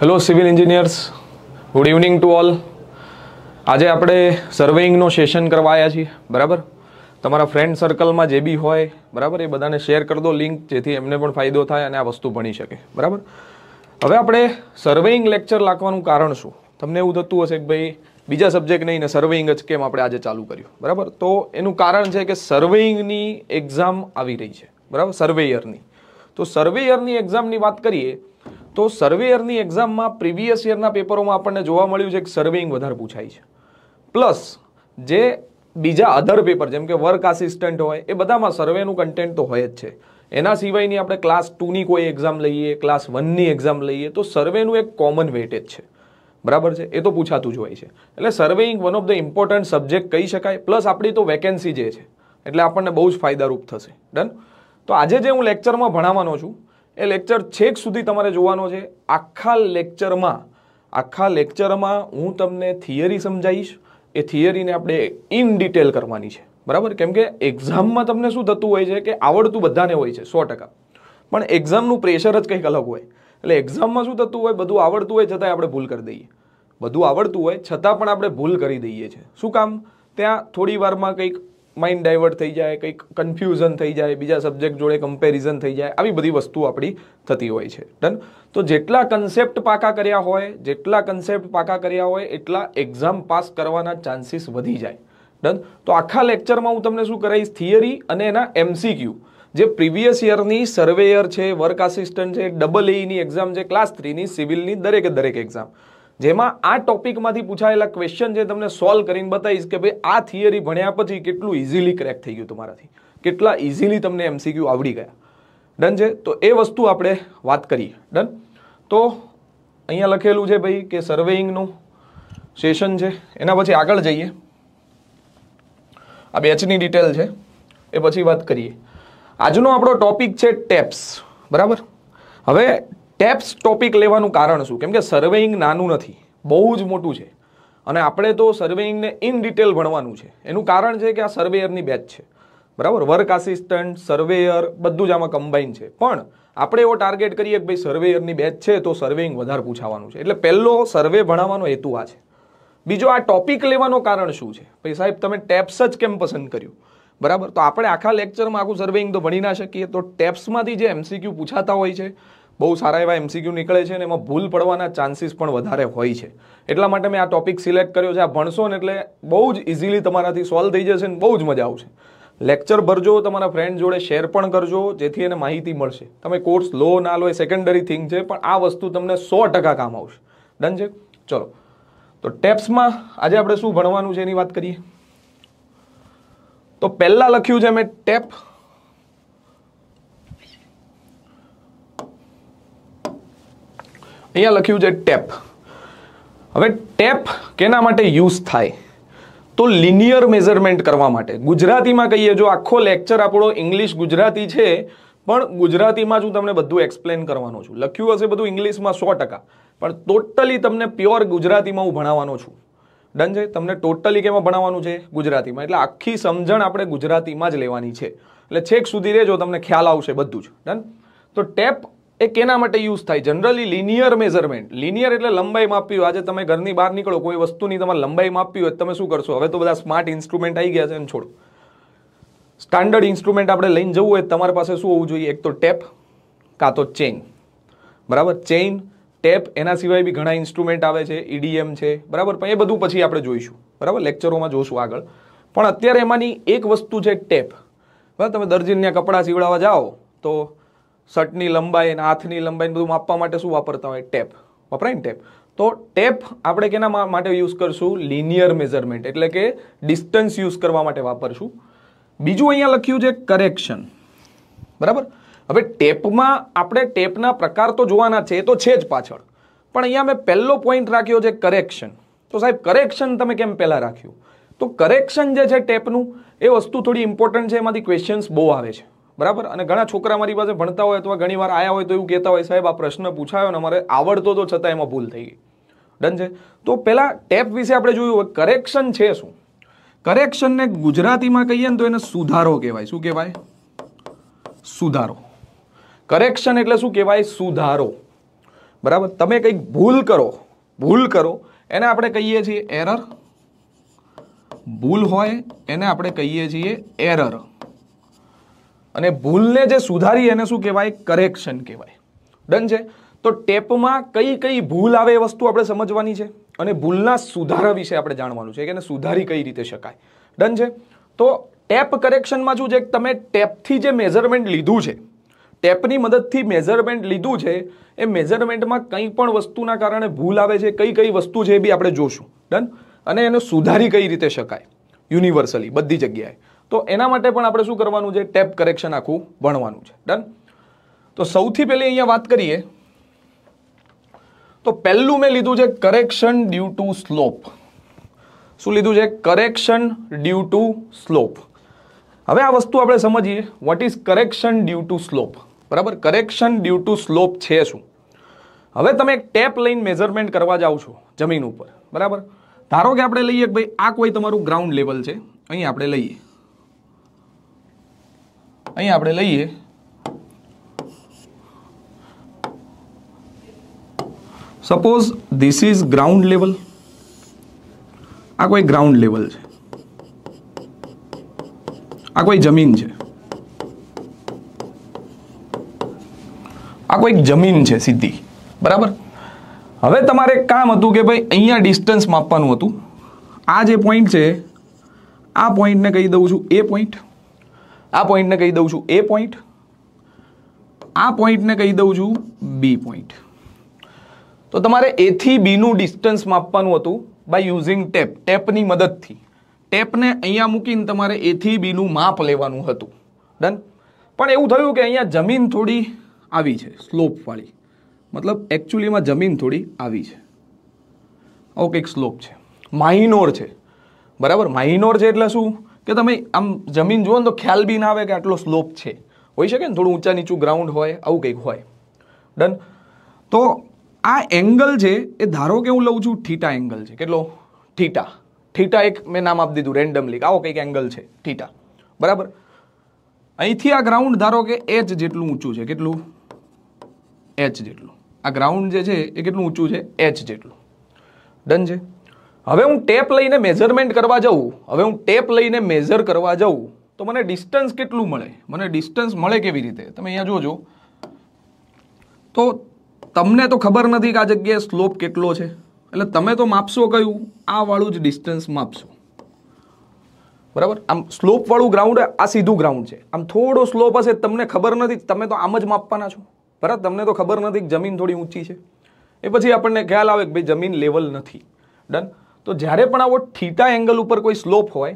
Hello civil engineers good evening to all આજે આપણે સર્વેઈંગનો session કરવાયા છીએ બરાબર તમારા ફ્રેન્ડ સર્કલમાં જે બી હોય બરાબર એ બધાને શેર કરી દો લિંક જેથી એમને પણ ફાયદો થાય અને આ વસ્તુ ભણી શકે બરાબર હવે આપણે સર્વેઈંગ લેક્ચર લાગવાનું કારણ શું તમને એવું થતું હશે કે ભાઈ બીજા સબ્જેક્ટ નહીં ને સર્વેઇંગ જ કેમ આપણે આજે ચાલુ કર્યું બરાબર તો એનું કારણ છે કે સર્વેઈંગની એક્ઝામ આવી રહી છે બરાબર સર્વેયરની તો સર્વેયરની એક્ઝામની વાત કરીએ તો સર્વેયરની એક્ઝામમાં પ્રીવિયસ યરના પેપરોમાં આપણને જોવા મળ્યું છે કે સર્વેઈંગ વધારે પૂછાય છે પ્લસ જે બીજા અધર પેપર જેમ કે વર્ક આસિસ્ટન્ટ હોય એ બધામાં સર્વેનું કન્ટેન્ટ તો હોય જ છે એના સિવાયની આપણે ક્લાસ ટુની કોઈ એક્ઝામ લઈએ ક્લાસ વનની એક્ઝામ લઈએ તો સર્વેનું એક કોમન વેટેજ છે બરાબર છે એ તો પૂછાતું જ હોય છે એટલે surveying one of the important subject કહી શકાય પ્લસ આપણી તો વેકેન્સી જે છે એટલે આપણને બહુ જ ફાયદારૂપ થશે ડન તો આજે જે હું લેક્ચરમાં ભણાવવાનો છું એ લેક્ચર છેક સુધી તમારે જોવાનો છે આખા લેક્ચરમાં આખા લેક્ચરમાં હું તમને થિયરી સમજાવીશ એ થિયરીને આપણે ઇન ડિટેલ કરવાની છે બરાબર કેમ કે એક્ઝામમાં તમને શું થતું હોય છે કે આવડતું બધાને હોય છે સો ટકા પણ એક્ઝામનું પ્રેશર જ કંઈક અલગ હોય એટલે એક્ઝામમાં શું થતું હોય બધું આવડતું હોય છતાંય આપણે ભૂલ કરી દઈએ બધું આવડતું હોય છતાં પણ આપણે ભૂલ કરી દઈએ છીએ શું કામ ત્યાં થોડી વારમાં કંઈક માઇન્ડ ડાયવર્ટ થઈ જાય કંઈક કન્ફ્યુઝન થઈ જાય બીજા સબ્જેક્ટ જોડે કમ્પેરિઝન થઈ જાય આવી બધી વસ્તુ આપણી થતી હોય છે ડન તો જેટલા કન્સેપ્ટ પાકા કર્યા હોય જેટલા કન્સેપ્ટ પાકા કર્યા હોય એટલા એક્ઝામ પાસ કરવાના ચાન્સીસ વધી જાય ડન તો આખા લેક્ચરમાં હું તમને શું કરાવીશ થિયરી અને એના એમસીક્યુ જે પ્રીવિયસ યરની સર્વેયર છે વર્ક આસિસ્ટન્ટ છે ડબલ એની એક્ઝામ છે ક્લાસ થ્રીની સિવિલની દરેકે દરેક એક્ઝામ જેમાં આ ટોપિકમાંથી પૂછાયેલા ક્વેશ્ચન જે તમને સોલ્વ કરીને બતાવીશ કે ભાઈ આ થિયરી ભણ્યા પછી કેટલું ઇઝીલી ક્રેક થઈ ગયું તમારાથી કેટલા ઇઝીલી તમને એમસીક્યુ આવડી ગયા ડન છે તો એ વસ્તુ આપણે વાત કરીએ ડન તો અહીંયા લખેલું છે ભાઈ કે સર્વેઈંગનું સેશન છે એના પછી આગળ જઈએ આ બેચની ડિટેલ છે એ પછી વાત કરીએ આજનો આપણો ટોપિક છે ટેપ્સ બરાબર હવે ટેપ્સ ટોપિક લેવાનું કારણ શું કેમ કે સર્વેઇંગ નાનું નથી બહુ જ મોટું છે અને આપણે તો સર્વેઇંગને ઇન ડિટેલ ભણવાનું છે એનું કારણ છે કે આ સર્વેયરની બેચ છે બરાબર વર્ક આસિસ્ટન્ટ સર્વેયર બધું જ આમાં કમ્બાઈન છે પણ આપણે એવો ટાર્ગેટ કરીએ કે ભાઈ સર્વેયરની બેચ છે તો સર્વેઇંગ વધારે પૂછાવાનું છે એટલે પહેલો સર્વે ભણાવવાનો હેતુ આ છે બીજો આ ટોપિક લેવાનો કારણ શું છે ભાઈ સાહેબ તમે ટેપ્સ જ કેમ પસંદ કર્યું બરાબર તો આપણે આખા લેક્ચરમાં આખું સર્વેઇંગ તો ભણી ના શકીએ તો ટેપ્સમાંથી જે એમસીક્યુ પૂછાતા હોય છે બહુ સારા એવા એમસીક્યુ નીકળે છે અને એમાં ભૂલ પડવાના ચાન્સીસ પણ વધારે હોય છે એટલા માટે મેં આ ટોપિક સિલેક્ટ કર્યો છે આ ભણશો ને એટલે બહુ જ ઇઝીલી તમારાથી સોલ્વ થઈ જશે ને બહુ જ મજા આવશે લેક્ચર ભરજો તમારા ફ્રેન્ડ જોડે શેર પણ કરજો જેથી એને માહિતી મળશે તમે કોર્સ લો ના લો એ સેકન્ડરી થિંગ છે પણ આ વસ્તુ તમને સો ટકા કામ આવશે ડન છે ચલો તો ટેપ્સમાં આજે આપણે શું ભણવાનું છે એની વાત કરીએ તો પહેલાં લખ્યું છે મેં ટેપ અહીંયા લખ્યું છે ટેપ હવે ટેપ કેના માટે યુઝ થાય તો લિનિયર મેઝરમેન્ટ કરવા માટે ગુજરાતીમાં કહીએ જો આખો લેક્ચર આપણો ઇંગ્લિશ ગુજરાતી છે પણ ગુજરાતીમાં જ હું તમને બધું એક્સપ્લેન કરવાનો છું લખ્યું હશે બધું ઇંગ્લિશમાં સો ટકા પણ ટોટલી તમને પ્યોર ગુજરાતીમાં હું ભણાવવાનો છું ડન છે તમને ટોટલી કેમાં ભણાવવાનું છે ગુજરાતીમાં એટલે આખી સમજણ આપણે ગુજરાતીમાં જ લેવાની છે એટલે છેક સુધી રહેજો તમને ખ્યાલ આવશે બધું જ ડન તો ટેપ એ કેના માટે યુઝ થાય જનરલી લિનિયર મેઝરમેન્ટ લિનિયર એટલે લંબાઈ માપવી આજે તમે ઘરની બહાર નીકળો કોઈ વસ્તુની તમારે લંબાઈ માપી હોય તમે શું કરશો હવે તો બધા સ્માર્ટ ઇન્સ્ટ્રુમેન્ટ આવી ગયા છે અને છોડો સ્ટાન્ડર્ડ ઇન્સ્ટ્રુમેન્ટ આપણે લઈને જવું હોય તમારી પાસે શું હોવું જોઈએ એક તો ટેપ કાં તો ચેઇન બરાબર ચેઇન ટેપ એના સિવાય બી ઘણા ઇન્સ્ટ્રુમેન્ટ આવે છે ઈડીએમ e છે બરાબર પણ એ બધું પછી આપણે જોઈશું બરાબર લેક્ચરોમાં જોઈશું આગળ પણ અત્યારે એમાંની એક વસ્તુ છે ટેપ બરાબર તમે દર્જીને કપડાં સીવડાવવા જાઓ તો શર્ટની લંબાઈ અને હાથની લંબાઈ બધું માપવા માટે શું વાપરતા હોય ટેપ વપરાય ને ટેપ તો ટેપ આપણે કેના માટે યુઝ કરશું લિનિયર મેઝરમેન્ટ એટલે કે ડિસ્ટન્સ યુઝ કરવા માટે વાપરશું બીજું અહીંયા લખ્યું છે કરેક્શન બરાબર હવે ટેપમાં આપણે ટેપના પ્રકાર તો જોવાના છે એ તો છે જ પાછળ પણ અહીંયા મેં પહેલો પોઈન્ટ રાખ્યો છે કરેક્શન તો સાહેબ કરેક્શન તમે કેમ પહેલાં રાખ્યું તો કરેક્શન જે છે ટેપનું એ વસ્તુ થોડી ઇમ્પોર્ટન્ટ છે એમાંથી ક્વેશ્ચન્સ બહુ આવે છે બરાબર અને ઘણા છોકરા મારી પાસે ભણતા હોય અથવા ઘણી વાર આવ્યા હોય તો એવું કહેતા હોય સાહેબ આ પ્રશ્ન પૂછાયો ને અમારે આવડતો તો છતાં એમાં ભૂલ થઈ ગઈ ડન છે તો પહેલાં ટેપ વિશે આપણે જોયું કરેક્શન છે શું કરેક્શનને ગુજરાતીમાં કહીએ ને તો એને સુધારો કહેવાય શું કહેવાય સુધારો કરેક્શન એટલે શું કહેવાય સુધારો બરાબર તમે કંઈક ભૂલ કરો ભૂલ કરો એને આપણે કહીએ છીએ એરર ભૂલ હોય એને આપણે કહીએ છીએ એરર અને ભૂલને જે સુધારી એને શું કહેવાય કરેક્શન કહેવાય ડન છે તો ટેપમાં કઈ કઈ ભૂલ આવે એ વસ્તુ આપણે સમજવાની છે અને ભૂલના સુધારા વિશે આપણે જાણવાનું છે કે એને સુધારી કઈ રીતે શકાય ડન છે તો ટેપ કરેક્શનમાં શું છે તમે ટેપથી જે મેઝરમેન્ટ લીધું છે ટેપની મદદથી મેઝરમેન્ટ લીધું છે એ મેઝરમેન્ટમાં કંઈ પણ વસ્તુના કારણે ભૂલ આવે છે કઈ કઈ વસ્તુ છે એ બી આપણે જોશું ડન અને એને સુધારી કઈ રીતે શકાય યુનિવર્સલી બધી જગ્યાએ તો એના માટે પણ આપણે શું કરવાનું છે ટેપ કરેક્શન આખું ભણવાનું છે ડન તો સૌથી પહેલી અહીંયા વાત કરીએ તો પહેલું મેં લીધું છે કરેક્શન ડ્યુ ટુ સ્લોપ શું લીધું છે કરેક્શન ડ્યુ ટુ સ્લોપ હવે આ વસ્તુ આપણે સમજીએ what is correction due to slope બરાબર કરેક્શન ડ્યુ ટુ સ્લોપ છે શું હવે તમે એક ટેપ લઈને મેઝરમેન્ટ કરવા જાઓ છો જમીન ઉપર બરાબર ધારો કે આપણે લઈએ કે ભાઈ આ કોઈ તમારું ગ્રાઉન્ડ લેવલ છે અહીં આપણે લઈએ અહીં આપણે લઈએ suppose this is ground level આ કોઈ ગ્રાઉન્ડ લેવલ છે આ કોઈ જમીન છે આ કોઈક જમીન છે સીધી બરાબર હવે તમારે કામ હતું કે ભાઈ અહીંયા ડિસ્ટન્સ માપવાનું હતું આ જે પોઈન્ટ છે આ પોઈન્ટને કહી દઉં છું એ પોઈન્ટ આ પોઈન્ટને કહી દઉં છું એ પોઈન્ટ આ પોઈન્ટને કહી દઉં છું બી પોઈન્ટ તો તમારે એથી બીનું ડિસ્ટન્સ માપવાનું હતું બાય યુઝિંગ ટેપ ટેપની મદદથી ટેપને અહીંયા મૂકીને તમારે એથી બીનું માપ લેવાનું હતું ડન પણ એવું થયું કે અહીંયા જમીન થોડી આવી છે સ્લોપવાળી મતલબ એકચ્યુઅલીમાં જમીન થોડી આવી છે ઓકે એક સ્લોપ છે માઇનોર છે બરાબર માઇનોર છે એટલે શું કે તમે આમ જમીન જુઓ ને તો ખ્યાલ બી ના આવે કે આટલો સ્લોપ છે હોઈ શકે ને થોડું ઊંચા નીચું ગ્રાઉન્ડ હોય આવું કંઈક હોય ડન તો આ એંગલ છે એ ધારો કે હું લઉં છું થીટા એંગલ છે કેટલો થીટા થીટા એક મેં નામ આપી દીધું રેન્ડમલી આવો કંઈક એંગલ છે થીટા બરાબર અહીંથી આ ગ્રાઉન્ડ ધારો કે એચ જેટલું ઊંચું છે કેટલું એચ જેટલું આ ગ્રાઉન્ડ જે છે એ કેટલું ઊંચું છે એચ જેટલું ડન છે હવે હું ટેપ લઈને મેઝરમેન્ટ કરવા જાઉં હવે હું ટેપ લઈને મેઝર કરવા જાઉં તો મને ડિસ્ટન્સ કેટલું મળે મને ડિસ્ટન્સ મળે કેવી રીતે તમે અહીંયા જોજો તો તમને તો ખબર નથી કે આ જગ્યાએ સ્લોપ કેટલો છે એટલે તમે તો માપશો કયું આ વાળું જ ડિસ્ટન્સ માપશો બરાબર આમ સ્લોપવાળું ગ્રાઉન્ડ આ સીધું ગ્રાઉન્ડ છે આમ થોડો સ્લોપ હશે તમને ખબર નથી તમે તો આમ જ માપવાના છો બરાબર તમને તો ખબર નથી કે જમીન થોડી ઊંચી છે એ પછી આપણને ખ્યાલ આવે કે ભાઈ જમીન લેવલ નથી ડન તો જ્યારે પણ આવો થીટા એંગલ ઉપર કોઈ સ્લોપ હોય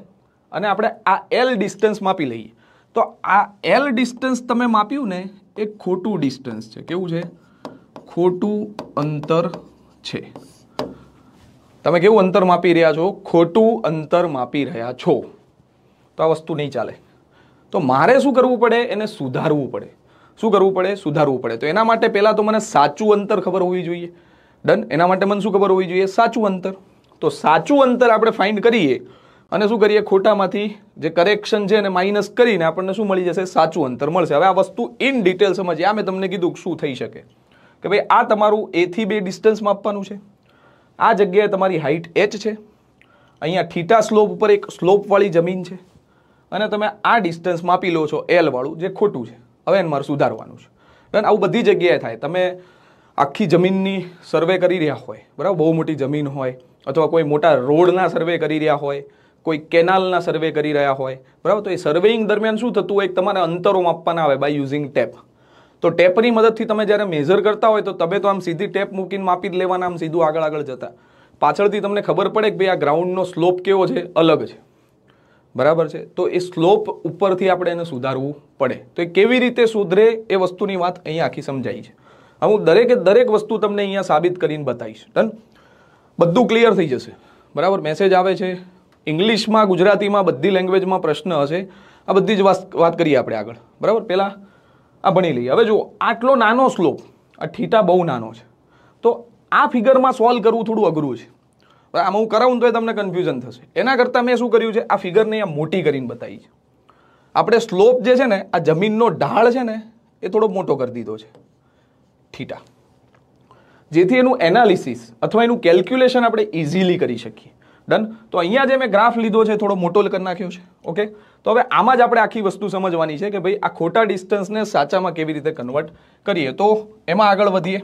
અને આપણે આ એલ ડિસ્ટન્સ માપી લઈએ તો આ એલ ડિસ્ટન્સ તમે માપ્યું ને એ ખોટું ડિસ્ટન્સ છે કેવું છે ખોટું અંતર છે તમે કેવું અંતર માપી રહ્યા છો ખોટું અંતર માપી રહ્યા છો તો આ વસ્તુ નહીં ચાલે તો મારે શું કરવું પડે એને સુધારવું પડે શું કરવું પડે સુધારવું પડે તો એના માટે પહેલાં તો મને સાચું અંતર ખબર હોવી જોઈએ ડન એના માટે મને શું ખબર હોવી જોઈએ સાચું અંતર તો સાચું અંતર આપણે ફાઇન્ડ કરીએ અને શું કરીએ ખોટામાંથી જે કરેક્શન છે એને માઇનસ કરીને આપણને શું મળી જશે સાચું અંતર મળશે હવે આ વસ્તુ ઇન ડિટેલ સમજીએ આ મેં તમને કીધું શું થઈ શકે કે ભાઈ આ તમારું એથી બે ડિસ્ટન્સ માપવાનું છે આ જગ્યાએ તમારી હાઇટ એચ છે અહીંયા ઠીટા સ્લોપ ઉપર એક સ્લોપવાળી જમીન છે અને તમે આ ડિસ્ટન્સ માપી લો છો એલવાળું જે ખોટું છે હવે એને મારે સુધારવાનું છે કારણ આવું બધી જગ્યાએ થાય તમે આખી જમીનની સર્વે કરી રહ્યા હોય બરાબર બહુ મોટી જમીન હોય અથવા કોઈ મોટા રોડના સર્વે કરી રહ્યા હોય કોઈ કેનાલના સર્વે કરી રહ્યા હોય બરાબર તો એ સર્વેઇંગ દરમિયાન શું થતું હોય તમારે અંતરો માપવાના આવે બાય યુઝિંગ ટેપ તો ટેપની મદદથી તમે જ્યારે મેઝર કરતા હોય તો તમે તો આમ સીધી ટેપ મૂકીને માપી જ લેવાના આમ સીધું આગળ આગળ જતા પાછળથી તમને ખબર પડે કે ભાઈ આ ગ્રાઉન્ડનો સ્લોપ કેવો છે અલગ છે બરાબર છે તો એ સ્લોપ ઉપરથી આપણે એને સુધારવું પડે તો એ કેવી રીતે સુધરે એ વસ્તુની વાત અહીં આખી સમજાય છે હું દરેકે દરેક વસ્તુ તમને અહીંયા સાબિત કરીને બતાવીશ ડન બધું ક્લિયર થઈ જશે બરાબર મેસેજ આવે છે ઇંગ્લિશમાં ગુજરાતીમાં બધી લેંગ્વેજમાં પ્રશ્ન હશે આ બધી જ વાત કરીએ આપણે આગળ બરાબર પહેલાં આ ભણી લઈએ હવે જુઓ આટલો નાનો સ્લોપ આ ઠીટા બહુ નાનો છે તો આ ફિગરમાં સોલ્વ કરવું થોડું અઘરું છે આમાં હું કરાવું તો એ તમને કન્ફ્યુઝન થશે એના કરતાં મેં શું કર્યું છે આ ફિગરને અહીંયા મોટી કરીને બતાવી છે આપણે સ્લોપ જે છે ને આ જમીનનો ઢાળ છે ને એ થોડો મોટો કરી દીધો છે ઠીટા જેથી એનું એનાલિસિસ અથવા એનું કેલ્ક્યુલેશન આપણે ઇઝીલી કરી શકીએ ડન તો અહીંયા જે મેં ગ્રાફ લીધો છે થોડો મોટો કરી નાખ્યો છે ઓકે તો હવે આમાં જ આપણે આખી વસ્તુ સમજવાની છે કે ભાઈ આ ખોટા ડિસ્ટન્સને સાચામાં કેવી રીતે કન્વર્ટ કરીએ તો એમાં આગળ વધીએ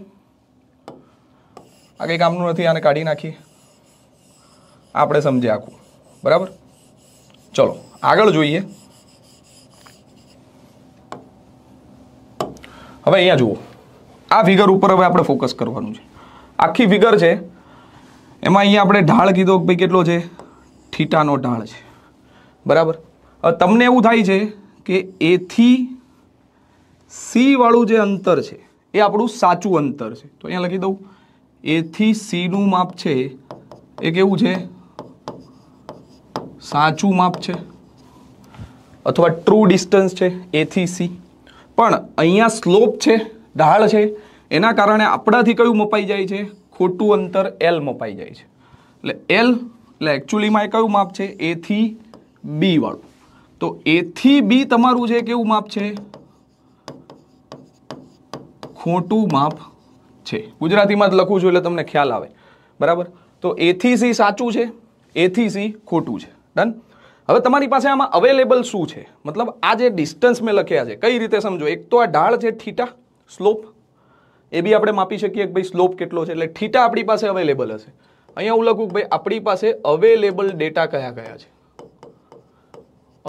આ કંઈ કામનું નથી આને કાઢી નાખીએ આપણે સમજી આખું બરાબર ચલો આગળ જોઈએ હવે અહીંયા જુઓ આ ફિગર ઉપર હવે આપણે ફોકસ કરવાનું છે આખી ફિગર છે એમાં અહીંયા આપણે ઢાળ કીધો ભાઈ કેટલો છે થીટાનો ઢાળ છે બરાબર તમને એવું થાય છે કે એથી સીવાળું જે અંતર છે એ આપણું સાચું અંતર છે તો અહીંયા લખી દઉં એથી સીનું માપ છે એ કેવું છે સાચું માપ છે અથવા ટ્રુ ડિસ્ટન્સ છે એથી સી પણ અહીંયા સ્લોપ છે ઢાળ છે એના કારણે આપણાથી કયું મપાઈ જાય છે ખોટું અંતર એલ મપાઈ જાય છે એટલે એલ એટલે એકચ્યુઅલીમાં એ કયું માપ છે એથી બી વાળું તો એથી બી તમારું છે કેવું માપ છે ખોટું માપ છે ગુજરાતીમાં જ લખું છું એટલે તમને ખ્યાલ આવે બરાબર તો એથી સી સાચું છે એથી સી ખોટું છે ડન હવે તમારી પાસે આમાં અવેલેબલ શું છે મતલબ આ જે ડિસ્ટન્સ મેં લખ્યા છે કઈ રીતે સમજો એક તો આ ઢાળ છે થીટા સ્લોપ એ બી આપણે માપી શકીએ કે ભાઈ સ્લોપ કેટલો છે એટલે ઠીટા આપણી પાસે અવેલેબલ હશે અહીંયા હું લખું ભાઈ આપણી પાસે અવેલેબલ ડેટા કયા કયા છે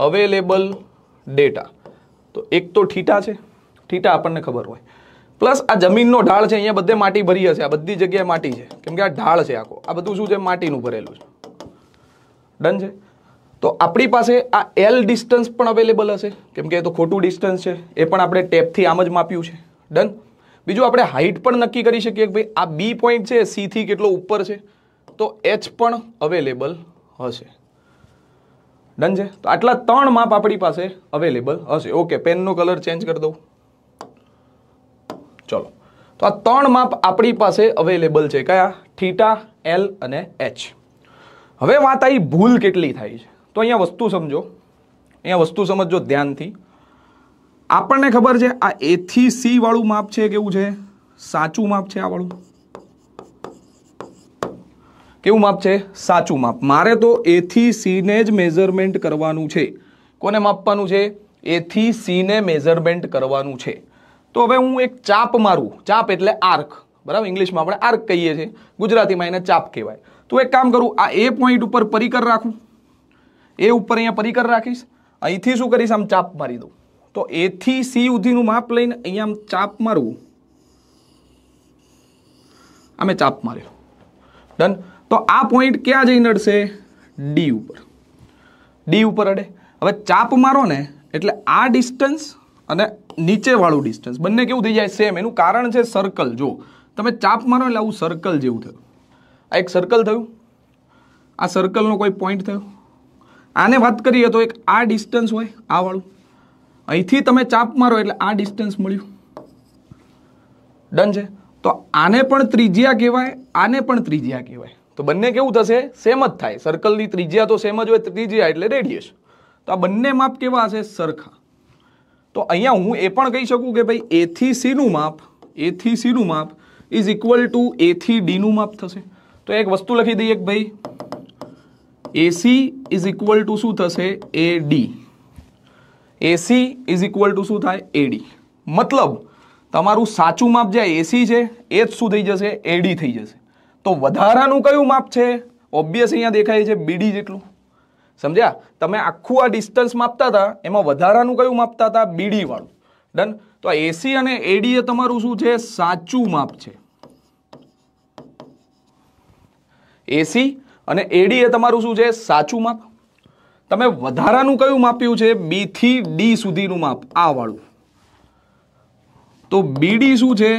અવેલેબલ ડેટા તો એક તો ઠીટા છે ઠીટા આપણને ખબર હોય પ્લસ આ જમીનનો ઢાળ છે અહીંયા બધે માટી ભરી હશે આ બધી જગ્યાએ માટી છે કેમ કે આ ઢાળ છે આખો આ બધું શું છે માટીનું ભરેલું છે ડન છે તો આપણી પાસે આ એલ ડિસ્ટન્સ પણ અવેલેબલ હશે કેમ કે એ તો ખોટું ડિસ્ટન્સ છે એ પણ આપણે ટેપથી આમ જ માપ્યું છે ડન બીજું આપણે હાઇટ પણ નક્કી કરી શકીએ કે ભાઈ આ બી પોઈન્ટ છે સીથી કેટલો ઉપર છે તો એચ પણ અવેલેબલ હશે ડન છે તો આટલા ત્રણ માપ આપણી પાસે અવેલેબલ હશે ઓકે પેનનો કલર ચેન્જ કરી દઉં ચલો તો આ ત્રણ માપ આપણી પાસે અવેલેબલ છે કયા થીટા એલ અને એચ હવે વાત આવી ભૂલ કેટલી થાય છે તો અહીંયા વસ્તુ સમજો અહીંયા વસ્તુ સમજો ધ્યાનથી આપણને ખબર છે આ એથી સી વાળું માપ છે કેવું છે સાચું માપ છે આ વાળું કેવું માપ છે સાચું માપ મારે તો એથી સીને જ મેઝરમેન્ટ કરવાનું છે કોને માપવાનું છે એથી સીને મેઝરમેન્ટ કરવાનું છે તો હવે હું એક ચાપ મારું ચાપ એટલે આર્ક બરાબર ઇંગ્લિશમાં આપણે આર્ક કહીએ છીએ ગુજરાતીમાં એને ચાપ કહેવાય તો એક કામ કરું આ એ પોઈન્ટ ઉપર પરિકર રાખું એ ઉપર અહીંયા પરિકર રાખીશ અહીંથી શું કરીશ આમ ચાપ મારી દઉં તો એથી સી સુધીનું માપ લઈને અહીંયા ચાપ મારવું અમે ચાપ માર્યો ડન તો આ પોઈન્ટ ક્યાં જઈને અડશે ડી ઉપર ડી ઉપર અડે હવે ચાપ મારો ને એટલે આ ડિસ્ટન્સ અને નીચેવાળું ડિસ્ટન્સ બંને કેવું થઈ જાય સેમ એનું કારણ છે સર્કલ જો તમે ચાપ મારો એટલે આવું સર્કલ જેવું થયું આ એક સર્કલ થયું આ સર્કલનો કોઈ પોઈન્ટ થયો આને વાત કરીએ તો એક આ ડિસ્ટન્સ હોય આવાળું અહીંથી તમે ચાપ મારો એટલે આ ડિસ્ટન્સ મળ્યું ડન છે તો આને પણ ત્રિજ્યા કહેવાય આને પણ ત્રિજ્યા કહેવાય તો બંને કેવું થશે સેમ જ થાય સર્કલની ત્રિજ્યા તો સેમ જ હોય ત્રિજ્યા એટલે રેડિયસ તો આ બંને માપ કેવા હશે સરખા તો અહીંયા હું એ પણ કહી શકું કે ભાઈ એથી સીનું માપ એથી સીનું માપ ઇઝ ઇક્વલ ટુ એથી ડીનું માપ થશે તો એક વસ્તુ લખી દઈએ કે ભાઈ એસી ઇઝ ઇક્વલ ટુ શું થશે A D AC is equal to શું થાય એડી મતલબ તમારું સાચું માપ જે એસી છે એ જ શું થઈ જશે એડી થઈ જશે તો વધારાનું કયું માપ છે ઓબ્વિયસ અહીંયા દેખાય છે બીડી જેટલું સમજ્યા તમે આખું આ ડિસ્ટન્સ માપતા હતા એમાં વધારાનું કયું માપતા હતા બીડીવાળું ડન તો આ એસી અને એડી એ તમારું શું છે સાચું માપ છે એસી અને એડી એ તમારું શું છે સાચું માપ તમે વધારાનું કયું માપ્યું છે બી થી ડી સુધીનું માપ આ વાળું તો બીડી શું છે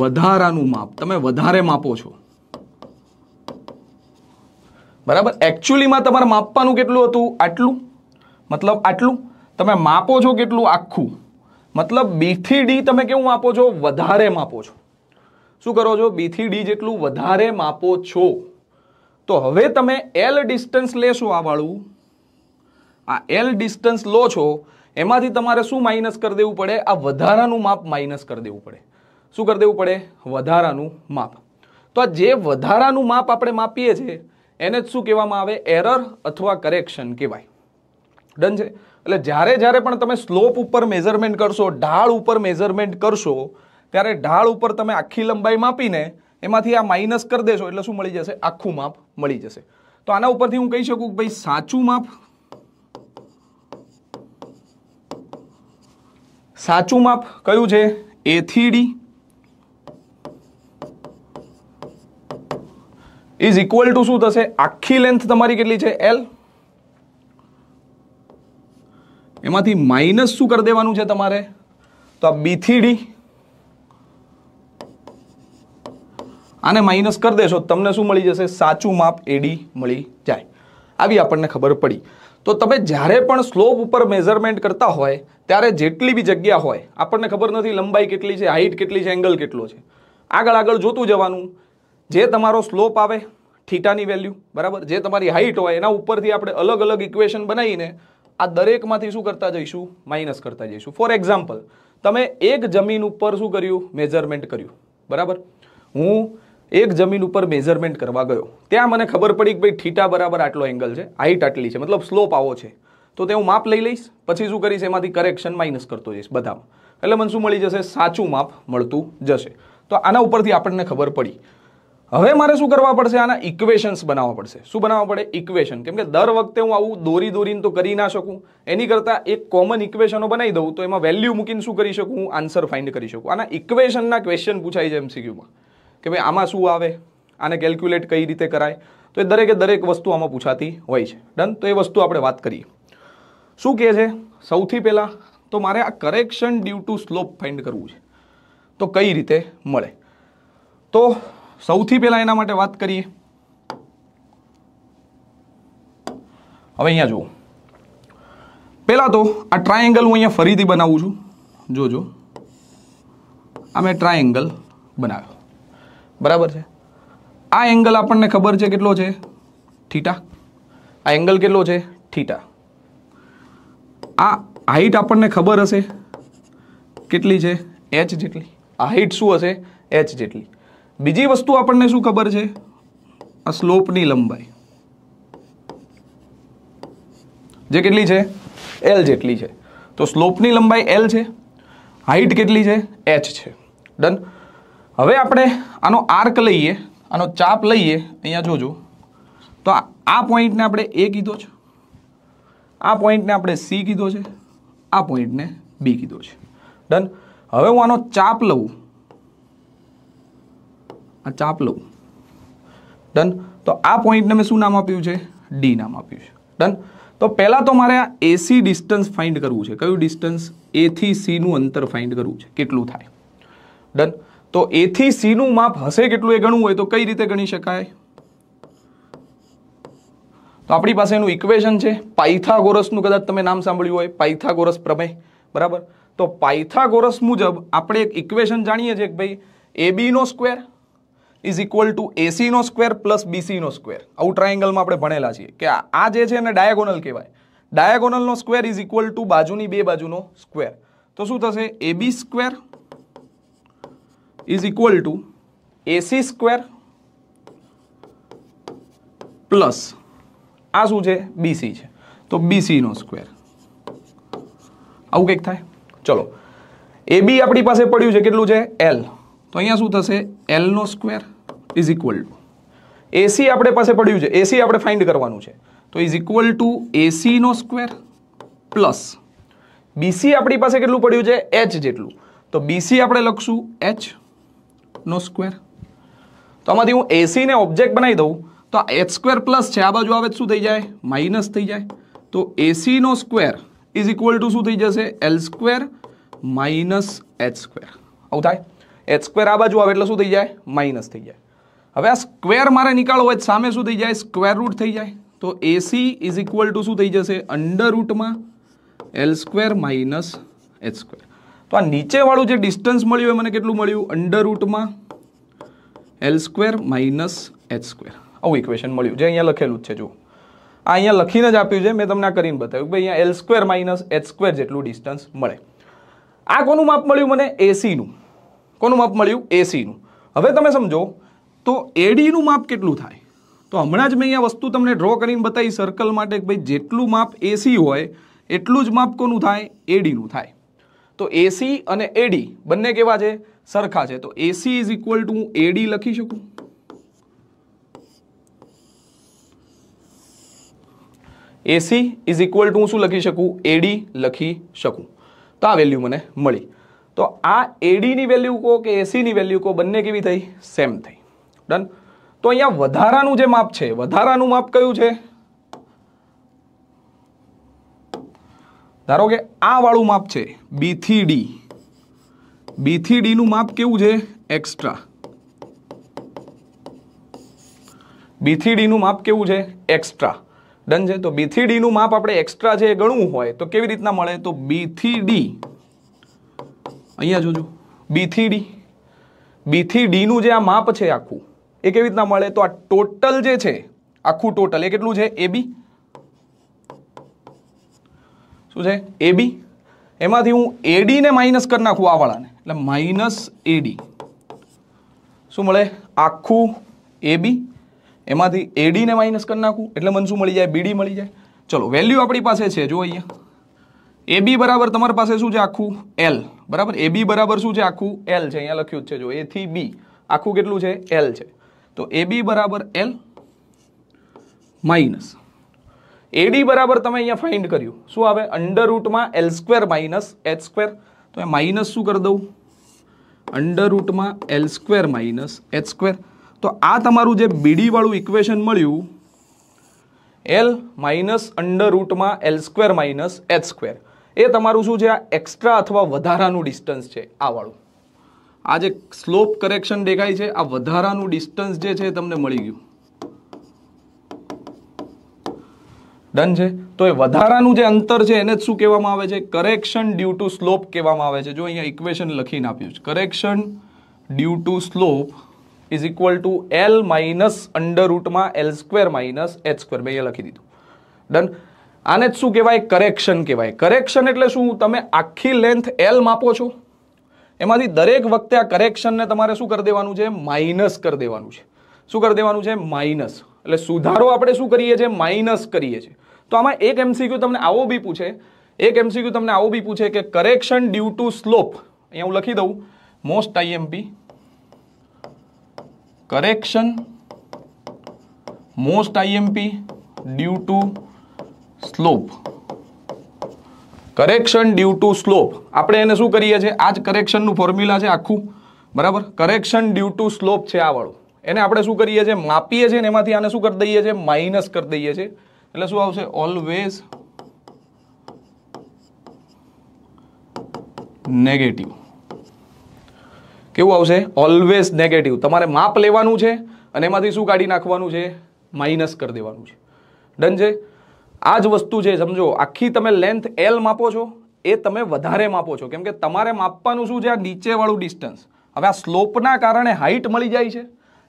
વધારાનું માપ તમે વધારે માપો છો બરાબર એકચ્યુઅલીમાં તમારે માપવાનું કેટલું હતું આટલું મતલબ આટલું તમે માપો છો કેટલું આખું મતલબ બીથી ડી તમે કેવું માપો છો વધારે માપો છો શું કરો છો બીથી ડી જેટલું વધારે માપો છો તો હવે તમે એલ ડિસ્ટન્સ લેશો આ વાળું આ એલ ડિસ્ટન્સ લો છો એમાંથી તમારે શું માઇનસ કરી દેવું પડે આ વધારાનું માપ માઇનસ કરી દેવું પડે શું કરી દેવું પડે વધારાનું માપ તો આ જે વધારાનું માપ આપણે માપીએ છીએ એને જ શું કહેવામાં આવે એરર અથવા કરેક્શન કહેવાય ડન છે એટલે જ્યારે જ્યારે પણ તમે સ્લોપ ઉપર મેઝરમેન્ટ કરશો ઢાળ ઉપર મેઝરમેન્ટ કરશો ત્યારે ઢાળ ઉપર તમે આખી લંબાઈ માપીને એમાંથી આ માઇનસ કરી દેશો એટલે શું મળી જશે આખું માપ મળી જશે તો આના ઉપરથી હું કહી શકું ભાઈ સાચું માપ સાચું માપ કયું છે એ થી ડી ઇઝ ઇક્વલ ટુ શું થશે આખી લેન્થ તમારી કેટલી છે એલ એમાંથી માઇનસ શું કરી દેવાનું છે તમારે તો આ બીથી ડી આને માઇનસ કરી દેશો તમને શું મળી જશે સાચું માપ એડી મળી જાય આવી આપણને ખબર પડી તો તમે જ્યારે પણ સ્લોપ ઉપર મેઝરમેન્ટ કરતા હોય ત્યારે જેટલી બી જગ્યા હોય આપણને ખબર નથી લંબાઈ કેટલી છે હાઇટ કેટલી છે એંગલ કેટલો છે આગળ આગળ જોતું જવાનું જે તમારો સ્લોપ આવે થીટાની વેલ્યુ બરાબર જે તમારી હાઇટ હોય એના ઉપરથી આપણે અલગ અલગ ઇક્વેશન બનાવીને આ દરેકમાંથી શું કરતા જઈશું માઇનસ કરતા જઈશું ફોર એક્ઝામ્પલ તમે એક જમીન ઉપર શું કર્યું મેઝરમેન્ટ કર્યું બરાબર હું એક જમીન ઉપર મેઝરમેન્ટ કરવા ગયો ત્યાં મને ખબર પડી કે ભાઈ ઠીટા બરાબર આટલો એંગલ છે હાઈટ આટલી છે મતલબ સ્લોપ આવો છે તો તે હું માપ લઈ લઈશ પછી શું કરીશ એમાંથી કરેક્શન માઇનસ કરતો જઈશ બધામાં એટલે મને શું મળી જશે સાચું માપ મળતું જશે તો આના ઉપરથી આપણને ખબર પડી હવે મારે શું કરવા પડશે આના ઇક્વેશન્સ બનાવવા પડશે શું બનાવવા પડે ઇક્વેશન કેમ કે દર વખતે હું આવું દોરી દોરીને તો કરી ના શકું એની કરતાં એક કોમન ઇક્વેશનો બનાવી દઉં તો એમાં વેલ્યુ મૂકીને શું કરી શકું હું આન્સર ફાઇન્ડ કરી શકું આના ઇક્વેશનના ક્વેશ્ચન પૂછાય છે એમસીક્યુમાં કે ભાઈ આમાં શું આવે આને કેલ્ક્યુલેટ કઈ રીતે કરાય તો એ દરેકે દરેક વસ્તુ આમાં પૂછાતી હોય છે ડન તો એ વસ્તુ આપણે વાત કરીએ શું કહે છે સૌથી પહેલાં તો મારે આ correction due to slope find કરવું છે તો કઈ રીતે મળે તો સૌથી પહેલાં એના માટે વાત કરીએ હવે અહીંયા જુઓ પહેલાં તો આ ટ્રાયેંગલ હું અહીંયા ફરીથી બનાવું છું જોજો આ મેં ટ્રાયેંગલ બનાવ્યો બરાબર છે આ એંગલ આપણને ખબર છે કેટલો છે થીટા આ એંગલ કેટલો છે થીટા આ હાઈટ આપણને ખબર હશે કેટલી છે એચ જેટલી આ હાઈટ શું હશે એચ જેટલી બીજી વસ્તુ આપણને શું ખબર છે આ સ્લોપની લંબાઈ જે કેટલી છે એલ જેટલી છે તો સ્લોપની લંબાઈ એલ છે હાઈટ કેટલી છે એચ છે ડન હવે આપણે આનો આર્ક લઈએ આનો ચાપ લઈએ અહીંયા જોજો તો આ પોઈન્ટને આપણે એ કીધો છે આ પોઈન્ટને આપણે સી કીધો છે આ પોઈન્ટને બી કીધો છે ડન હવે હું આનો ચાપ લઉં આ ચાપ લઉં ડન તો આ પોઈન્ટને મેં શું નામ આપ્યું છે ડી નામ આપ્યું છે ડન તો પહેલાં તો મારે આ એસી ડિસ્ટન્સ ફાઇન્ડ કરવું છે કયું ડિસ્ટન્સ એથી સીનું અંતર ફાઇન્ડ કરવું છે કેટલું થાય ડન તો એથી સીનું માપ હશે કેટલું એ ગણવું હોય તો કઈ રીતે ગણી શકાય તો આપણી પાસે એનું ઇક્વેશન છે પાયથાગોરસનું કદાચ તમે નામ સાંભળ્યું હોય પાયથાગોરસ પ્રમેય બરાબર તો પાયથાગોરસ મુજબ આપણે એક ઇક્વેશન જાણીએ છીએ કે ભાઈ એબીનો સ્ક્વેર ઇઝ ઇક્વલ ટુ એસીનો સ્ક્વેર પ્લસ બીસીનો સ્ક્વેર આવું ટ્રાયંગલમાં આપણે ભણેલા છીએ કે આ જે છે એને ડાયાગોનલ કહેવાય ડાયાગોનલનો સ્ક્વેર ઇઝ ઇક્વલ ટુ બાજુની બે બાજુનો સ્ક્વેર તો શું થશે એબી સ્ક્વેર = ac² + આ શું છે bc છે તો bc નો સ્ક્વેર આવું કે ક થાય ચલો ab આપણી પાસે પડ્યું છે કેટલું છે l તો અહીંયા શું થશે l² = ac આપણે પાસે પડ્યું છે ac આપણે ફાઇન્ડ કરવાનું છે તો = ac² + bc આપણી પાસે કેટલું પડ્યું છે h જેટલું તો bc આપણે લખશું h નો સ્ક્વેર તો આમાંથી હું એસીને ઓબ્જેક્ટ બનાવી દઉં તો આ એચ સ્ક્વેર પ્લસ છે આ બાજુ આવે શું થઈ જાય માઇનસ થઈ જાય તો એસીનો સ્ક્વેર ઇઝ ઇક્વલ ટુ શું થઈ જશે L square minus H square આવું થાય એચ સ્ક્વેર આ બાજુ આવે એટલે શું થઈ જાય માઇનસ થઈ જાય હવે આ સ્ક્વેર મારે નીકાળવો હોય સામે શું થઈ જાય સ્ક્વેર રૂટ થઈ જાય તો એસી ઇઝ ઇક્વલ ટુ શું થઈ જશે અંડર રૂટમાં L square minus H square તો આ નીચેવાળું જે ડિસ્ટન્સ મળ્યું એ મને કેટલું મળ્યું અંડર રૂટમાં L square minus H square આવું ઇક્વેશન મળ્યું જે અહીંયા લખેલું જ છે જુઓ આ અહીંયા લખીને જ આપ્યું છે મેં તમને કરીને બતાવ્યું કે અહીંયા L square minus H square જેટલું ડિસ્ટન્સ મળે આ કોનું માપ મળ્યું મને એસીનું કોનું માપ મળ્યું એસીનું હવે તમે સમજો તો એડીનું માપ કેટલું થાય તો હમણાં જ મેં અહીંયા વસ્તુ તમને ડ્રો કરીને બતાવી સર્કલ માટે ભાઈ જેટલું માપ એસી હોય એટલું જ માપ કોનું થાય એડીનું થાય તો એસી અને એડી બંને કેવા છે સરખા છે તો એસી ઇઝ ઇક્વલ ટુ હું એડી લખી શકું એસી ઇઝ ઇક્વલ ટુ હું શું લખી શકું એડી લખી શકું તો આ વેલ્યુ મને મળી તો આ એડીની વેલ્યુ કહો કે એસીની વેલ્યુ કહો બંને કેવી થઈ સેમ થઈ ડન તો અહીંયા વધારાનું જે માપ છે વધારાનું માપ કયું છે ધારો કે આ વાળું માપ છે બીથી ડી બીથી નું માપ કેવું છે એક્સ્ટ્રા બીથી ડીનું માપ કેવું છે એક્સ્ટ્રા ડન છે તો બીથી ડીનું માપ આપણે એક્સ્ટ્રા છે એ ગણવું હોય તો કેવી રીતના મળે તો બીથી ડી અહીંયા જોજો બીથી ડી બીથી ડીનું જે આ માપ છે આખું એ કેવી રીતના મળે તો આ ટોટલ જે છે આખું ટોટલ એ કેટલું છે એ બી શું છે એબી એમાંથી હું એડીને માઇનસ કરી નાખું આ વાળાને એટલે માઇનસ એડી શું મળે આખું એબી એમાંથી એડીને માઇનસ કરી નાખું એટલે મને શું મળી જાય બીડી મળી જાય ચલો વેલ્યુ આપણી પાસે છે જો અહીંયા એબી બરાબર તમારી પાસે શું છે આખું એલ બરાબર એબી બરાબર શું છે આખું એલ છે અહીંયા લખ્યું જ છે જો એથી બી આખું કેટલું છે એલ છે તો એબી બરાબર એલ માઇનસ એડી બરાબર તમે અહીંયા ફાઇન્ડ કર્યું શું આવે અંડર રૂટમાં L square minus H square તો એ માઇનસ શું કરી દઉં અંડર રૂટમાં L square minus H square તો આ તમારું જે બીડીવાળું ઇક્વેશન મળ્યું એલ માઇનસ અંડર રૂટમાં L square minus H square એ તમારું શું છે આ એક્સ્ટ્રા અથવા વધારાનું ડિસ્ટન્સ છે આ વાળું આ જે સ્લોપ કરેક્શન દેખાય છે આ વધારાનું ડિસ્ટન્સ જે છે તમને મળી ગયું ડન છે તો એ વધારાનું જે અંતર છે એને જ શું કહેવામાં આવે છે કરેક્શન ડ્યુ ટુ સ્લોપ કહેવામાં આવે છે જો અહીંયા ઇક્વેશન લખીને આપ્યું છે correction due to slope is equal to L minus under રૂટમાં L square minus H square મેં અહીંયા લખી દીધું ડન આને જ શું કહેવાય કરેક્શન કહેવાય કરેક્શન એટલે શું તમે આખી લેન્થ એલ માપો છો એમાંથી દરેક વખતે આ કરેક્શનને તમારે શું કરી દેવાનું છે માઇનસ કરી દેવાનું છે શું કરી દેવાનું છે માઇનસ એટલે સુધારો આપણે શું કરીએ છીએ માઇનસ કરીએ છીએ તો આમાં એક એમસીક્યુ તમને આવો બી પૂછે એક એમસીક્યુ તમને આવો બી પૂછે કે કરેક્શન ડ્યુ ટુ સ્લોપ અહીંયા હું લખી દઉં most IMP correction most IMP due to slope correction due to slope આપણે એને શું કરીએ છીએ આ જ કરેક્શનનું ફોર્મ્યુલા છે આખું બરાબર કરેક્શન ડ્યુ ટુ સ્લોપ છે આ વાળું એને આપણે શું કરીએ છીએ માપીએ છીએ ને એમાંથી આને શું કરી દઈએ છીએ માઇનસ કરી દઈએ છીએ એટલે શું આવશે ઓલવેઝ નેગેટિવ કેવું આવશે ઓલવેઝ નેગેટિવ તમારે માપ લેવાનું છે અને એમાંથી શું કાઢી નાખવાનું છે માઇનસ કરી દેવાનું છે ડન છે આ જ વસ્તુ છે સમજો આખી તમે લેન્થ એલ માપો છો એ તમે વધારે માપો છો કેમ કે તમારે માપવાનું શું છે આ નીચેવાળું ડિસ્ટન્સ હવે આ સ્લોપના કારણે હાઇટ મળી જાય છે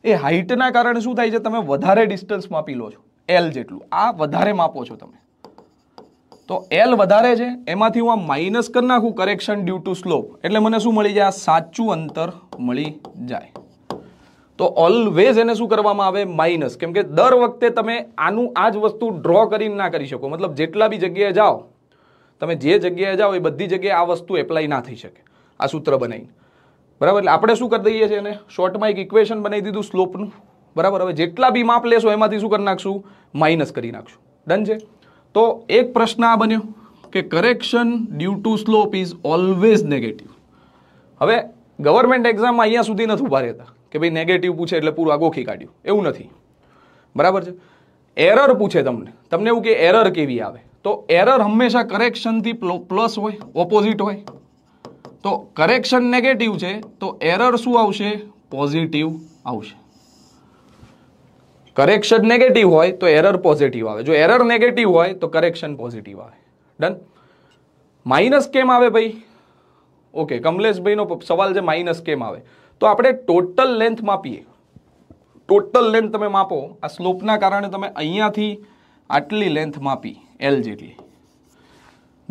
એ હાઇટના કારણે શું થાય છે તમે વધારે ડિસ્ટન્સ માપી લો છો એલ જેટલું આ વધારે માપો છો તમે તો એલ વધારે છે એમાંથી હું આ માઇનસ કરી નાખું કરેક્શન ડ્યુ ટુ સ્લોપ એટલે મને શું મળી જાય આ સાચું અંતર મળી જાય તો ઓલવેઝ એને શું કરવામાં આવે માઇનસ કેમ કે દર વખતે તમે આનું આ જ વસ્તુ ડ્રો કરીને ના કરી શકો મતલબ જેટલા બી જગ્યાએ જાઓ તમે જે જગ્યાએ જાઓ એ બધી જગ્યાએ આ વસ્તુ એપ્લાય ના થઈ શકે આ સૂત્ર બનાવીને બરાબર એટલે આપણે શું કરી દઈએ છીએ એને શોર્ટમાં એક ઇક્વેશન બનાવી દીધું સ્લોપનું બરાબર હવે જેટલા બી માપ લેશો એમાંથી શું કરી નાખશું માઇનસ કરી નાખશું ડન છે તો એક પ્રશ્ન આ બન્યો કે correction due to slope is always negative હવે ગવર્મેન્ટ એક્ઝામમાં અહીંયા સુધી નથી ઉભા રહેતા કે ભાઈ નેગેટિવ પૂછે એટલે પૂરું આગોખી કાઢ્યું એવું નથી બરાબર છે એરર પૂછે તમને તમને એવું કે એરર કેવી આવે તો એરર હંમેશા કરેક્શનથી પ્લસ હોય ઓપોઝિટ હોય તો કરેક્શન નેગેટિવ છે તો એરર શું આવશે પોઝિટિવ આવશે કરેક્શન નેગેટિવ હોય તો એરર પોઝિટિવ આવે જો એરર નેગેટિવ હોય તો કરેક્શન પોઝિટિવ આવે ડન માઇનસ કેમ આવે ભાઈ ઓકે કમલેશભાઈનો સવાલ છે માઇનસ કેમ આવે તો આપણે ટોટલ લેન્થ માપીએ ટોટલ લેન્થ તમે માપો આ સ્લોપના કારણે તમે અહીંયાથી આટલી લેન્થ માપી એલ જેટલી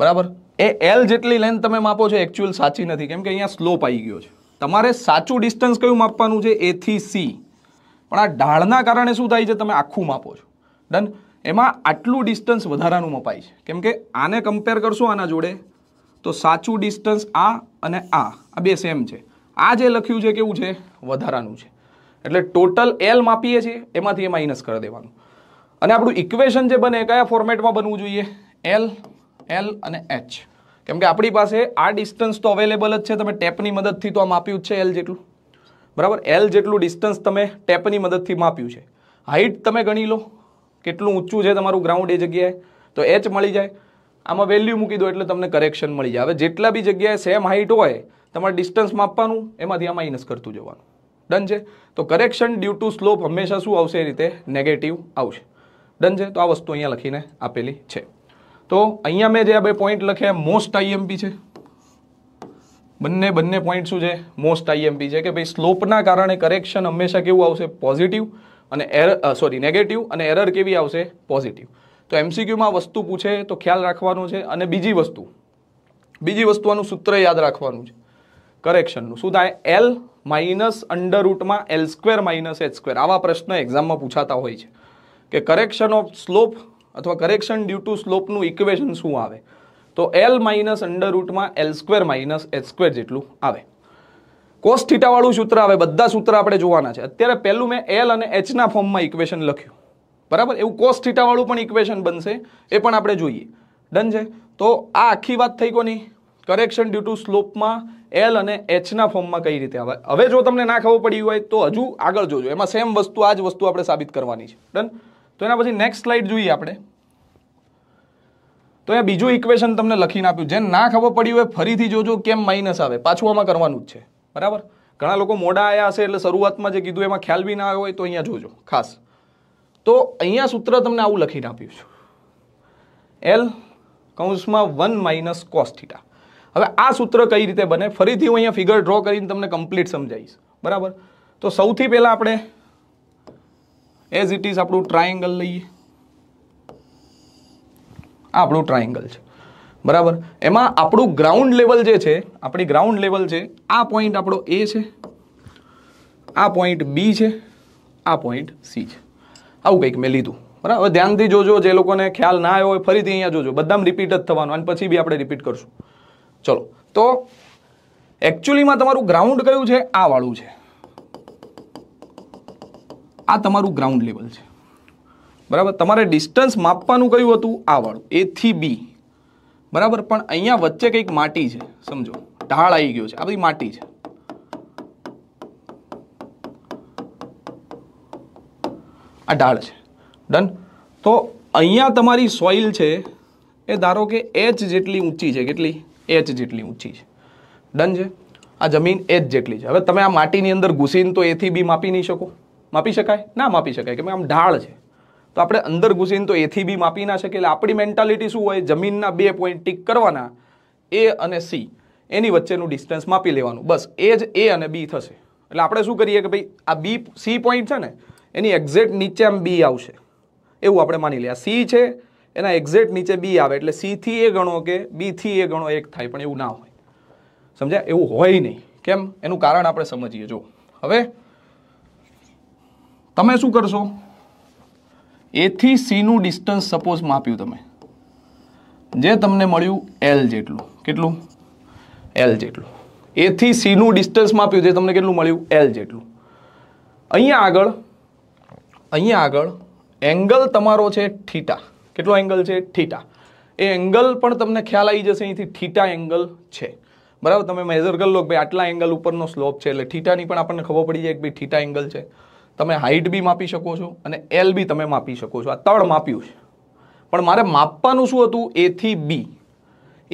બરાબર એ એલ જેટલી લેન્થ તમે માપો છો એકચ્યુઅલ સાચી નથી કેમ કે અહીંયા સ્લોપ આવી ગયો છે તમારે સાચું ડિસ્ટન્સ કયું માપવાનું છે એથી સી પણ આ ઢાળના કારણે શું થાય છે તમે આખું માપો છો ડન એમાં આટલું ડિસ્ટન્સ વધારાનું મપાય છે કેમ કે આને કમ્પેર કરશો આના જોડે તો સાચું ડિસ્ટન્સ આ અને આ આ બે સેમ છે આ જે લખ્યું છે કેવું છે વધારાનું છે એટલે ટોટલ એલ માપીએ છીએ એમાંથી એ માઇનસ કરી દેવાનું અને આપણું ઇક્વેશન જે બને કયા ફોર્મેટમાં બનવું જોઈએ એલ એલ અને એચ કેમ કે આપણી પાસે આ ડિસ્ટન્સ તો અવેલેબલ જ છે તમે ટેપની મદદથી તો આ માપ્યું જ છે એલ જેટલું બરાબર એલ જેટલું ડિસ્ટન્સ તમે ટેપની મદદથી માપ્યું છે હાઇટ તમે ગણી લો કેટલું ઊંચું છે તમારું ગ્રાઉન્ડ એ જગ્યાએ તો એચ મળી જાય આમાં વેલ્યુ મૂકી દો એટલે તમને કરેક્શન મળી જાય હવે જેટલા બી જગ્યાએ સેમ હાઇટ હોય તમારે ડિસ્ટન્સ માપવાનું એમાંથી આ માઇનસ કરતું જવાનું ડન છે તો કરેક્શન ડ્યુ ટુ સ્લોપ હંમેશા શું આવશે એ રીતે નેગેટિવ આવશે ડન છે તો આ વસ્તુ અહીંયા લખીને આપેલી છે તો અહીંયા મેં જે આ બે પોઈન્ટ લખ્યા મોસ્ટ આઈએમપી છે બંને બંને પોઈન્ટ શું છે મોસ્ટ આઈએમપી છે કે ભાઈ સ્લોપના કારણે કરેક્શન હંમેશા કેવું આવશે પોઝિટિવ અને એર સોરી નેગેટિવ અને એરર કેવી આવશે પોઝિટિવ તો એમસીક્યુમાં વસ્તુ પૂછે તો ખ્યાલ રાખવાનું છે અને બીજી વસ્તુ બીજી વસ્તુનું સૂત્ર યાદ રાખવાનું છે કરેક્શનનું શું થાય એલ માઇનસ અંડર રૂટમાં L square minus H square આવા પ્રશ્ન એક્ઝામમાં પૂછાતા હોય છે કે કરેક્શન ઓફ સ્લોપ અથવા કરેક્શન ડ્યુ ટુ સ્લોપનું ઇક્વેશન શું આવે તો એલ માઇનસ અંડર રૂટમાં L square minus H square જેટલું આવે કોસ થીટાવાળું સૂત્ર આવે બધા સૂત્ર આપણે જોવાના છે અત્યારે પહેલું મેં એલ અને એચના ફોર્મમાં ઇક્વેશન લખ્યું બરાબર એવું કોસ થીટાવાળું પણ ઇક્વેશન બનશે એ પણ આપણે જોઈએ ડન છે તો આ આખી વાત થઈ કોની કરેક્શન ડ્યુ ટુ સ્લોપમાં એલ અને એચના ફોર્મમાં કઈ રીતે આવે હવે જો તમને ના ખબર પડી હોય તો હજુ આગળ જોજો એમાં સેમ વસ્તુ આ જ વસ્તુ આપણે સાબિત કરવાની છે ડન તો એના પછી નેક્સ્ટ સ્લાઇડ જોઈએ આપણે તો અહીંયા બીજું ઇક્વેશન તમને લખીને આપ્યું જેને ના ખબર પડ્યું હોય ફરીથી જોજો કેમ માઇનસ આવે પાછું આમાં કરવાનું જ છે બરાબર ઘણા લોકો મોડા આવ્યા હશે એટલે શરૂઆતમાં જે કીધું એમાં ખ્યાલ બી ના આવ્યો હોય તો અહીંયા જોજો ખાસ તો અહીંયા સૂત્ર તમને આવું લખીને આપ્યું છું એલ કૌંસમાં વન માઇનસ કોસ્થિટા હવે આ સૂત્ર કઈ રીતે બને ફરીથી હું અહીંયા ફિગર ડ્રો કરીને તમને કમ્પ્લીટ સમજાવીશ બરાબર તો સૌથી પહેલાં આપણે એઝ ઇટ ઇઝ આપણું ટ્રાયેંગલ લઈએ આ આપણું ટ્રાયેંગલ છે બરાબર એમાં આપણું ગ્રાઉન્ડ લેવલ જે છે આપણી ગ્રાઉન્ડ લેવલ છે આ પોઈન્ટ આપણો એ છે આ પોઈન્ટ બી છે આ પોઈન્ટ સી છે આવું કંઈક મેં લીધું બરાબર ધ્યાનથી જોજો જે લોકોને ખ્યાલ ના આવ્યો હોય ફરીથી અહીંયા જોજો બધામાં રિપીટ જ થવાનું અને પછી બી આપણે રિપીટ કરશું ચલો તો એકચ્યુઅલીમાં તમારું ગ્રાઉન્ડ કયું છે આ વાળું છે આ તમારું ગ્રાઉન્ડ લેવલ છે બરાબર તમારે ડિસ્ટન્સ માપવાનું કયું હતું આ વાળું એ થી બી બરાબર પણ અહીંયા વચ્ચે કંઈક માટી છે સમજો ઢાળ આવી ગયો છે આ બધી માટી છે આ ઢાળ છે ડન તો અહીંયા તમારી સોઇલ છે એ ધારો કે એચ જેટલી ઊંચી છે કેટલી એચ જેટલી ઊંચી છે ડન છે આ જમીન એચ જેટલી છે હવે તમે આ માટીની અંદર ઘૂસીને તો એથી બી માપી નહીં શકો માપી શકાય ના માપી શકાય કેમ આમ ઢાળ છે તો આપણે અંદર ઘૂસીને તો એથી બી માપી ના શકીએ એટલે આપણી મેન્ટાલિટી શું હોય જમીનના બે પોઈન્ટ ટીક કરવાના એ અને સી એની વચ્ચેનું ડિસ્ટન્સ માપી લેવાનું બસ એ જ એ અને બી થશે એટલે આપણે શું કરીએ કે ભાઈ આ બી સી પોઈન્ટ છે ને એની એક્ઝેક્ટ નીચે આમ બી આવશે એવું આપણે માની લઈએ સી છે એના એક્ઝેક્ટ નીચે બી આવે એટલે સીથી એ ગણો કે બીથી એ ગણો એક થાય પણ એવું ના હોય સમજ્યા એવું હોય નહીં કેમ એનું કારણ આપણે સમજીએ જો હવે તમે શું કરશો એથી સીનું ડિસ્ટન્સ સપોઝ માપ્યું તમે જે તમને મળ્યું એલ જેટલું કેટલું એલ જેટલું એથી સીનું ડિસ્ટન્સ માપ્યું જે તમને કેટલું મળ્યું એલ જેટલું અહીંયા આગળ અહીંયા આગળ એંગલ તમારો છે ઠીટા કેટલો એંગલ છે ઠીટા એ એંગલ પણ તમને ખ્યાલ આવી જશે અહીંથી ઠીટા એંગલ છે બરાબર તમે મેઝર કરી લો ભાઈ આટલા એંગલ ઉપરનો સ્લોપ છે એટલે થીટાની પણ આપણને ખબર પડી જાય કે ભાઈ થીટા એંગલ છે તમે હાઇટ બી માપી શકો છો અને એલ બી તમે માપી શકો છો આ તળ માપ્યું છે પણ મારે માપવાનું શું હતું એથી બી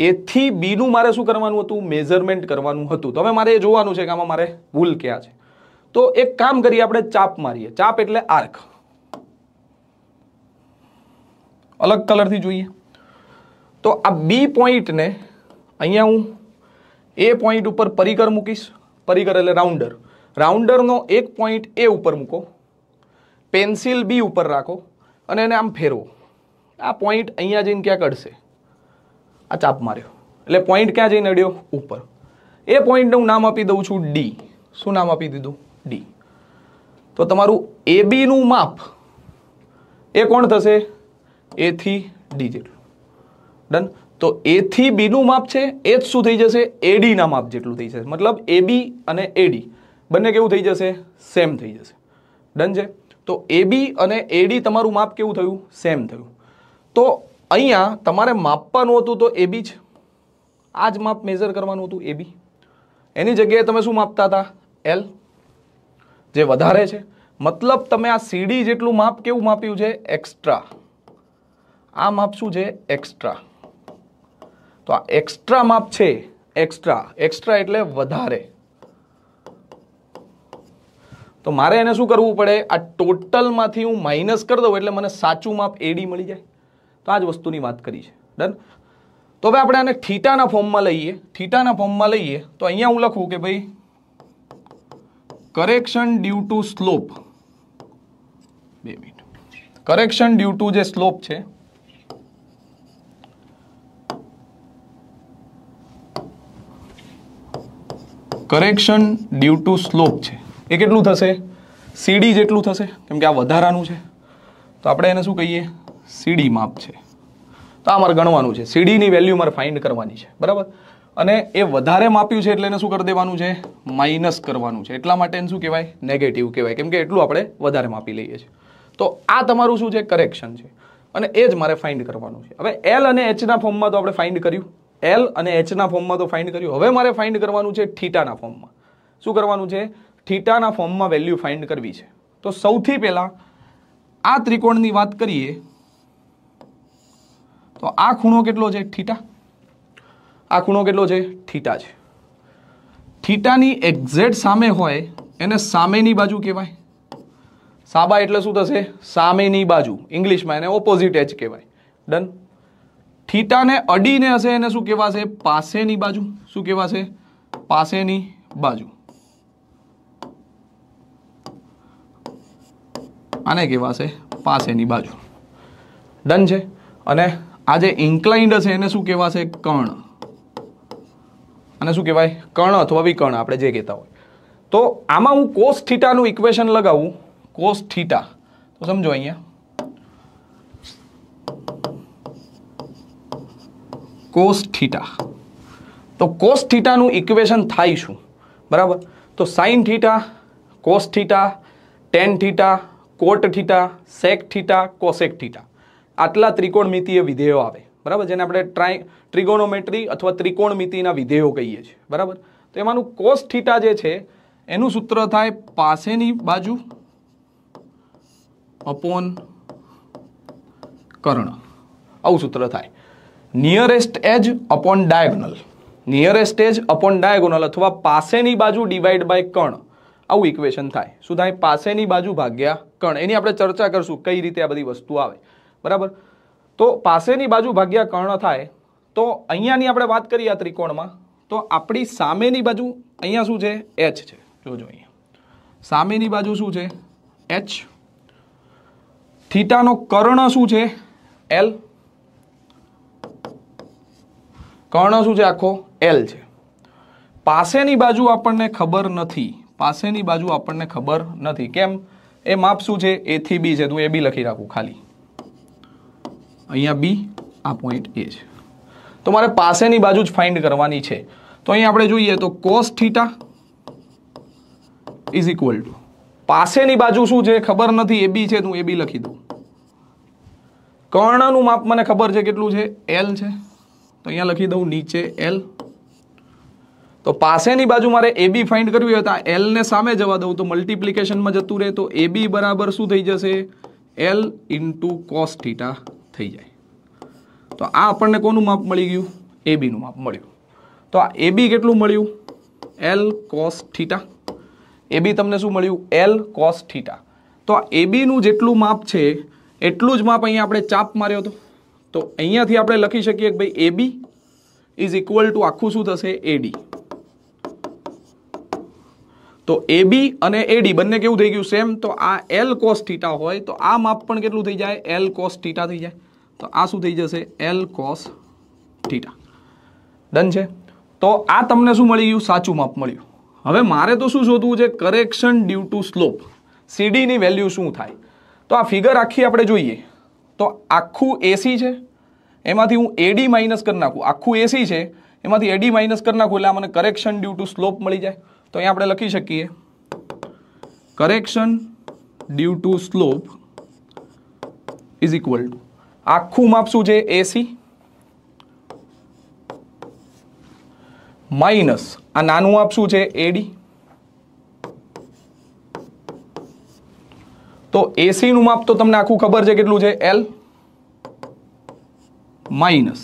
એથી બીનું મારે શું કરવાનું હતું મેઝરમેન્ટ કરવાનું હતું તમે મારે એ જોવાનું છે કે આમાં મારે ભૂલ ક્યાં છે તો એક કામ કરીએ આપણે ચાપ મારીએ ચાપ એટલે આર્ક અલગ કલરથી જોઈએ તો આ બી પોઈન્ટને અહીંયા હું એ પોઈન્ટ ઉપર પરિકર મૂકીશ પરિકર એટલે રાઉન્ડર રાઉન્ડરનો એક પોઈન્ટ એ ઉપર મૂકો પેન્સિલ બી ઉપર રાખો અને એને આમ ફેરવો આ પોઈન્ટ અહીંયા જઈને ક્યાંક કરશે આ ચાપ માર્યો એટલે પોઈન્ટ ક્યાં જઈને અડ્યો ઉપર એ પોઈન્ટનું હું નામ આપી દઉં છું ડી શું નામ આપી દીધું ડી તો તમારું એ બીનું માપ એ કોણ થશે એથી ડી જેટલું ડન તો એથી બીનું માપ છે એ જ શું થઈ જશે એડીના માપ જેટલું થઈ જશે મતલબ એબી અને એડી બંને કેવું થઈ જશે સેમ થઈ જશે ડન છે તો એબી અને એડી તમારું માપ કેવું થયું સેમ થયું તો અહીંયા તમારે માપવાનું હતું તો એબી જ આ જ માપ મેઝર કરવાનું હતું એબી એની જગ્યાએ તમે શું માપતા હતા એલ જે વધારે છે મતલબ તમે આ સીડી જેટલું માપ કેવું માપ્યું છે એક્સ્ટ્રા આ માપ શું છે એક્સ્ટ્રા તો આ એક્સ્ટ્રા માપ છે એક્સ્ટ્રા એક્સ્ટ્રા એટલે વધારે તો મારે એને શું કરવું પડે આ ટોટલમાંથી હું માઇનસ કરી દઉં એટલે મને સાચું માપ એડી મળી જાય તો આ જ વસ્તુની વાત કરી છે ડન તો હવે આપણે આને થીટાના ફોર્મમાં લઈએ થીટાના ફોર્મમાં લઈએ તો અહીંયા હું લખું કે ભાઈ કરેક્શન ડ્યુ ટુ સ્લોપ બે મિનિટ કરેક્શન ડ્યુ ટુ જે સ્લોપ છે કરેક્શન ડ્યુ ટુ સ્લોપ છે એ કેટલું થશે સીડી જેટલું થશે કેમ કે આ વધારાનું છે તો આપણે એને શું કહીએ સીડી માપ છે તો આ મારે ગણવાનું છે સીડીની વેલ્યુ મારે ફાઇન્ડ કરવાની છે બરાબર અને એ વધારે માપ્યું છે એટલે એને શું કરી દેવાનું છે માઇનસ કરવાનું છે એટલા માટે એને શું કહેવાય નેગેટિવ કહેવાય કેમ કે એટલું આપણે વધારે માપી લઈએ છીએ તો આ તમારું શું છે કરેક્શન છે અને એ જ મારે ફાઇન્ડ કરવાનું છે હવે એલ અને એચના ફોર્મમાં તો આપણે ફાઇન્ડ કર્યું એલ અને એચના ફોર્મમાં તો ફાઇન્ડ કર્યું હવે મારે ફાઇન્ડ કરવાનું છે થીટાના ફોર્મમાં શું કરવાનું છે થીટાના ફોર્મમાં વેલ્યુ ફાઇન્ડ કરવી છે તો સૌથી પહેલાં આ ત્રિકોણની વાત કરીએ તો આ ખૂણો કેટલો છે થીટા આ ખૂણો કેટલો છે થીટા છે થીટાની એક્ઝેક્ટ સામે હોય એને સામેની બાજુ કહેવાય સાબા એટલે શું થશે સામેની બાજુ ઇંગ્લિશમાં એને ઓપોઝિટ એચ કહેવાય ડન થીટાને અડીને હશે એને શું કહેવાશે પાસેની બાજુ શું કહેવાશે પાસેની બાજુ આને કહેવાશે પાસેની બાજુ ડન છે અને આ જે ઇન્ક્લાઇન્ડ હશે એને શું કહેવાશે કર્ણ અને શું કહેવાય કર્ણ અથવા વિકર્ણ આપણે જે કહેતા હોય તો આમાં હું કોસ થીટાનું ઇક્વેશન લગાવું કોસ થીટા તો સમજો અહીંયા કોસ થીટા તો કોસ થીટાનું ઇક્વેશન થાય શું બરાબર તો sine theta cos theta tan theta cot theta sec theta cosec theta આટલા ત્રિકોણમિતિય વિધેયો આવે બરાબર જેને આપણે ટ્રાય ત્રિગોનોમેટ્રી અથવા ત્રિકોણમિતિના વિધેયો કહીએ છીએ બરાબર તો એમાંનું કોસ થીટા જે છે એનું સૂત્ર થાય પાસેની બાજુ અપોન કર્ણ આવું સૂત્ર થાય nearest edge upon diagonal nearest edge upon diagonal અથવા પાસેની બાજુ ડિવાઈડ બાય કર્ણ આવું ઇક્વેશન થાય શું થાય પાસેની બાજુ ભાગ્યા કણ એની આપણે ચર્ચા કરશું કઈ રીતે આ બધી વસ્તુ આવે બરાબર તો પાસેની બાજુ ભાગ્યા કર્ણ થાય તો અહીંયાની આપણે વાત કરીએ આ ત્રિકોણમાં તો આપણી સામેની બાજુ અહીંયા શું છે એચ છે જોજો અહીંયા સામેની બાજુ શું છે એચ થીટાનો કર્ણ શું છે એલ કર્ણ શું છે આખો એલ છે પાસેની બાજુ આપણને ખબર નથી પાસેની બાજુ આપણને ખબર નથી કેમ એ માપ શું છે એથી બી છે તો એ બી લખી રાખું ખાલી અહીંયા બી આ પોઈન્ટ એ છે તો મારે પાસેની બાજુ જ ફાઇન્ડ કરવાની છે તો અહીંયા આપણે જોઈએ તો cos theta is equal to પાસેની બાજુ શું છે ખબર નથી એ બી છે તો એ બી લખી દઉં કર્ણનું માપ મને ખબર છે કેટલું છે એલ છે તો અહીંયા લખી દઉં નીચે એલ તો પાસેની બાજુ મારે એબી ફાઇન્ડ કરવી હોય તો આ એલને સામે જવા દઉં તો મલ્ટીપ્લિકેશનમાં જતું રહે તો એબી બરાબર શું થઈ જશે એલ ઇન્ટુ કોસ થીટા થઈ જાય તો આ આપણને કોનું માપ મળી ગયું એબીનું માપ મળ્યું તો આ એબી કેટલું મળ્યું એલ કોસ થીટા એબી તમને શું મળ્યું એલ કોસ થીટા તો આ એબીનું જેટલું માપ છે એટલું જ માપ અહીંયા આપણે ચાપ માર્યો હતો તો અહીંયાથી આપણે લખી શકીએ કે ભાઈ એબી ઇઝ ઇક્વલ ટુ આખું શું થશે એડી તો એ બી અને એડી બંને કેવું થઈ ગયું સેમ તો આ એલ કોસ થીટા હોય તો આ માપ પણ કેટલું થઈ જાય એલ કોસ થીટા થઈ જાય તો આ શું થઈ જશે એલ કોસ થીટા ડન છે તો આ તમને શું મળી ગયું સાચું માપ મળ્યું હવે મારે તો શું શોધવું છે કરેક્શન ડ્યુ ટુ સ્લોપ સીડીની વેલ્યુ શું થાય તો આ ફિગર આખી આપણે જોઈએ તો આખું એસી છે એમાંથી હું એડી માઇનસ કરી નાખું આખું એસી છે એમાંથી એડી માઇનસ કરી નાખું એટલે આ મને કરેક્શન ડ્યુ ટુ સ્લોપ મળી જાય તો અહીંયા આપણે લખી શકીએ correction due to slope is equal to આખું માપ શું છે એસી માઇનસ આ નાનું માપ શું છે એડી તો એસીનું માપ તો તમને આખું ખબર છે કેટલું છે એલ માઇનસ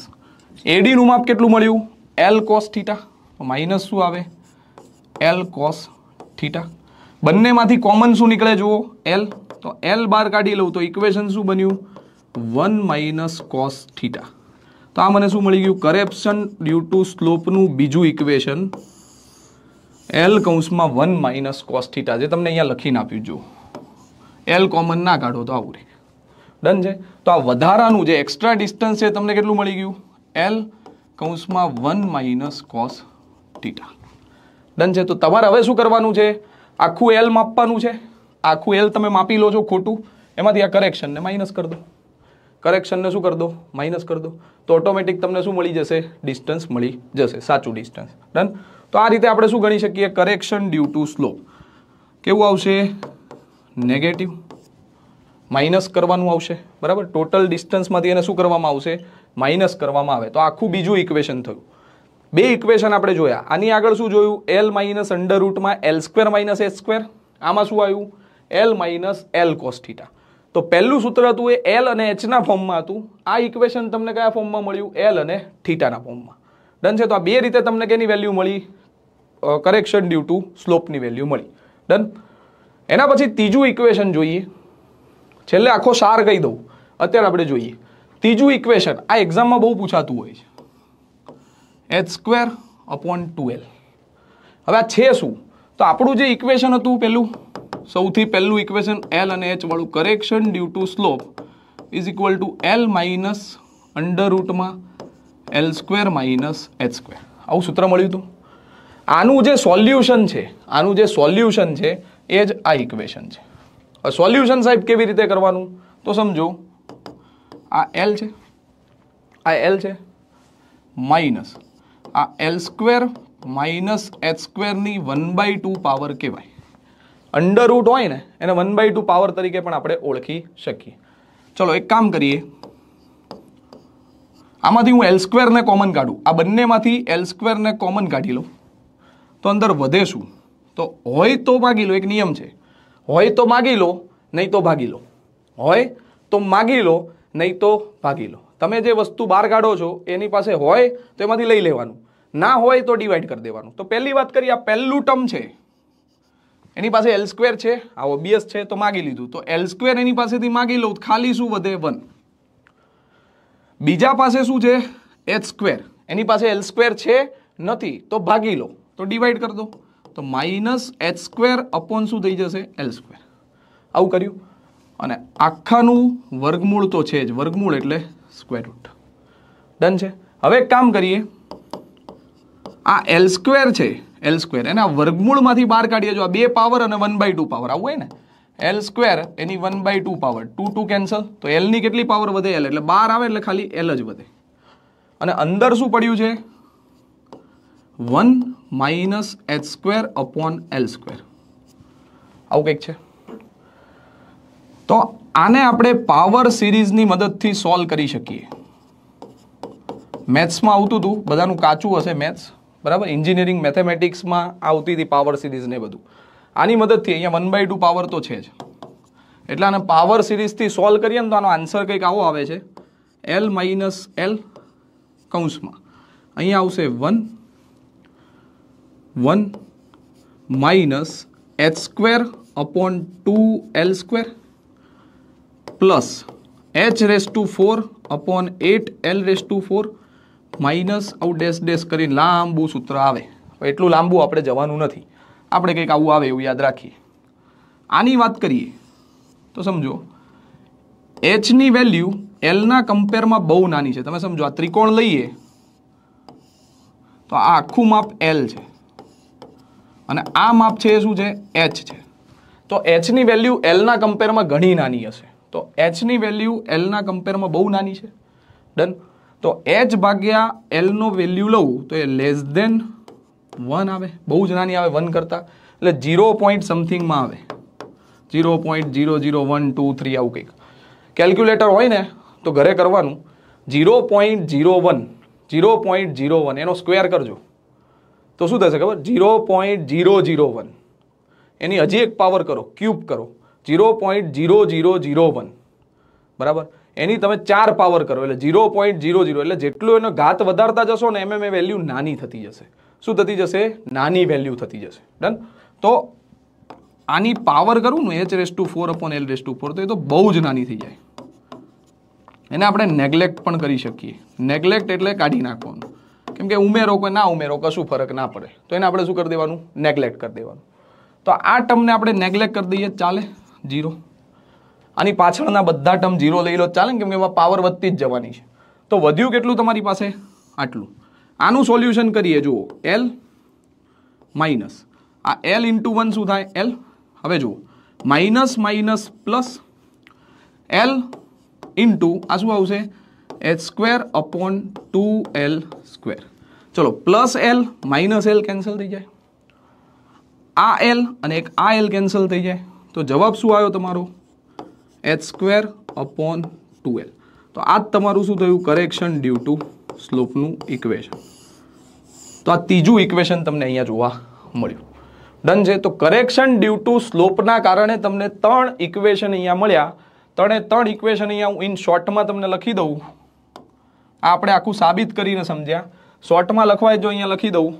એડીનું માપ કેટલું મળ્યું એલ કોસ માઇનસ શું આવે એલ કોસ થીટા બંનેમાંથી કોમન શું નીકળે જુઓ એલ તો એલ બાર કાઢી લઉં તો ઇક્વેશન શું બન્યું વન માઇનસ કોસ થીટા તો આ મને શું મળી ગયું કરેપ્શન ડ્યુ ટુ સ્લોપનું બીજું ઇક્વેશન એલ કૌંસમાં વન માઇનસ કોસ થીટા જે તમને અહીંયા લખીને આપ્યું જુઓ એલ કોમન ના કાઢો તો આવું રહે ડન છે તો આ વધારાનું જે એક્સ્ટ્રા ડિસ્ટન્સ છે તમને કેટલું મળી ગયું એલ કૌંસમાં one minus cos theta done છે તો તમારે હવે શું કરવાનું છે આખું એલ માપવાનું છે આખું એલ તમે માપી લો છો ખોટું એમાંથી આ કરેક્શનને માઇનસ કરી દો કરેક્શનને શું કરી દો માઇનસ કરી દો તો ઓટોમેટિક તમને શું મળી જશે ડિસ્ટન્સ મળી જશે સાચું ડિસ્ટન્સ ડન તો આ રીતે આપણે શું ગણી શકીએ કરેક્શન ડ્યુ ટુ સ્લોપ કેવું આવશે નેગેટિવ માઇનસ કરવાનું આવશે બરાબર ટોટલ ડિસ્ટન્સમાંથી એને શું કરવામાં આવશે માઇનસ કરવામાં આવે તો આખું બીજું ઇક્વેશન થયું બે ઇક્વેશન આપણે જોયા આની આગળ શું જોયું એલ માઇનસ અંડર રૂટમાં L square minus S square આમાં શું આવ્યું એલ માઇનસ એલ કોસ્ટીટા તો પહેલું સૂત્ર હતું એ એલ અને એચના ફોર્મમાં હતું આ ઇક્વેશન તમને કયા ફોર્મમાં મળ્યું એલ અને થીટાના ફોર્મમાં ડન છે તો આ બે રીતે તમને કેની વેલ્યુ મળી કરેક્શન ડ્યુ ટુ સ્લોપની વેલ્યુ મળી ડન એના પછી ત્રીજું ઇક્વેશન જોઈએ છેલ્લે આખો સાર કહી દઉં અત્યારે આપણે જોઈએ ત્રીજું ઇક્વેશન આ એક્ઝામમાં બહુ પૂછાતું હોય છે H square upon two L હવે આ છે શું તો આપણું જે ઇક્વેશન હતું પહેલું સૌથી પહેલું ઇક્વેશન એલ અને એચ વાળું correction due to slope is equal to L minus under રૂટમાં L square minus H square આવું સૂત્ર મળ્યું હતું આનું જે સોલ્યુશન છે આનું જે સોલ્યુશન છે એ જ આ ઇક્વેશન છે સોલ્યુશન સાહેબ કેવી રીતે કરવાનું તો સમજો આ એલ છે આ એલ છે માઇનસ આ એલ સ્ક્વેર માઇનસ એચ સ્ક્વેરની વન બાય ટુ પાવર કહેવાય અંડરરૂટ હોય ને એને વન બાય ટુ પાવર તરીકે પણ આપણે ઓળખી શકીએ ચલો એક કામ કરીએ આમાંથી હું એલ સ્ક્વેરને કોમન કાઢું આ બંનેમાંથી એલ સ્ક્વેરને કોમન કાઢી લઉં તો અંદર વધે શું તો હોય તો માગી લો એક નિયમ છે હોય તો માગી લો નહીં તો ભાગી લો હોય તો માગી લો નહીં તો ભાગી લો તમે જે વસ્તુ બહાર કાઢો છો એની પાસે હોય તો એમાંથી લઈ લેવાનું ના હોય તો ડિવાઈડ કરી દેવાનું તો પહેલી વાત કરીએ આ પહેલું ટર્મ છે એની પાસે એલ સ્ક્વેર છે આ ઓબિયસ છે તો માગી લીધું તો એલ સ્ક્વેર એની પાસેથી માગી લઉં ખાલી શું વધે વન બીજા પાસે શું છે એચ સ્ક્વેર એની પાસે એલ સ્ક્વેર છે નથી તો ભાગી લો તો ડિવાઈડ કરી દો તો માઇનસ એચ સ્ક્વેર અપોન શું થઈ જશે એલ સ્ક્વેર આવું કર્યું અને આખાનું વર્ગમૂળ તો છે જ વર્ગમૂળ એટલે સ્ક્વેર રૂટ ડન છે હવે એક કામ કરીએ આ એલ સ્ક્વેર છે એલ સ્ક્વેર એના વર્ગમૂળમાંથી બહાર કાઢીએ જો આ બે પાવર અને વન બાય ટુ પાવર આવું હોય ને એલ સ્ક્વેર એની one by two power two two cancel તો એલની કેટલી પાવર વધે એલ એટલે બહાર આવે એટલે ખાલી એલ જ વધે અને અંદર શું પડ્યું છે one minus H square upon L square આવું કંઈક છે તો આને આપણે પાવર સિરીઝની મદદથી સોલ્વ કરી શકીએ મેથ્સમાં આવતું હતું બધાનું કાચું હશે મેથ્સ બરાબર એન્જિનિયરિંગ મેથેમેટિક્સમાં આવતી હતી પાવર સિરીઝ ને બધું આની મદદથી અહીંયા વન બાય ટુ પાવર તો છે જ એટલે આને પાવર સિરીઝથી સોલ્વ કરીએ ને તો આનો આન્સર કંઈક આવો આવે છે એલ માઇનસ એલ કૌંસમાં અહીંયા આવશે one one minus H square upon two L square plus H raise to four upon eight L raise to four minus આવું ડેશ ડેશ કરીને લાંબુ સૂત્ર આવે એટલું લાંબુ આપણે જવાનું નથી આપણે કંઈક આવું આવે એવું યાદ રાખીએ આની વાત કરીએ તો સમજો એચની વેલ્યુ એલના કમ્પેરમાં બહુ નાની છે તમે સમજો આ ત્રિકોણ લઈએ તો આ આખું માપ એલ છે અને આ માપ છે એ શું છે એચ છે તો એચની વેલ્યુ એલના કમ્પેરમાં ઘણી નાની હશે તો એચની વેલ્યુ એલના કમ્પેરમાં બહુ નાની છે ડન તો એચ ભાગ્યા એલનો વેલ્યુ લઉં તો એ લેસ દેન વન આવે બહુ જ નાની આવે વન કરતાં એટલે ઝીરો પોઈન્ટ સમથિંગમાં આવે zero point zero zero one two three આવું કંઈક કેલ્ક્યુલેટર હોય ને તો ઘરે કરવાનું zero point zero one zero point zero one એનો સ્ક્વેર કરજો તો શું થશે ખબર zero point zero zero one એની હજી એક પાવર કરો ક્યુબ કરો zero point zero zero zero one બરાબર એની તમે ચાર પાવર કરો એટલે ઝીરો પોઈન્ટ ઝીરો ઝીરો એટલે જેટલો એનો ઘાત વધારતા જશો ને એમ એમ એ વેલ્યુ નાની થતી જશે શું થતી જશે નાની વેલ્યુ થતી જશે ડન તો આની પાવર કરું ને H raise to four upon L raise to four તો એ તો બહુ જ નાની થઈ જાય એને આપણે નેગ્લેક્ટ પણ કરી શકીએ નેગ્લેક્ટ એટલે કાઢી નાખવાનું કેમ કે ઉમેરો કે ના ઉમેરો કશું ફરક ના પડે તો એને આપણે શું કરી દેવાનું નેગ્લેક્ટ કરી દેવાનું તો આ ટર્મને આપણે નેગ્લેક્ટ કરી દઈએ ચાલે જીરો આની પાછળના બધા ટર્મ જીરો લઈ લો ચાલે કેમ કે એમાં પાવર વધતી જ જવાની છે તો વધ્યું કેટલું તમારી પાસે આટલું આનું સોલ્યુશન કરીએ જુઓ એલ માઇનસ આ એલ ઇન્ટુ વન શું થાય એલ હવે જુઓ minus minus plus L into આ શું આવશે H square upon two L square ચલો plus L minus L cancel થઈ જાય આ એલ અને એક આ એલ કેન્સલ થઈ જાય તો જવાબ શું આવ્યો તમારો H square upon two L તો આ જ તમારું શું થયું કરેક્શન ડ્યુ ટુ સ્લોપનું ઇક્વેશન તો આ ત્રીજું ઇક્વેશન તમને અહીંયા જોવા મળ્યું ડન છે તો કરેક્શન ડ્યુ ટુ સ્લોપના કારણે તમને ત્રણ ઇક્વેશન અહીંયા મળ્યા ત્રણે ત્રણ ઇક્વેશન અહીંયા હું ઇન શોર્ટમાં તમને લખી દઉં આપણે આખું સાબિત કરીને સમજ્યા શોર્ટમાં લખવાય જો અહીંયા લખી દઉં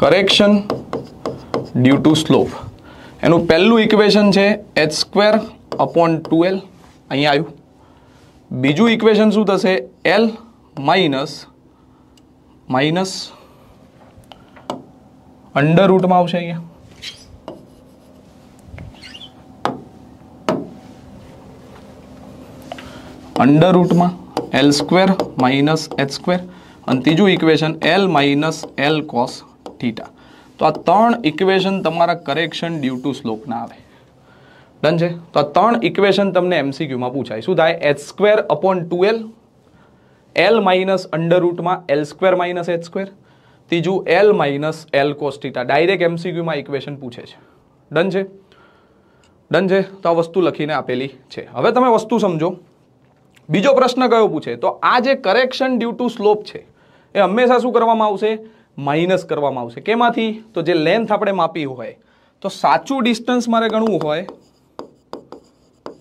કરેક્શન ડ્યુ ટુ સ્લોપ એનું પહેલું ઇક્વેશન છે H square upon two L અહીંયા આવ્યું બીજું ઇક્વેશન શું થશે એલ માઇનસ માઇનસ અંડર રૂટમાં આવશે અહીંયા અંડર રૂટમાં L square minus H square અને ત્રીજું equation L minus L cos theta તો આ ત્રણ ઇક્વેશન તમારા કરેક્શન ડ્યુ ટુ સ્લોપના આવે ડન છે તો આ ત્રણ ઇક્વેશન તમને એમસીક્યુમાં પૂછાય શું થાય H square upon two L L minus અંડરરૂટમાં L square minus H square ત્રીજું L minus L cos theta direct એમસીક્યુમાં ઇક્વેશન પૂછે છે ડન છે ડન છે તો આ વસ્તુ લખીને આપેલી છે હવે તમે વસ્તુ સમજો બીજો પ્રશ્ન કયો પૂછે તો આ જે કરેક્શન ડ્યુ ટુ સ્લોપ છે એ હંમેશા શું કરવામાં આવશે માઇનસ કરવામાં આવશે કેમાંથી તો જે લેન્થ આપણે માપી હોય તો સાચું ડિસ્ટન્સ મારે ગણવું હોય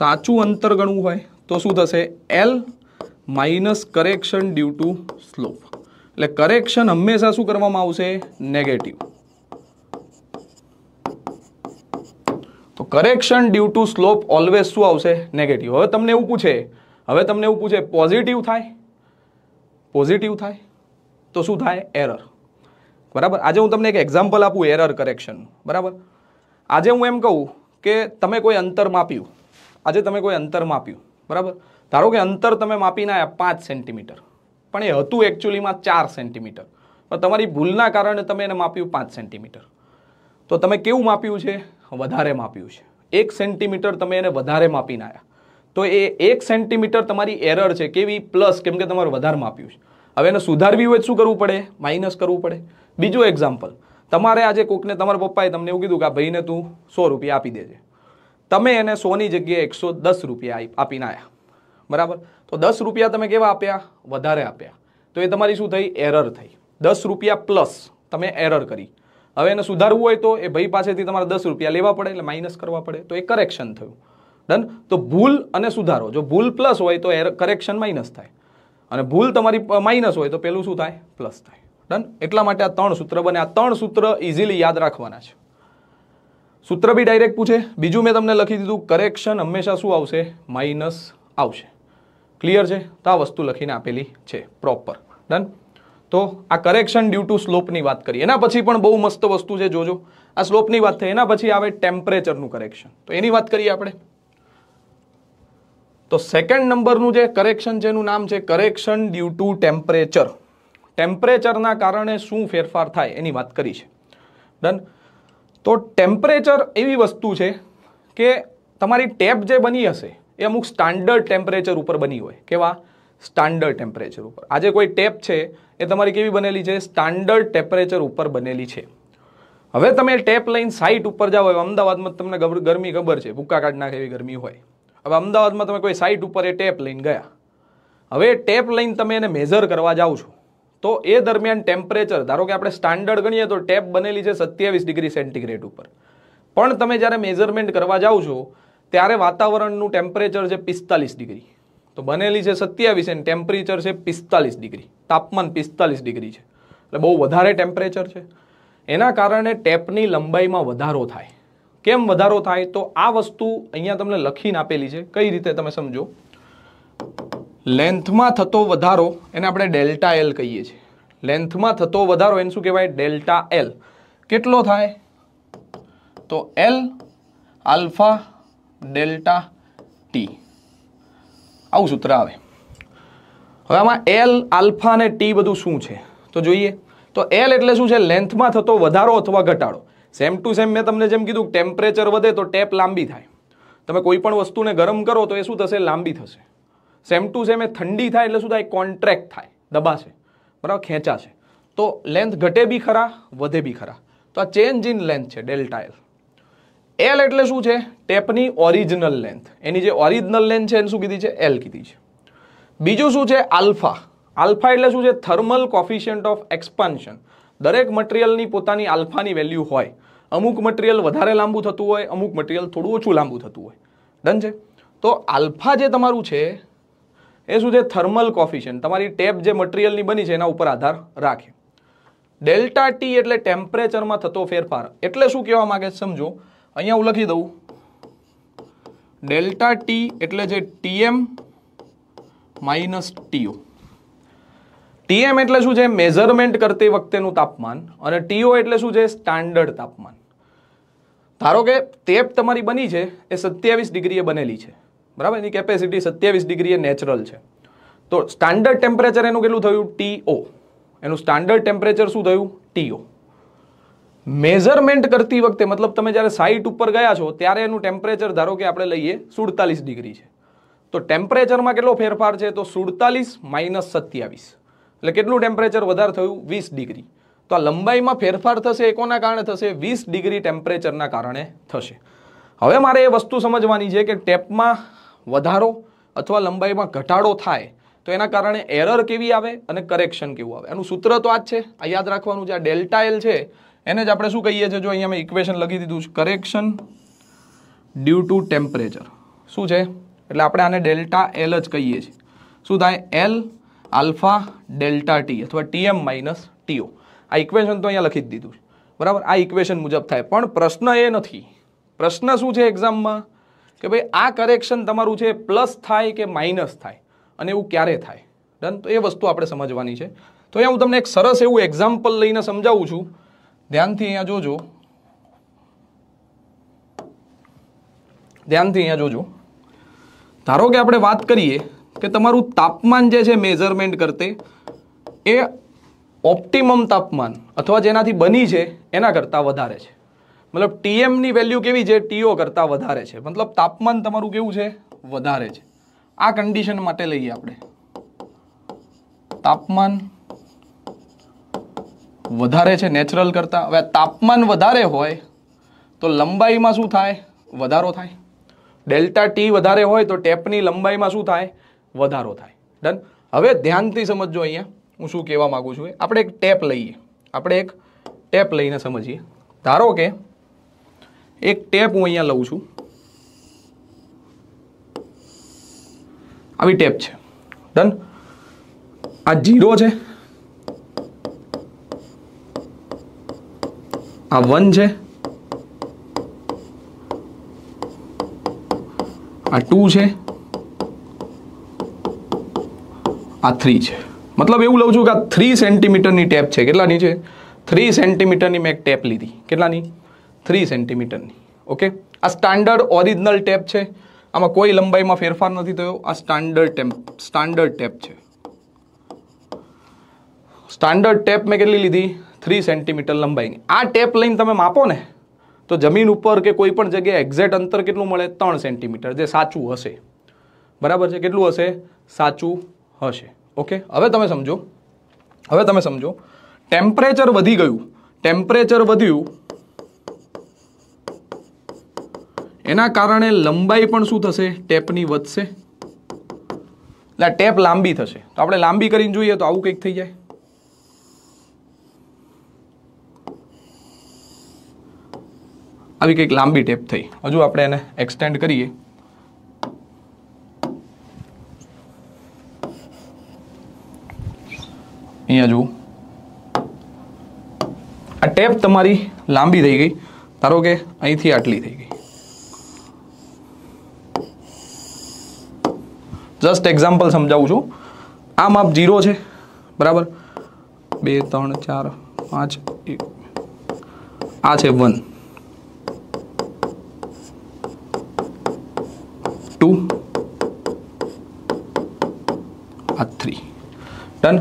સાચું અંતર ગણવું હોય તો શું થશે L minus correction due to slope એટલે કરેક્શન હંમેશા શું કરવામાં આવશે નેગેટિવ તો correction due to slope always શું આવશે નેગેટિવ હવે તમને એવું પૂછે હવે તમને એવું પૂછે પોઝિટિવ થાય પોઝિટિવ થાય તો શું થાય એરર બરાબર આજે હું તમને એક એક્ઝામ્પલ આપું એરર કરેક્શનનું બરાબર આજે હું એમ કહું કે તમે કોઈ અંતર માપ્યું આજે તમે કોઈ અંતર માપ્યું બરાબર ધારો કે અંતર તમે માપીને આવ્યા પાંચ સેન્ટીમીટર પણ એ હતું એકચ્યુઅલીમાં ચાર સેન્ટીમીટર પણ તમારી ભૂલના કારણે તમે એને માપ્યું પાંચ સેન્ટીમીટર તો તમે કેવું માપ્યું છે વધારે માપ્યું છે એક સેન્ટીમીટર તમે એને વધારે માપીને આવ્યા તો એ એક સેન્ટીમીટર તમારી એરર છે કેવી પ્લસ કેમ કે તમારે વધારે માપ્યું છે હવે એને સુધારવી હોય શું કરવું પડે માઇનસ કરવું પડે બીજું એક્ઝામ્પલ તમારે આજે કોકને તમારા પપ્પાએ તમને એવું કીધું કે આ ભાઈને તું સો રૂપિયા આપી દેજે તમે એને સોની જગ્યાએ એકસો દસ રૂપિયા આપીને આવ્યા બરાબર તો દસ રૂપિયા તમે કેવા આપ્યા વધારે આપ્યા તો એ તમારી શું થઈ એરર થઈ દસ રૂપિયા પ્લસ તમે એરર કરી હવે એને સુધારવું હોય તો એ ભાઈ પાસેથી તમારે દસ રૂપિયા લેવા પડે એટલે માઇનસ કરવા પડે તો એ કરેક્શન થયું ડન તો ભૂલ અને સુધારો જો ભૂલ પ્લસ હોય તો એર કરેક્શન માઇનસ થાય અને ભૂલ તમારી માઇનસ હોય તો પેલું શું થાય પ્લસ થાય ડન એટલા માટે આ ત્રણ સૂત્ર બને આ ત્રણ સૂત્ર ઇઝીલી યાદ રાખવાના છે સૂત્ર બી ડાયરેક્ટ પૂછે બીજું મેં તમને લખી દીધું કરેક્શન હંમેશા શું આવશે માઇનસ આવશે ક્લિયર છે તો આ વસ્તુ લખીને આપેલી છે પ્રોપર ડન તો આ કરેક્શન ડ્યુ ટુ સ્લોપની વાત કરીએ એના પછી પણ બહુ મસ્ત વસ્તુ છે જોજો આ સ્લોપની વાત થઈ એના પછી આવે ટેમ્પરેચરનું કરેક્શન તો એની વાત કરીએ આપણે તો સેકન્ડ નંબરનું જે કરેક્શન જેનું નામ છે કરેક્શન ડ્યુ ટુ ટેમ્પરેચર ટેમ્પરેચરના કારણે શું ફેરફાર થાય એની વાત કરી છે ડન તો ટેમ્પરેચર એવી વસ્તુ છે કે તમારી ટેપ જે બની હશે એ અમુક સ્ટાન્ડર્ડ ટેમ્પરેચર ઉપર બની હોય કેવા સ્ટાન્ડર્ડ ટેમ્પરેચર ઉપર આજે કોઈ ટેપ છે એ તમારી કેવી બનેલી છે સ્ટાન્ડર્ડ ટેમ્પરેચર ઉપર બનેલી છે હવે તમે ટેપ લઈને સાઇટ ઉપર જાઓ અમદાવાદમાં તમને ગરમી ખબર છે ભૂક્કા કાઢ નાખે એવી ગરમી હોય હવે અમદાવાદમાં તમે કોઈ સાઇટ ઉપર એ ટેપ લઈને ગયા હવે ટેપ લઈને તમે એને મેઝર કરવા જાઓ છો તો એ દરમિયાન ટેમ્પરેચર ધારો કે આપણે સ્ટાન્ડર્ડ ગણીએ તો ટેપ બનેલી છે સત્યાવીસ ડિગ્રી સેન્ટીગ્રેડ ઉપર પણ તમે જ્યારે મેઝરમેન્ટ કરવા જાઓ છો ત્યારે વાતાવરણનું ટેમ્પરેચર છે પિસ્તાલીસ ડિગ્રી તો બનેલી છે સત્યાવીસ અને ટેમ્પરેચર છે પિસ્તાલીસ ડિગ્રી તાપમાન પિસ્તાલીસ ડિગ્રી છે એટલે બહુ વધારે ટેમ્પરેચર છે એના કારણે ટેપની લંબાઈમાં વધારો થાય કેમ વધારો થાય તો આ વસ્તુ અહીંયા તમને લખીને આપેલી છે કઈ રીતે તમે સમજો લેન્થમાં થતો વધારો એને આપણે ડેલ્ટા એલ કહીએ છીએ લેન્થમાં થતો વધારો એને શું કહેવાય ડેલ્ટા એલ કેટલો થાય તો એલ આલ્ફા ડેલ્ટા ટી આવું સૂત્ર આવે હવે આમાં એલ આલ્ફા અને ટી બધું શું છે તો જોઈએ તો એલ એટલે શું છે લેન્થમાં થતો વધારો અથવા ઘટાડો સેમ ટુ સેમ મેં તમને જેમ કીધું ટેમ્પરેચર વધે તો ટેપ લાંબી થાય તમે કોઈ પણ વસ્તુને ગરમ કરો તો એ શું થશે લાંબી થશે સેમ ટુ સેમ એ ઠંડી થાય એટલે શું થાય કોન્ટ્રેક્ટ થાય દબાશે બરાબર ખેંચાશે તો લેન્થ ઘટે બી ખરા વધે બી ખરા તો આ ચેન્જ ઇન લેન્થ છે ડેલ્ટા એલ એલ એટલે શું છે ટેપની ઓરિજિનલ લેન્થ એની જે ઓરિજિનલ લેન્થ છે એને શું કીધી છે એલ કીધી છે બીજું શું છે આલ્ફા આલ્ફા એટલે શું છે થર્મલ કોફિશિયન્ટ ઓફ એક્સપાન્શન દરેક મટીરિયલની પોતાની આલ્ફાની વેલ્યુ હોય અમુક મટીરિયલ વધારે લાંબુ થતું હોય અમુક મટીરિયલ થોડું ઓછું લાંબુ થતું હોય ડન છે તો આલ્ફા જે તમારું છે એ શું છે થર્મલ કોફિશન તમારી ટેપ જે મટીરિયલની બની છે એના ઉપર આધાર રાખે ડેલ્ટા ટી એટલે ટેમ્પરેચરમાં થતો ફેરફાર એટલે શું કહેવા માગે સમજો અહીંયા હું લખી દઉં ડેલ્ટા ટી એટલે જે ટીએમ માઇનસ ટીઓ ટીએમ એટલે શું છે મેઝરમેન્ટ કરતી વખતેનું તાપમાન અને ટીઓ એટલે શું છે સ્ટાન્ડર્ડ તાપમાન ધારો કે ટેપ તમારી બની છે એ સત્યાવીસ ડિગ્રીએ બનેલી છે બરાબર એની કેપેસિટી સત્યાવીસ ડિગ્રીએ નેચરલ છે તો સ્ટાન્ડર્ડ ટેમ્પરેચર એનું કેટલું થયું ટીઓ એનું સ્ટાન્ડર્ડ ટેમ્પરેચર શું થયું ટીઓ મેઝરમેન્ટ કરતી વખતે મતલબ તમે જ્યારે સાઇટ ઉપર ગયા છો ત્યારે એનું ટેમ્પરેચર ધારો કે આપણે લઈએ સુડતાલીસ ડિગ્રી છે તો ટેમ્પરેચરમાં કેટલો ફેરફાર છે તો સુડતાલીસ માઇનસ સત્યાવીસ એટલે કેટલું ટેમ્પરેચર વધારે થયું વીસ ડિગ્રી તો આ લંબાઈમાં ફેરફાર થશે એ કોના કારણે થશે વીસ ડિગ્રી ટેમ્પરેચરના કારણે થશે હવે મારે એ વસ્તુ સમજવાની છે કે ટેપમાં વધારો અથવા લંબાઈમાં ઘટાડો થાય તો એના કારણે એરર કેવી આવે અને કરેક્શન કેવું આવે એનું સૂત્ર તો આ જ છે આ યાદ રાખવાનું છે આ ડેલ્ટા એલ છે એને જ આપણે શું કહીએ છીએ જો અહીંયા મેં ઇક્વેશન લખી દીધું છે કરેક્શન ડ્યુ ટુ ટેમ્પરેચર શું છે એટલે આપણે આને ડેલ્ટા એલ જ કહીએ છીએ શું થાય એલ આલ્ફા ડેલ્ટા ટી અથવા ટીએમ માઇનસ ટીઓ આ ઇક્વેશન તો અહીંયા લખી જ દીધું છે બરાબર આ ઇક્વેશન મુજબ થાય પણ પ્રશ્ન એ નથી પ્રશ્ન શું છે એક્ઝામમાં કે ભાઈ આ કરેક્શન તમારું છે પ્લસ થાય કે માઇનસ થાય અને એવું ક્યારે થાય ડન તો એ વસ્તુ આપણે સમજવાની છે તો અહીંયા હું તમને એક સરસ એવું એક્ઝામ્પલ લઈને સમજાવું છું ધ્યાનથી અહીંયા જોજો ધ્યાનથી અહીંયા જોજો ધારો કે આપણે વાત કરીએ કે તમારું તાપમાન જે છે મેઝરમેન્ટ કરતે એ ઓપ્ટિમમ તાપમાન અથવા જેનાથી બની છે એના કરતાં વધારે છે મતલબ ટીએમની વેલ્યુ કેવી છે ટીઓ કરતાં વધારે છે મતલબ તાપમાન તમારું કેવું છે વધારે છે આ કન્ડિશન માટે લઈએ આપણે તાપમાન વધારે છે નેચરલ કરતાં હવે તાપમાન વધારે હોય તો લંબાઈમાં શું થાય વધારો થાય ડેલ્ટા ટી વધારે હોય તો ટેપની લંબાઈમાં શું થાય વધારો થાય ડન હવે ધ્યાનથી સમજો અહીંયા હું શું કહેવા માગું છું આપણે એક ટેપ લઈએ આપણે એક ટેપ લઈને સમજીએ ધારો કે એક ટેપ હું અહીંયા લઉં છું આવી ટેપ છે ડન આ જીરો છે આ વન છે આ ટુ છે આ થ્રી છે મતલબ એવું લઉં છું કે આ થ્રી સેન્ટીમીટરની ટેપ છે કેટલાની છે થ્રી સેન્ટીમીટરની મેં એક ટેપ લીધી કેટલાની થ્રી સેન્ટીમીટરની ઓકે આ સ્ટાન્ડર્ડ ઓરિજિનલ ટેપ છે આમાં કોઈ લંબાઈમાં ફેરફાર નથી થયો આ સ્ટાન્ડર્ડ ટેપ સ્ટાન્ડર્ડ ટેપ છે સ્ટાન્ડર્ડ ટેપ મેં કેટલી લીધી થ્રી સેન્ટીમીટર લંબાઈની આ ટેપ લઈને તમે માપો ને તો જમીન ઉપર કે કોઈ પણ જગ્યાએ એક્ઝેક્ટ અંતર કેટલું મળે ત્રણ સેન્ટીમીટર જે સાચું હશે બરાબર છે કેટલું હશે સાચું હશે ઓકે હવે તમે સમજો હવે તમે સમજો ટેમ્પરેચર વધી ગયું ટેમ્પરેચર વધ્યું એના કારણે લંબાઈ પણ શું થશે ટેપની વધશે એટલે ટેપ લાંબી થશે તો આપણે લાંબી કરીને જોઈએ તો આવું કંઈક થઈ જાય આવી કંઈક લાંબી ટેપ થઈ હજુ આપણે એને એક્સટેન્ડ કરીએ અહીંયા જુઓ આ ટેપ તમારી લાંબી થઈ ગઈ ધારો કે અહીંથી આટલી થઈ ગઈ જસ્ટ એક્ઝામ્પલ સમજાવું છું આ માપ જીરો છે બરાબર બે ત્રણ ચાર પાંચ એક આ છે વન ટુ આ થ્રી ડન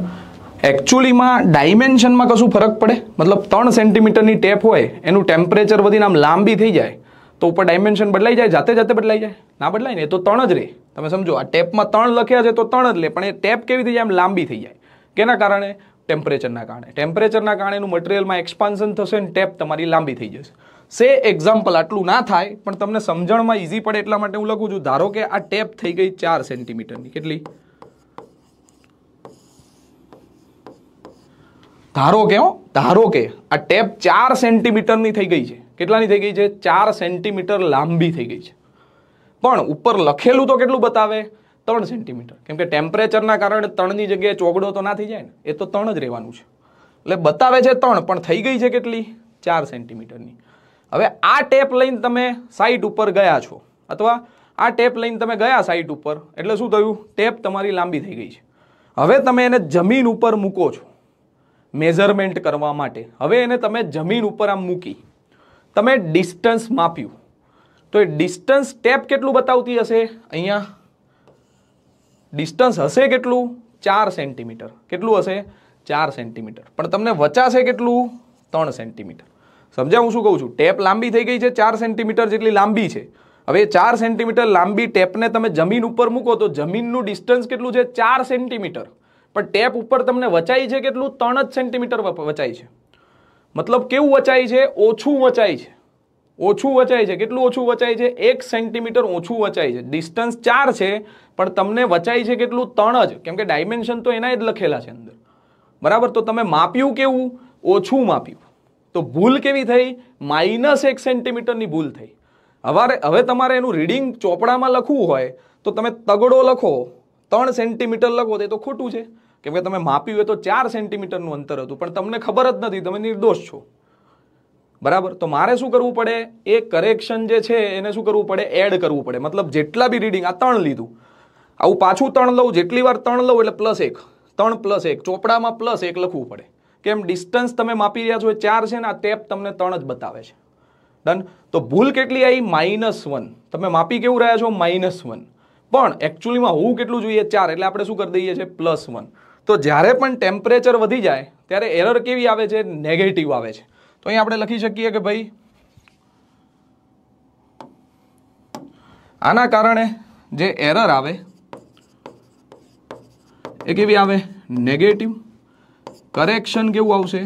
એકચ્યુઅલીમાં ડાયમેન્શનમાં કશું ફરક પડે મતલબ ત્રણ સેન્ટીમીટરની ટેપ હોય એનું ટેમ્પરેચર વધીને આમ લાંબી થઈ જાય તો ઉપર ડાયમેન્શન બદલાઈ જાય જાતે જાતે બદલાઈ જાય ના બદલાય ને એ તો ત્રણ જ રહે તમે સમજો આ ટેપમાં ત્રણ લખ્યા છે તો ત્રણ જ લે પણ એ ટેપ કેવી થઈ જાય આમ લાંબી થઈ જાય કેના કારણે ટેમ્પરેચરના કારણે ટેમ્પરેચરના કારણે એનું મટીરિયલમાં એક્સપાન્સન થશે ને ટેપ તમારી લાંબી થઈ જશે સે એક્ઝામ્પલ આટલું ના થાય પણ તમને સમજણમાં ઇઝી પડે એટલા માટે હું લખું છું ધારો કે આ ટેપ થઈ ગઈ ચાર સેન્ટીમીટરની કેટલી ધારો કે ધારો કે આ ટેપ ચાર સેન્ટીમીટરની થઈ ગઈ છે કેટલાની થઈ ગઈ છે ચાર સેન્ટીમીટર લાંબી થઈ ગઈ છે પણ ઉપર લખેલું તો કેટલું બતાવે ત્રણ સેન્ટીમીટર કેમ કે ટેમ્પરેચરના કારણે ત્રણની જગ્યાએ ચોગડો તો ના થઈ જાય ને એ તો ત્રણ જ રહેવાનું છે એટલે બતાવે છે ત્રણ પણ થઈ ગઈ છે કેટલી ચાર સેન્ટીમીટરની હવે આ ટેપ લઈને તમે સાઇટ ઉપર ગયા છો અથવા આ ટેપ લઈને તમે ગયા સાઇટ ઉપર એટલે શું થયું ટેપ તમારી લાંબી થઈ ગઈ છે હવે તમે એને જમીન ઉપર મૂકો છો મેઝરમેન્ટ કરવા માટે હવે એને તમે જમીન ઉપર આમ મૂકી તમે ડિસ્ટન્સ માપ્યું તો એ ડિસ્ટન્સ ટેપ કેટલું બતાવતી હશે અહીંયા ડિસ્ટન્સ હશે કેટલું ચાર સેન્ટીમીટર કેટલું હશે ચાર સેન્ટીમીટર પણ તમને વચાશે કેટલું ત્રણ સેન્ટીમીટર સમજાવું શું કહું છું ટેપ લાંબી થઈ ગઈ છે ચાર સેન્ટીમીટર જેટલી લાંબી છે હવે ચાર સેન્ટીમીટર લાંબી ટેપને તમે જમીન ઉપર મૂકો તો જમીનનું ડિસ્ટન્સ કેટલું છે ચાર સેન્ટીમીટર પણ ટેપ ઉપર તમને વચાય છે કેટલું ત્રણ જ સેન્ટીમીટર વચાય છે મતલબ કેવું વચાય છે ઓછું વચાય છે ઓછું વચાય છે કેટલું ઓછું વચાય છે એક સેન્ટીમીટર ઓછું વચાય છે ડિસ્ટન્સ ચાર છે પણ તમને વચાય છે કેટલું ત્રણ જ કેમ કે ડાયમેન્શન તો એના જ લખેલા છે અંદર બરાબર તો તમે માપ્યું કેવું ઓછું માપ્યું તો ભૂલ કેવી થઈ માઇનસ એક સેન્ટીમીટરની ભૂલ થઈ હવે હવે તમારે એનું રીડિંગ ચોપડામાં લખવું હોય તો તમે તગડો લખો ત્રણ સેન્ટીમીટર લખો તે તો ખોટું છે કેમ કે તમે માપ્યું હોય તો ચાર સેન્ટીમીટરનું અંતર હતું પણ તમને ખબર જ નથી તમે નિર્દોષ છો બરાબર તો મારે શું કરવું પડે એ કરેક્શન જે છે એને શું કરવું પડે એડ કરવું પડે મતલબ જેટલા બી રીડિંગ આ ત્રણ લીધું આવું પાછું ત્રણ લઉં જેટલી વાર ત્રણ લઉં એટલે પ્લસ એક ત્રણ પ્લસ એક ચોપડામાં પ્લસ એક લખવું પડે કેમ ડિસ્ટન્સ તમે માપી રહ્યા છો એ ચાર છે ને આ ટેપ તમને ત્રણ જ બતાવે છે ડન તો ભૂલ કેટલી આવી માઇનસ વન તમે માપી કેવું રહ્યા છો માઇનસ વન પણ એકચ્યુઅલીમાં હોવું કેટલું જોઈએ ચાર એટલે આપણે શું કરી દઈએ છીએ પ્લસ વન તો જ્યારે પણ ટેમ્પરેચર વધી જાય ત્યારે એરર કેવી આવે છે નેગેટિવ આવે છે તો અહીં આપણે લખી શકીએ કે ભાઈ આના કારણે જે એરર આવે એ કેવી આવે નેગેટિવ કરેક્શન કેવું આવશે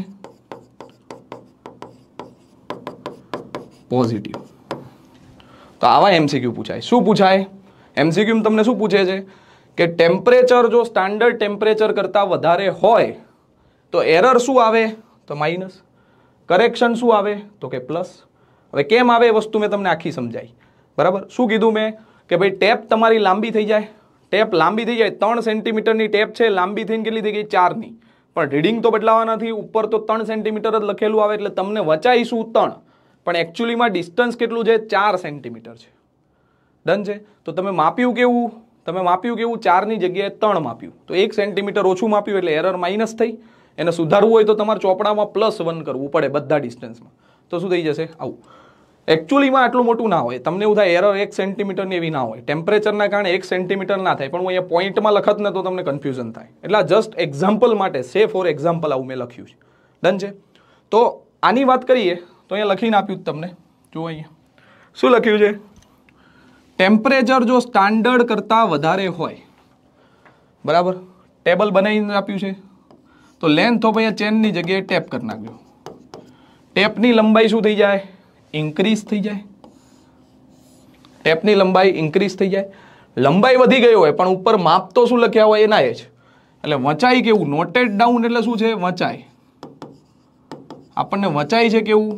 પોઝિટિવ તો આવા એમસીક્યુ પૂછાય શું પૂછાય એમસીક્યુ તમને શું પૂછે છે કે ટેમ્પરેચર જો સ્ટાન્ડર્ડ ટેમ્પરેચર કરતાં વધારે હોય તો એરર શું આવે તો માઇનસ કરેક્શન શું આવે તો કે પ્લસ હવે કેમ આવે એ વસ્તુ મેં તમને આખી સમજાઈ બરાબર શું કીધું મેં કે ભાઈ ટેપ તમારી લાંબી થઈ જાય ટેપ લાંબી થઈ જાય ત્રણ સેન્ટીમીટરની ટેપ છે લાંબી થઈને કેટલી થઈ ગઈ ચારની પણ રીડિંગ તો બદલાવા નથી ઉપર તો ત્રણ સેન્ટીમીટર જ લખેલું આવે એટલે તમને વચાઈશું ત્રણ પણ એકચ્યુઅલીમાં ડિસ્ટન્સ કેટલું છે ચાર સેન્ટીમીટર છે ડન છે તો તમે માપ્યું કેવું તમે માપ્યું કેવું ચારની જગ્યાએ ત્રણ માપ્યું તો એક સેન્ટીમીટર ઓછું માપ્યું એટલે એરર માઇનસ થઈ એને સુધારવું હોય તો તમારે ચોપડામાં પ્લસ વન કરવું પડે બધા ડિસ્ટન્સમાં તો શું થઈ જશે આવું એકચ્યુઅલીમાં આટલું મોટું ના હોય તમને એવું થાય એરર એક સેન્ટીમીટરની એવી ના હોય ટેમ્પરેચરના કારણે એક સેન્ટીમીટર ના થાય પણ હું અહીંયા પોઈન્ટમાં લખત ને તો તમને કન્ફ્યુઝન થાય એટલે જસ્ટ એક્ઝામ્પલ માટે સે ફોર એક્ઝામ્પલ આવું મેં લખ્યું છે ડન છે તો આની વાત કરીએ તો અહીંયા લખીને આપ્યું જ તમને જુઓ અહીંયા શું લખ્યું છે ટેમ્પરેચર જો સ્ટાન્ડર્ડ કરતાં વધારે હોય બરાબર ટેબલ બનાવીને આપ્યું છે તો લેન્થ ઓફ અહીંયા ચેનની જગ્યાએ ટેપ કરી નાખજો ટેપની લંબાઈ શું થઈ જાય ઇન્ક્રીઝ થઈ જાય ટેપની લંબાઈ ઇન્ક્રીઝ થઈ જાય લંબાઈ વધી ગઈ હોય પણ ઉપર માપ તો શું લખ્યા હોય એના એ જ એટલે વંચાય કેવું નોટેડ ડાઉન એટલે શું છે વંચાય આપણને વંચાય છે કેવું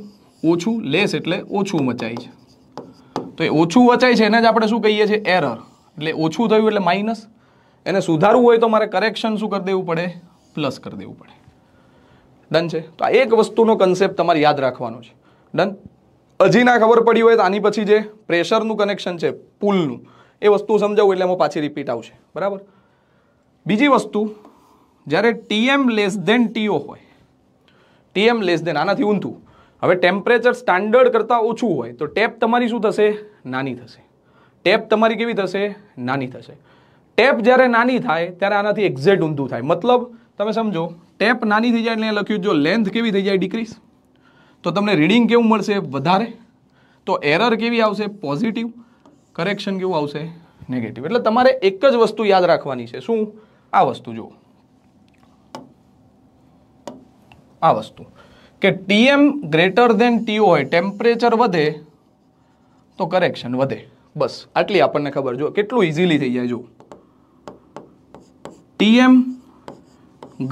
ઓછું લેસ એટલે ઓછું વંચાય છે તો એ ઓછું વચાય છે એને જ આપણે શું કહીએ છીએ એરર એટલે ઓછું થયું એટલે માઇનસ એને સુધારવું હોય તો મારે કરેક્શન શું કરી દેવું પડે પ્લસ કરી દેવું પડે ડન છે તો આ એક વસ્તુનો કન્સેપ્ટ તમારે યાદ રાખવાનો છે ડન હજી ના ખબર પડી હોય તો આની પછી જે પ્રેશરનું કનેક્શન છે પુલનું એ વસ્તુ સમજાવું એટલે એમાં પાછી રિપીટ આવશે બરાબર બીજી વસ્તુ જ્યારે ટીએમ લેસ દેન ટીઓ હોય ટીએમ લેસ દેન આનાથી ઊંધું હવે ટેમ્પરેચર સ્ટાન્ડર્ડ કરતાં ઓછું હોય તો ટેપ તમારી શું થશે નાની થશે ટેપ તમારી કેવી થશે નાની થશે ટેપ જ્યારે નાની થાય ત્યારે આનાથી એક્ઝેક્ટ ઊંધું થાય મતલબ તમે સમજો ટેપ નાની થઈ જાય એટલે લખ્યું જો લેન્થ કેવી થઈ જાય ડિક્રીઝ તો તમને રીડિંગ કેવું મળશે વધારે તો એરર કેવી આવશે પોઝિટિવ કરેક્શન કેવું આવશે નેગેટિવ એટલે તમારે એક જ વસ્તુ યાદ રાખવાની છે શું આ વસ્તુ જુઓ આ વસ્તુ કે TM greater than TO temperature વધે તો કરેક્શન વધે બસ આટલી આપણને ખબર જો કેટલું ઈઝીલી થઈ જાય જો ટીએમ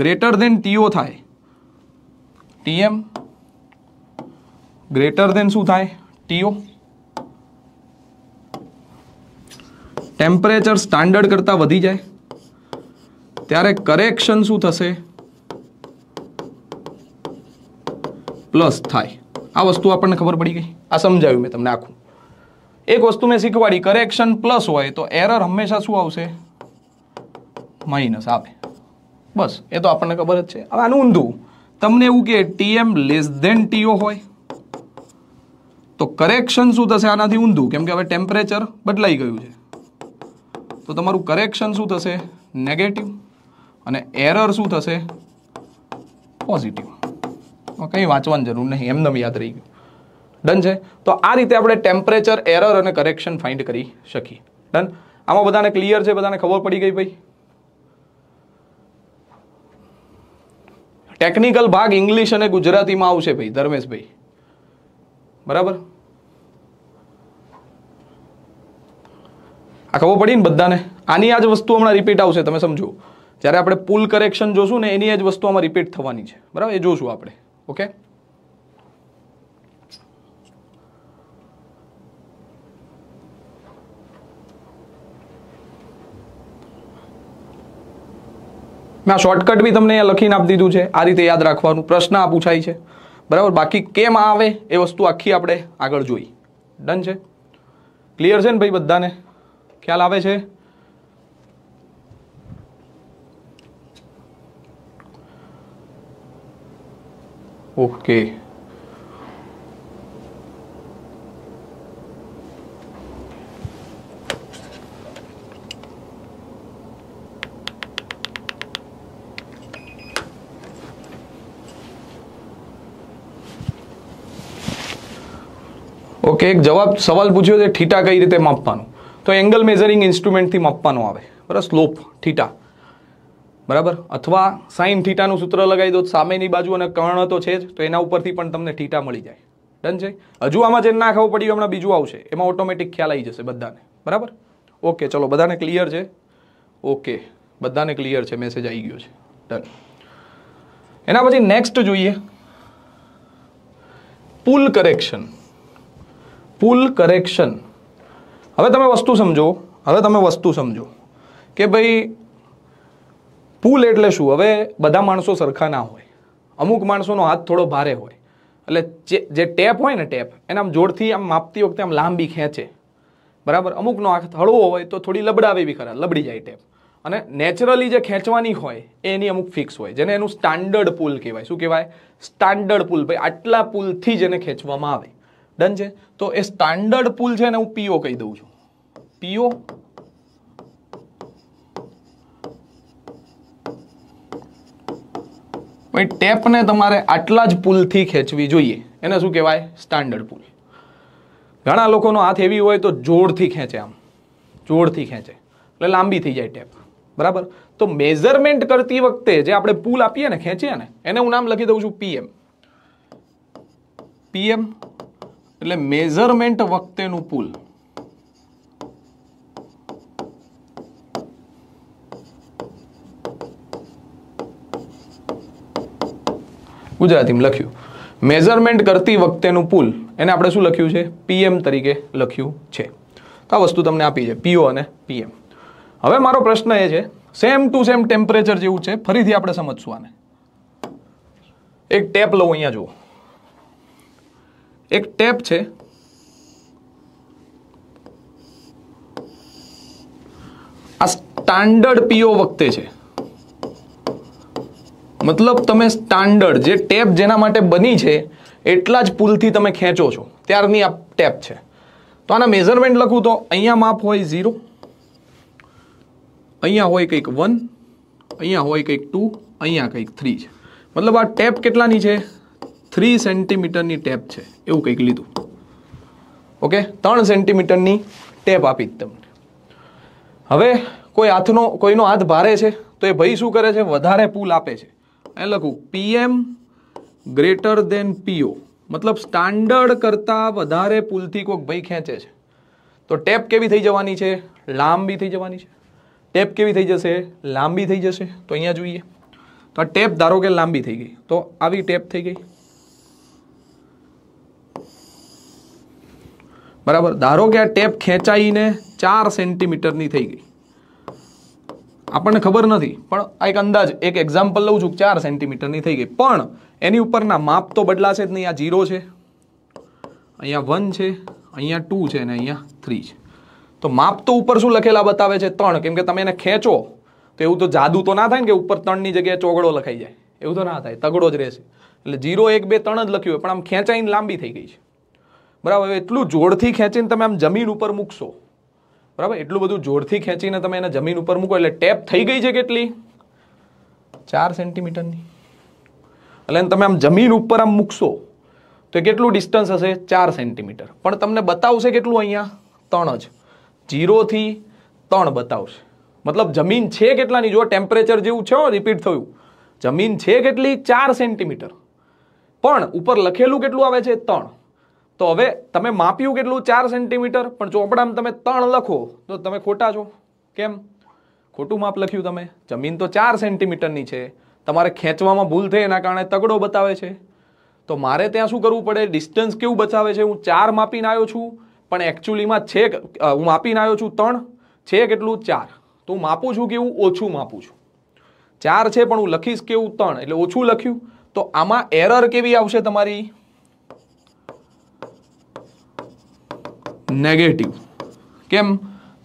ગ્રેટર ધેન ટીઓ થાય ટીએમ ગ્રેટર ધેન શું થાય ટીઓ ટેમ્પરેચર સ્ટાન્ડર્ડ કરતા વધી જાય ત્યારે કરેક્શન શું થશે પ્લસ થાય આ વસ્તુ આપણને ખબર પડી ગઈ આ સમજાવ્યું મેં તમને આખું એક વસ્તુ મેં શીખવાડી કરેક્શન પ્લસ હોય તો એરર હંમેશા શું આવશે માઇનસ આપે બસ એ તો આપણને ખબર જ છે હવે આનું ઊંધું તમને એવું કે ટીએમ લેસ દેન ટીઓ હોય તો કરેક્શન શું થશે આનાથી ઊંધું કેમ કે હવે ટેમ્પરેચર બદલાઈ ગયું છે તો તમારું કરેક્શન શું થશે નેગેટિવ અને એરર શું થશે પોઝિટિવ કંઈ વાંચવાની જરૂર નહીં એમને યાદ રહી ગયું ડન છે તો આ રીતે આપણે ટેમ્પરેચર એરર અને કરેક્શન ફાઇન્ડ કરી શકીએ ડન આમાં બધાને ક્લિયર છે બધાને ખબર પડી ગઈ ભાઈ ટેકનિકલ ભાગ ઇંગ્લિશ અને ગુજરાતીમાં આવશે ભાઈ ધર્મેશભાઈ બરાબર આ ખબર પડી ને બધાને આની આ જ વસ્તુ હમણાં રિપીટ આવશે તમે સમજો જ્યારે આપણે પુલ કરેક્શન જોશું ને એની જ વસ્તુ આમાં રિપીટ થવાની છે બરાબર એ જોશું આપણે ઓકે મેં આ શોર્ટકટ બી તમને અહીંયા લખીને આપી દીધું છે આ રીતે યાદ રાખવાનું પ્રશ્ન આ પૂછાય છે બરાબર બાકી કેમ આવે એ વસ્તુ આખી આપણે આગળ જોઈ ડન છે ક્લિયર છે ને ભાઈ બધાને ખ્યાલ આવે છે ઓકે ઓકે એક જવાબ સવાલ પૂછ્યો છે થીટા કઈ રીતે માપવાનું તો એંગલ મેઝરિંગ ઇન્સ્ટ્રુમેન્ટથી માપવાનું આવે બરાબર સ્લોપ થીટા બરાબર અથવા સાઈન થીટાનું સૂત્ર લગાવી દો સામેની બાજુ અને કર્ણ તો છે જ તો એના ઉપરથી પણ તમને થીટા મળી જાય ડન છે હજુ આમાં જે ના ખાવું પડ્યું હમણાં બીજું આવશે એમાં ઓટોમેટિક ખ્યાલ આવી જશે બધાને બરાબર ઓકે ચલો બધાને ક્લિયર છે ઓકે બધાને ક્લિયર છે મેસેજ આવી ગયો છે ડન એના પછી નેક્સ્ટ જોઈએ પુલ કરેક્શન પુલ કરેક્શન હવે તમે વસ્તુ સમજો હવે તમે વસ્તુ સમજો કે ભાઈ પુલ એટલે શું હવે બધા માણસો સરખા ના હોય અમુક માણસોનો હાથ થોડો ભારે હોય એટલે જે જે ટેપ હોય ને ટેપ એને આમ જોરથી આમ માપતી વખતે આમ લાંબી ખેંચે બરાબર અમુકનો હાથ હળવો હોય તો થોડી લબડાવે બી ખરા લબડી જાય ટેપ અને નેચરલી જે ખેંચવાની હોય એની અમુક ફિક્સ હોય જેને એનું સ્ટાન્ડર્ડ પુલ કહેવાય શું કહેવાય સ્ટાન્ડર્ડ પુલ ભાઈ આટલા પુલથી જ એને ખેંચવામાં આવે ડન છે તો એ સ્ટાન્ડર્ડ પુલ છે ને હું પીઓ કહી દઉં છું પીઓ ભાઈ ટેપને તમારે આટલા જ પુલથી ખેંચવી જોઈએ એને શું કહેવાય સ્ટાન્ડર્ડ પુલ ઘણા લોકોનો હાથ એવી હોય તો જોરથી ખેંચે આમ જોરથી ખેંચે એટલે લાંબી થઈ જાય ટેપ બરાબર તો મેઝરમેન્ટ કરતી વખતે જે આપણે પુલ આપીએ ને ખેંચીએ ને એને હું નામ લખી દઉં છું પીએમ પીએમ એટલે મેઝરમેન્ટ વખતેનું પુલ ગુજરાતીમાં લખ્યું મેઝરમેન્ટ કરતી વખતેનું પુલ એને આપણે શું લખ્યું છે પીએમ તરીકે લખ્યું છે તો આ વસ્તુ તમને આપી છે પીઓ અને પીએમ હવે મારો પ્રશ્ન એ છે સેમ ટુ સેમ ટેમ્પરેચર જેવું છે ફરીથી આપણે સમજશું આને એક ટેપ લઉં અહીંયા જુઓ એક ટેપ છે આ સ્ટાન્ડર્ડ પીઓ વખતે છે મતલબ તમે સ્ટાન્ડર્ડ જે ટેપ જેના માટે બની છે એટલા જ પુલથી તમે ખેંચો છો ત્યારની આ ટેપ છે તો આના મેઝરમેન્ટ લખું તો અહીંયા માપ હોય ઝીરો અહીંયા હોય કંઈક વન અહીંયા હોય કંઈક ટુ અહીંયા કંઈક થ્રી છે મતલબ આ ટેપ કેટલાની છે થ્રી સેન્ટીમીટરની ટેપ છે એવું કંઈક લીધું ઓકે ત્રણ સેન્ટીમીટરની ટેપ આપી તમને હવે કોઈ હાથનો કોઈનો હાથ ભારે છે તો એ ભાઈ શું કરે છે વધારે પુલ આપે છે અહીં લખું પીએમ ગ્રેટર દેન પીઓ મતલબ સ્ટાન્ડર્ડ કરતાં વધારે પુલથી કોઈક ભાઈ ખેંચે છે તો ટેપ કેવી થઈ જવાની છે લાંબી થઈ જવાની છે ટેપ કેવી થઈ જશે લાંબી થઈ જશે તો અહીંયા જોઈએ તો આ ટેપ ધારો કે લાંબી થઈ ગઈ તો આવી ટેપ થઈ ગઈ બરાબર ધારો કે આ ટેપ ખેંચાઈને ચાર સેન્ટીમીટરની થઈ ગઈ આપણને ખબર નથી પણ આ એક અંદાજ એક એક્ઝામ્પલ લઉં છું ચાર સેન્ટીમીટરની થઈ ગઈ પણ એની ઉપરના માપ તો બદલાશે જ નહીં આ જીરો છે અહીંયા વન છે અહીંયા ટુ છે અને અહીંયા થ્રી છે તો માપ તો ઉપર શું લખેલા બતાવે છે ત્રણ કેમ કે તમે એને ખેંચો તો એવું તો જાદુ તો ના થાય ને કે ઉપર ત્રણની જગ્યાએ ચોગડો લખાઈ જાય એવું તો ના થાય તગડો જ રહેશે એટલે જીરો એક બે ત્રણ જ લખ્યું હોય પણ આમ ખેંચાઈને લાંબી થઈ ગઈ છે બરાબર હવે એટલું જોડથી ખેંચીને તમે આમ જમીન ઉપર મૂકશો બરાબર એટલું બધું જોરથી ખેંચીને તમે એને જમીન ઉપર મૂકો એટલે ટેપ થઈ ગઈ છે કેટલી ચાર સેન્ટીમીટરની એટલે તમે આમ જમીન ઉપર આમ મૂકશો તો કેટલું ડિસ્ટન્સ હશે ચાર સેન્ટીમીટર પણ તમને બતાવશે કેટલું અહીંયા ત્રણ જ જીરોથી ત્રણ બતાવશે મતલબ જમીન છે કેટલાની જો ટેમ્પરેચર જેવું છે રિપીટ થયું જમીન છે કેટલી ચાર સેન્ટીમીટર પણ ઉપર લખેલું કેટલું આવે છે ત્રણ તો હવે તમે માપ્યું કેટલું ચાર સેન્ટીમીટર પણ ચોપડામાં તમે ત્રણ લખો તો તમે ખોટા છો કેમ ખોટું માપ લખ્યું તમે જમીન તો ચાર સેન્ટીમીટરની છે તમારે ખેંચવામાં ભૂલ થઈ એના કારણે તગડો બતાવે છે તો મારે ત્યાં શું કરવું પડે ડિસ્ટન્સ કેવું બતાવે છે હું ચાર માપીને આવ્યો છું પણ એકચ્યુઅલીમાં છે હું માપીને આવ્યો છું ત્રણ છે કેટલું ચાર તો હું માપું છું કે હું ઓછું માપું છું ચાર છે પણ હું લખીશ કેવું ત્રણ એટલે ઓછું લખ્યું તો આમાં એરર કેવી આવશે તમારી નેગેટિવ કેમ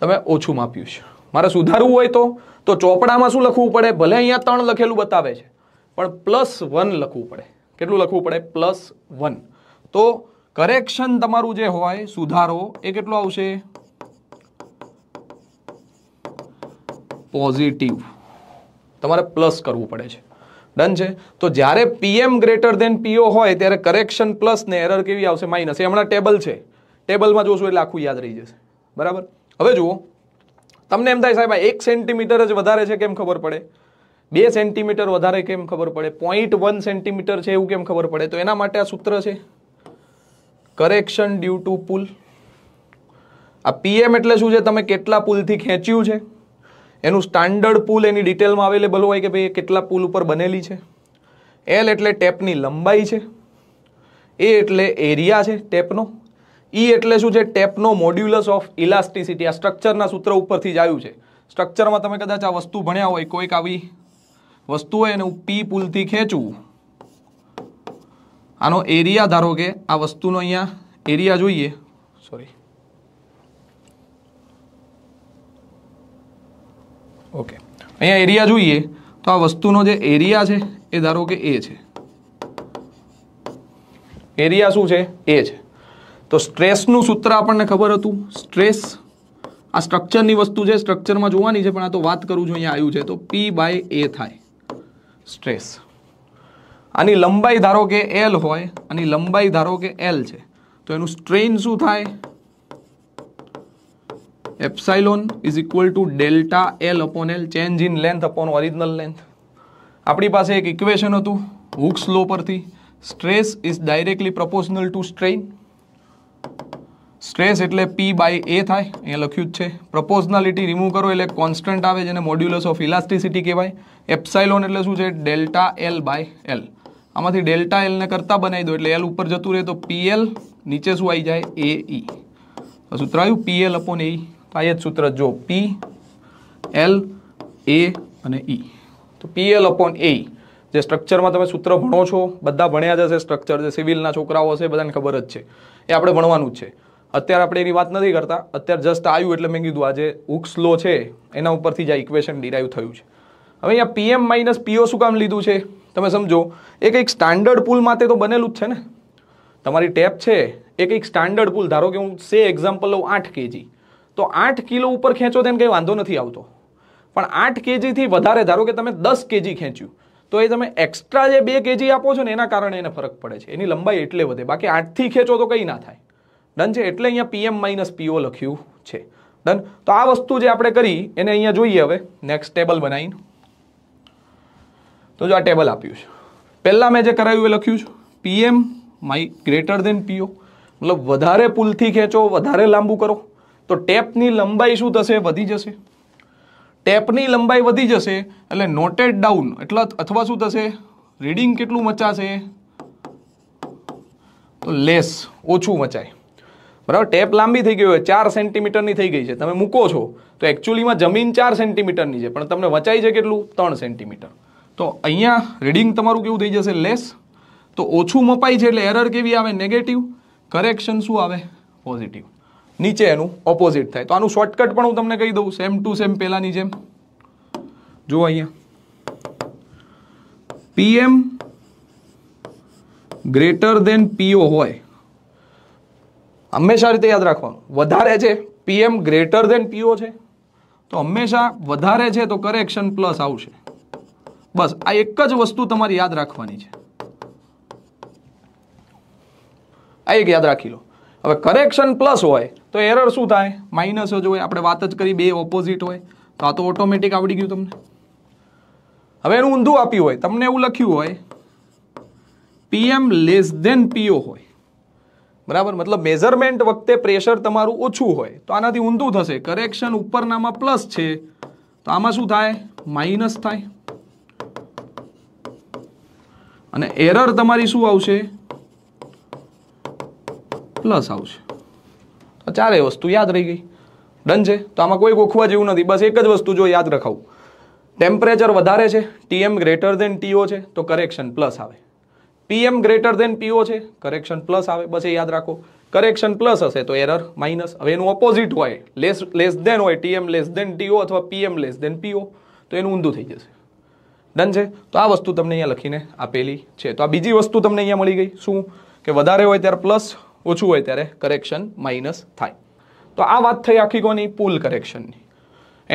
તમે ઓછું માપ્યું છે મારે સુધારવું હોય તો તો ચોપડામાં શું લખવું પડે ભલે અહીંયા ત્રણ લખેલું બતાવે છે પણ પ્લસ વન લખવું પડે કેટલું લખવું પડે પ્લસ વન તો કરેક્શન તમારું જે હોય સુધારો એ કેટલો આવશે પોઝિટિવ તમારે પ્લસ કરવું પડે છે ડન છે તો જ્યારે પીએમ ગ્રેટર દેન પીઓ હોય ત્યારે કરેક્શન પ્લસ ને એરર કેવી આવશે માઇનસ એ હમણાં ટેબલ છે ટેબલમાં જોશો એટલે આખું યાદ રહી જશે બરાબર હવે જુઓ તમને એમ થાય સાહેબ એક સેન્ટીમીટર જ વધારે છે કેમ ખબર પડે બે સેન્ટીમીટર વધારે કેમ ખબર પડે પોઈન્ટ વન સેન્ટીમીટર છે એવું કેમ ખબર પડે તો એના માટે આ સૂત્ર છે કરેક્શન ડ્યુ ટુ પુલ આ પીએમ એટલે શું છે તમે કેટલા પુલથી ખેંચ્યું છે એનું સ્ટાન્ડર્ડ પુલ એની ડિટેલમાં અવેલેબલ હોય કે ભાઈ એ કેટલા પુલ ઉપર બનેલી છે એલ એટલે ટેપની લંબાઈ છે એ એટલે એરિયા છે ટેપનો ઈ એટલે શું છે ટેપનો મોડ્યુલસ ઓફ ઇલાસ્ટિસિટી આ સ્ટ્રક્ચરના સૂત્ર ઉપરથી જ આવ્યું છે સ્ટ્રક્ચરમાં તમે કદાચ આ વસ્તુ ભણ્યા હોય કોઈક આવી વસ્તુ હોય એને હું પી પુલથી ખેંચું આનો એરિયા ધારો કે આ વસ્તુનો અહીંયા એરિયા જોઈએ સોરી ઓકે અહીંયા એરિયા જોઈએ તો આ વસ્તુનો જે એરિયા છે એ ધારો કે એ છે એરિયા શું છે એ છે તો સ્ટ્રેસનું સૂત્ર આપણને ખબર હતું સ્ટ્રેસ આ સ્ટ્રક્ચરની વસ્તુ છે સ્ટ્રક્ચરમાં જોવાની છે પણ આ તો વાત કરું છું અહીંયા આવ્યું છે તો પી બાય એ થાય સ્ટ્રેસ આની લંબાઈ ધારો કે એલ હોય આની લંબાઈ ધારો કે એલ છે તો એનું સ્ટ્રેન શું થાય epsilon is equal to delta L upon L change in length upon original length આપણી પાસે એક ઇક્વેશન હતું હુક્સ લો પરથી stress is directly proportional to strain stress એટલે પી બાય એ થાય અહીંયા લખ્યું જ છે પ્રપોઝનાલિટી રિમૂવ કરો એટલે કોન્સ્ટન્ટ આવે જેને મોડ્યુલસ ઓફ ઇલાસ્ટિસિટી કહેવાય એપ્સાઇલોન એટલે શું છે ડેલ્ટા એલ બાય એલ આમાંથી ડેલ્ટા એલને કરતાં બનાવી દો એટલે એલ ઉપર જતું રહે તો પીએલ નીચે શું આવી જાય એ ઈ સૂત્ર આવ્યું પી એલ અપોન એ આ જ સૂત્ર જો પી એલ એ અને ઈ e. તો પી એલ અપોન એ જે સ્ટ્રક્ચરમાં તમે સૂત્ર ભણો છો બધા ભણ્યા જશે સ્ટ્રક્ચર જે સિવિલના છોકરાઓ હશે બધાને ખબર જ છે એ આપણે ભણવાનું જ છે અત્યારે આપણે એની વાત નથી કરતા અત્યારે જસ્ટ આવ્યું એટલે મેં કીધું આ જે ઉક્સ લો છે એના ઉપરથી જ આ ઇક્વેશન ડિરાઈવ થયું છે હવે અહીંયા પીએમ માઇનસ પીઓ શું કામ લીધું છે તમે સમજો એ કંઈક સ્ટાન્ડર્ડ પુલ માટે તો બનેલું જ છે ને તમારી ટેપ છે એ કંઈક સ્ટાન્ડર્ડ પુલ ધારો કે હું સે એક્ઝામ્પલ લઉં આઠ કેજી તો આઠ કિલો ઉપર ખેંચો તેને કંઈ વાંધો નથી આવતો પણ આઠ કેજીથી વધારે ધારો કે તમે દસ કેજી ખેંચ્યું તો એ તમે એક્સ્ટ્રા જે બે કેજી આપો છો ને એના કારણે એને ફરક પડે છે એની લંબાઈ એટલે વધે બાકી આઠથી ખેંચો તો કંઈ ના થાય ડન છે એટલે અહીંયા પીએમ માઇનસ પીઓ લખ્યું છે ડન તો આ વસ્તુ જે આપણે કરી એને અહીંયા જોઈએ હવે નેક્સ્ટ ટેબલ બનાવીને તો જો આ ટેબલ આપ્યું છે પહેલાં મેં જે કરાવ્યું એ લખ્યું છે પીએમ માઈ ગ્રેટર દેન પીઓ મતલબ વધારે પુલથી ખેંચો વધારે લાંબુ કરો તો ટેપની લંબાઈ શું થશે વધી જશે ટેપની લંબાઈ વધી જશે એટલે નોટેડ ડાઉન એટલા અથવા શું થશે રીડિંગ કેટલું મચાશે તો લેસ ઓછું મચાય બરાબર ટેપ લાંબી થઈ ગઈ હોય ચાર સેન્ટીમીટરની થઈ ગઈ છે તમે મૂકો છો તો એકચ્યુઅલીમાં જમીન ચાર સેન્ટીમીટરની છે પણ તમને વચાઈ છે કેટલું ત્રણ સેન્ટીમીટર તો અહીંયા રીડિંગ તમારું કેવું થઈ જશે લેસ તો ઓછું મપાય છે એટલે એરર કેવી આવે નેગેટિવ કરેક્શન શું આવે પોઝિટિવ નીચે એનું ઓપોઝિટ થાય તો આનું શોર્ટકટ પણ હું તમને કહી દઉં સેમ ટુ સેમ પહેલાંની જેમ જુઓ અહીંયા પીએમ ગ્રેટર દેન પીઓ હોય હંમેશા રીતે યાદ રાખવાનું વધારે છે પીએમ ગ્રેટર દેન પીઓ છે તો હંમેશા વધારે છે તો કરેક્શન પ્લસ આવશે બસ આ એક જ વસ્તુ તમારે યાદ રાખવાની છે આ એક યાદ રાખી લો હવે કરેક્શન પ્લસ હોય તો એરર શું થાય માઇનસ જ હોય આપણે વાત જ કરી બે ઓપોઝિટ હોય તો આ તો ઓટોમેટિક આવડી ગયું તમને હવે એનું ઊંધું આપ્યું હોય તમને એવું લખ્યું હોય પીએમ લેસ દેન પીઓ હોય બરાબર મતલબ મેઝરમેન્ટ વખતે પ્રેશર તમારું ઓછું હોય તો આનાથી ઊંધું થશે કરેક્શન ઉપરનામાં પ્લસ છે તો આમાં શું થાય માઇનસ થાય અને એરર તમારી શું આવશે પ્લસ આવશે તો વસ્તુ યાદ રહી ગઈ ડન છે તો આમાં કોઈ ગોખવા જેવું નથી બસ એક જ વસ્તુ જો યાદ રખાવું ટેમ્પરેચર વધારે છે ટીએમ ગ્રેટર દેન ટીઓ છે તો કરેક્શન પ્લસ આવે પીએમ ગ્રેટર દેન પીઓ છે કરેક્શન પ્લસ આવે બસ એ યાદ રાખો કરેક્શન પ્લસ હશે તો એરર માઇનસ હવે એનું ઓપોઝિટ હોય લેસ લેસ દેન હોય ટીએમ લેસ દેન ટીઓ અથવા પીએમ લેસ દેન પીઓ તો એનું ઊંધું થઈ જશે ડન છે તો આ વસ્તુ તમને અહીંયા લખીને આપેલી છે તો આ બીજી વસ્તુ તમને અહીંયા મળી ગઈ શું કે વધારે હોય ત્યારે પ્લસ ઓછું હોય ત્યારે કરેક્શન માઇનસ થાય તો આ વાત થઈ આખી કોની પુલ કરેક્શનની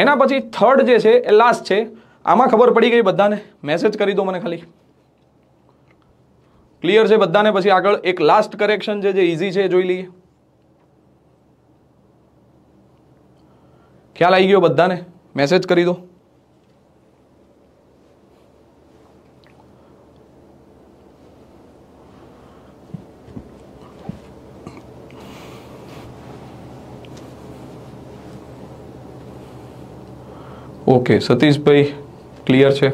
એના પછી થર્ડ જે છે એ લાસ્ટ છે આમાં ખબર પડી ગઈ બધાને મેસેજ કરી દો મને ખાલી ક્લિયર છે બધાને પછી આગળ એક લાસ્ટ કરેક્શન છે જે ઇઝી છે જોઈ લઈએ ખ્યાલ આવી ગયો બધાને મેસેજ કરી દો ઓકે સતીશભાઈ ક્લિયર છે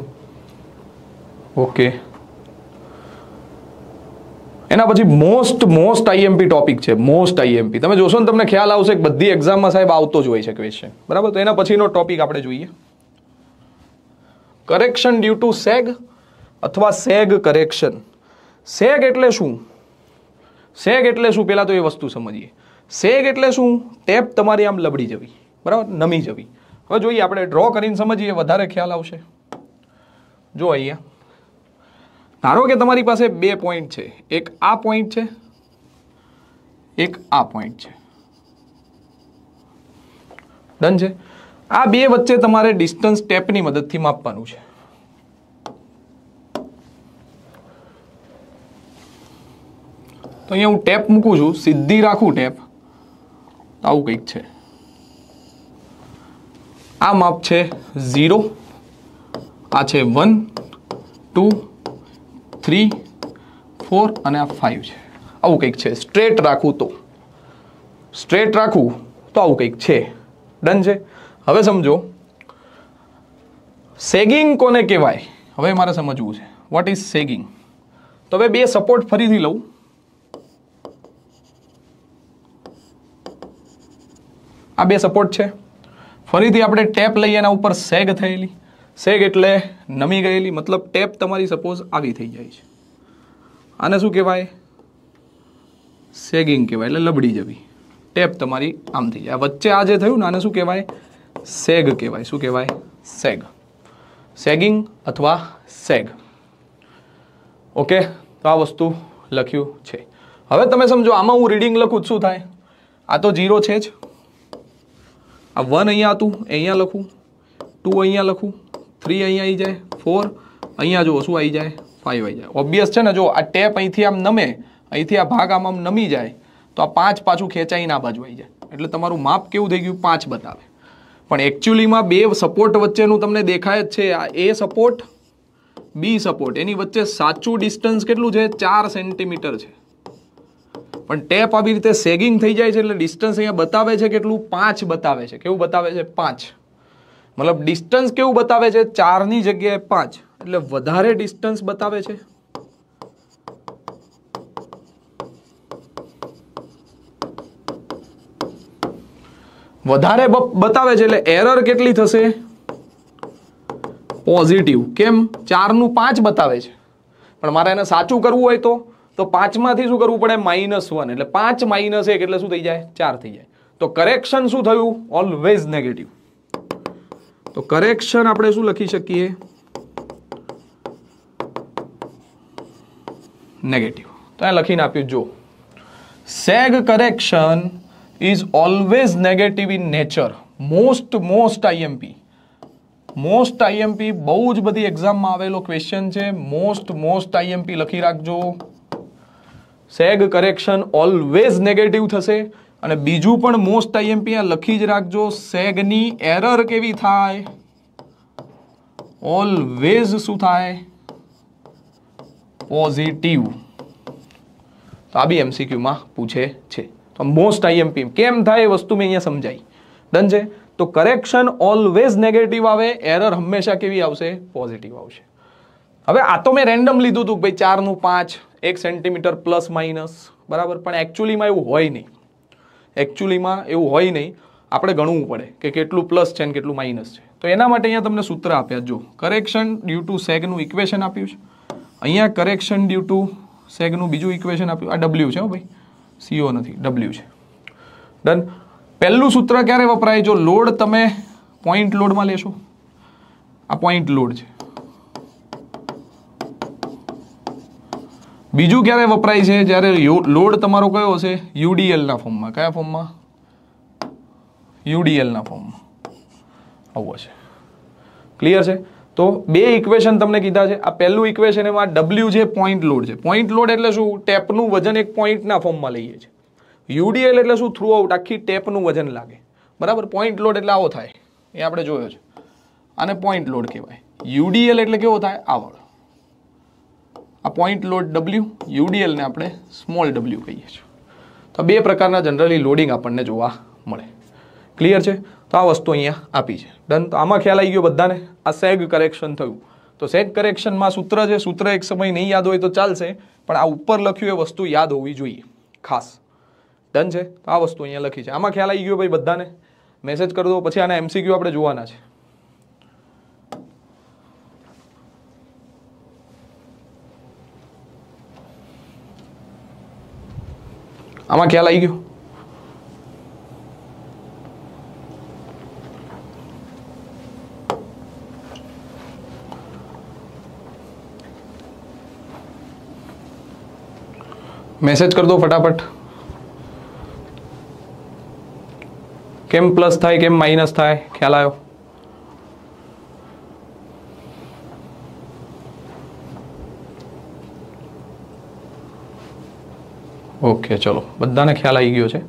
ઓકે એના પછી મોસ્ટ મોસ્ટ આઈએમપી ટોપિક છે મોસ્ટ આઈએમપી તમે જોશો ને તમને ખ્યાલ આવશે કે બધી એક્ઝામમાં સાહેબ આવતો જ હોય છે ક્વેશ્ચન બરાબર તો એના પછીનો ટોપિક આપણે જોઈએ કરેક્શન ડ્યુ ટુ સેગ અથવા સેગ કરેક્શન સેગ એટલે શું સેગ એટલે શું પહેલાં તો એ વસ્તુ સમજીએ સેગ એટલે શું ટેપ તમારી આમ લબડી જવી બરાબર નમી જવી હવે જોઈએ આપણે ડ્રો કરીને સમજીએ વધારે ખ્યાલ આવશે જો અહીંયા ધારો કે તમારી પાસે બે પોઈન્ટ છે એક આ પોઈન્ટ છે એક આ પોઈન્ટ છે ડન છે આ બે વચ્ચે તમારે ડિસ્ટન્સ ટેપની મદદથી માપવાનું છે તો અહીંયા હું ટેપ મૂકું છું સીધી રાખું ટેપ આવું કંઈક છે આ માપ છે ઝીરો આ છે વન ટુ થ્રી ફોર અને આ ફાઇવ છે આવું કંઈક છે સ્ટ્રેટ રાખવું તો સ્ટ્રેટ રાખવું તો આવું કંઈક છે ડન છે હવે સમજો સેગિંગ કોને કહેવાય હવે મારે સમજવું છે વોટ ઇઝ સેગિંગ તો હવે બે સપોર્ટ ફરીથી લઉં આ બે સપોર્ટ છે ફરીથી આપણે ટેપ લઈએ એના ઉપર સેગ થયેલી સેગ એટલે નમી ગયેલી મતલબ ટેપ તમારી સપોઝ આવી થઈ જાય છે આને શું કહેવાય સેગિંગ કહેવાય એટલે લબડી જવી ટેપ તમારી આમ થઈ જાય વચ્ચે આ જે થયું ને આને શું કહેવાય સેગ કહેવાય શું કહેવાય સેગ સેગિંગ અથવા સેગ ઓકે તો આ વસ્તુ લખ્યું છે હવે તમે સમજો આમાં હું રીડિંગ લખું શું થાય આ તો જીરો છે જ આ વન અહીંયા હતું અહીંયા લખું ટુ અહીંયા લખું થ્રી અહીંયા આવી જાય ફોર અહીંયા જુઓ શું આવી જાય ફાઇવ આવી જાય ઓબ્વિયસ છે ને જો આ ટેપ અહીંથી આમ નમે અહીંથી આ ભાગ આમ આમ નમી જાય તો આ પાંચ પાછું ખેંચાઈને આ બાજુ આવી જાય એટલે તમારું માપ કેવું થઈ ગયું પાંચ બતાવે પણ એકચ્યુઅલીમાં બે સપોર્ટ વચ્ચેનું તમને દેખાય જ છે આ એ સપોર્ટ બી સપોર્ટ એની વચ્ચે સાચું ડિસ્ટન્સ કેટલું છે ચાર સેન્ટીમીટર છે પણ ટેપ આવી રીતે સેગિંગ થઈ જાય છે એટલે ડિસ્ટન્સ અહીંયા બતાવે છે કેટલું પાંચ બતાવે છે કેવું બતાવે છે પાંચ મતલબ ડિસ્ટન્સ કેવું બતાવે છે ચારની જગ્યાએ પાંચ એટલે વધારે ડિસ્ટન્સ બતાવે છે વધારે બતાવે છે એટલે એરર કેટલી થશે પોઝિટિવ કેમ ચારનું પાંચ બતાવે છે પણ મારે એને સાચું કરવું હોય તો તો પાંચમાંથી શું કરવું પડે માઇનસ વન એટલે પાંચ માઇનસ એક એટલે શું થઈ જાય ચાર થઈ જાય તો કરેક્શન શું થયું ઓલવેઝ નેગેટિવ તો કરેક્શન આપણે શું લખી શકીએ નેગેટિવ તો અહીંયા લખીને આપ્યું જો sag correction is always negative in nature most most IMP most IMP બહુ જ બધી એક્ઝામમાં આવેલો ક્વેશ્ચન છે મોસ્ટ મોસ્ટ આઈએમપી લખી રાખજો સેગ કરેક્શન ઓલવેઝ નેગેટિવ થશે અને બીજું પણ મોસ્ટ આઈએમપી આ લખી જ રાખજો સેગની એરર કેવી થાય ઓલવેઝ શું થાય પોઝિટિવ તો આ બી એમસીક્યુમાં પૂછે છે તો મોસ્ટ આઈએમપી કેમ થાય એ વસ્તુ મેં અહીંયા સમજાઈ ડન છે તો કરેક્શન ઓલવેઝ નેગેટિવ આવે એરર હંમેશા કેવી આવશે પોઝિટિવ આવશે હવે આ તો મેં રેન્ડમ લીધું હતું ભાઈ ચારનું પાંચ એક સેન્ટીમીટર પ્લસ માઇનસ બરાબર પણ એકચ્યુઅલીમાં એવું હોય નહીં એકચ્યુઅલીમાં એવું હોય નહીં આપણે ગણવું પડે કે કેટલું પ્લસ છે ને કેટલું માઇનસ છે તો એના માટે અહીંયા તમને સૂત્ર આપ્યા જો કરેક્શન ડ્યુ ટુ સેગનું ઇક્વેશન આપ્યું છે અહીંયા કરેક્શન ડ્યુ ટુ સેગનું બીજું ઇક્વેશન આપ્યું આ ડબલ્યુ છે હો ભાઈ સીઓ નથી ડબલ્યુ છે ડન પહેલું સૂત્ર ક્યારે વપરાય જો લોડ તમે પોઈન્ટ લોડમાં લેશો આ પોઈન્ટ લોડ છે બીજું ક્યારે વપરાય છે જ્યારે લોડ તમારો કયો હશે યુડીએલના ફોર્મમાં કયા ફોર્મમાં યુડીએલના ફોર્મમાં આવું હશે ક્લિયર છે તો બે ઇક્વેશન તમને કીધા છે આ પહેલું ઇક્વેશન એમાં ડબલ્યુ છે પોઈન્ટ લોડ છે પોઈન્ટ લોડ એટલે શું ટેપનું વજન એક પોઈન્ટના ફોર્મમાં લઈએ છીએ યુડીએલ એટલે શું થ્રુ આઉટ આખી ટેપનું વજન લાગે બરાબર પોઈન્ટ લોડ એટલે આવો થાય એ આપણે જોયો છે અને પોઈન્ટ લોડ કહેવાય યુડીએલ એટલે કેવો થાય આવડ આ પોઈન્ટ લોડ ડબલ્યુ યુડીએલને આપણે સ્મોલ ડબલ્યુ કહીએ છીએ તો બે પ્રકારના જનરલી લોડિંગ આપણને જોવા મળે ક્લિયર છે તો આ વસ્તુ અહીંયા આપી છે ડન તો આમાં ખ્યાલ આવી ગયો બધાને આ સેગ કરેક્શન થયું તો સેગ કરેક્શનમાં સૂત્ર છે સૂત્ર એક સમય નહીં યાદ હોય તો ચાલશે પણ આ ઉપર લખ્યું એ વસ્તુ યાદ હોવી જોઈએ ખાસ ડન છે તો આ વસ્તુ અહીંયા લખી છે આમાં ખ્યાલ આવી ગયો ભાઈ બધાને મેસેજ કરી દો પછી આના એમસીક્યુ આપણે જોવાના છે आमा क्या लाई गयो मैसेज कर दो फटाफट केम प्लस थाय केम माइनस थाय ख्याल आयो ઓકે ચલો બધાને ખ્યાલ આવી ગયો છે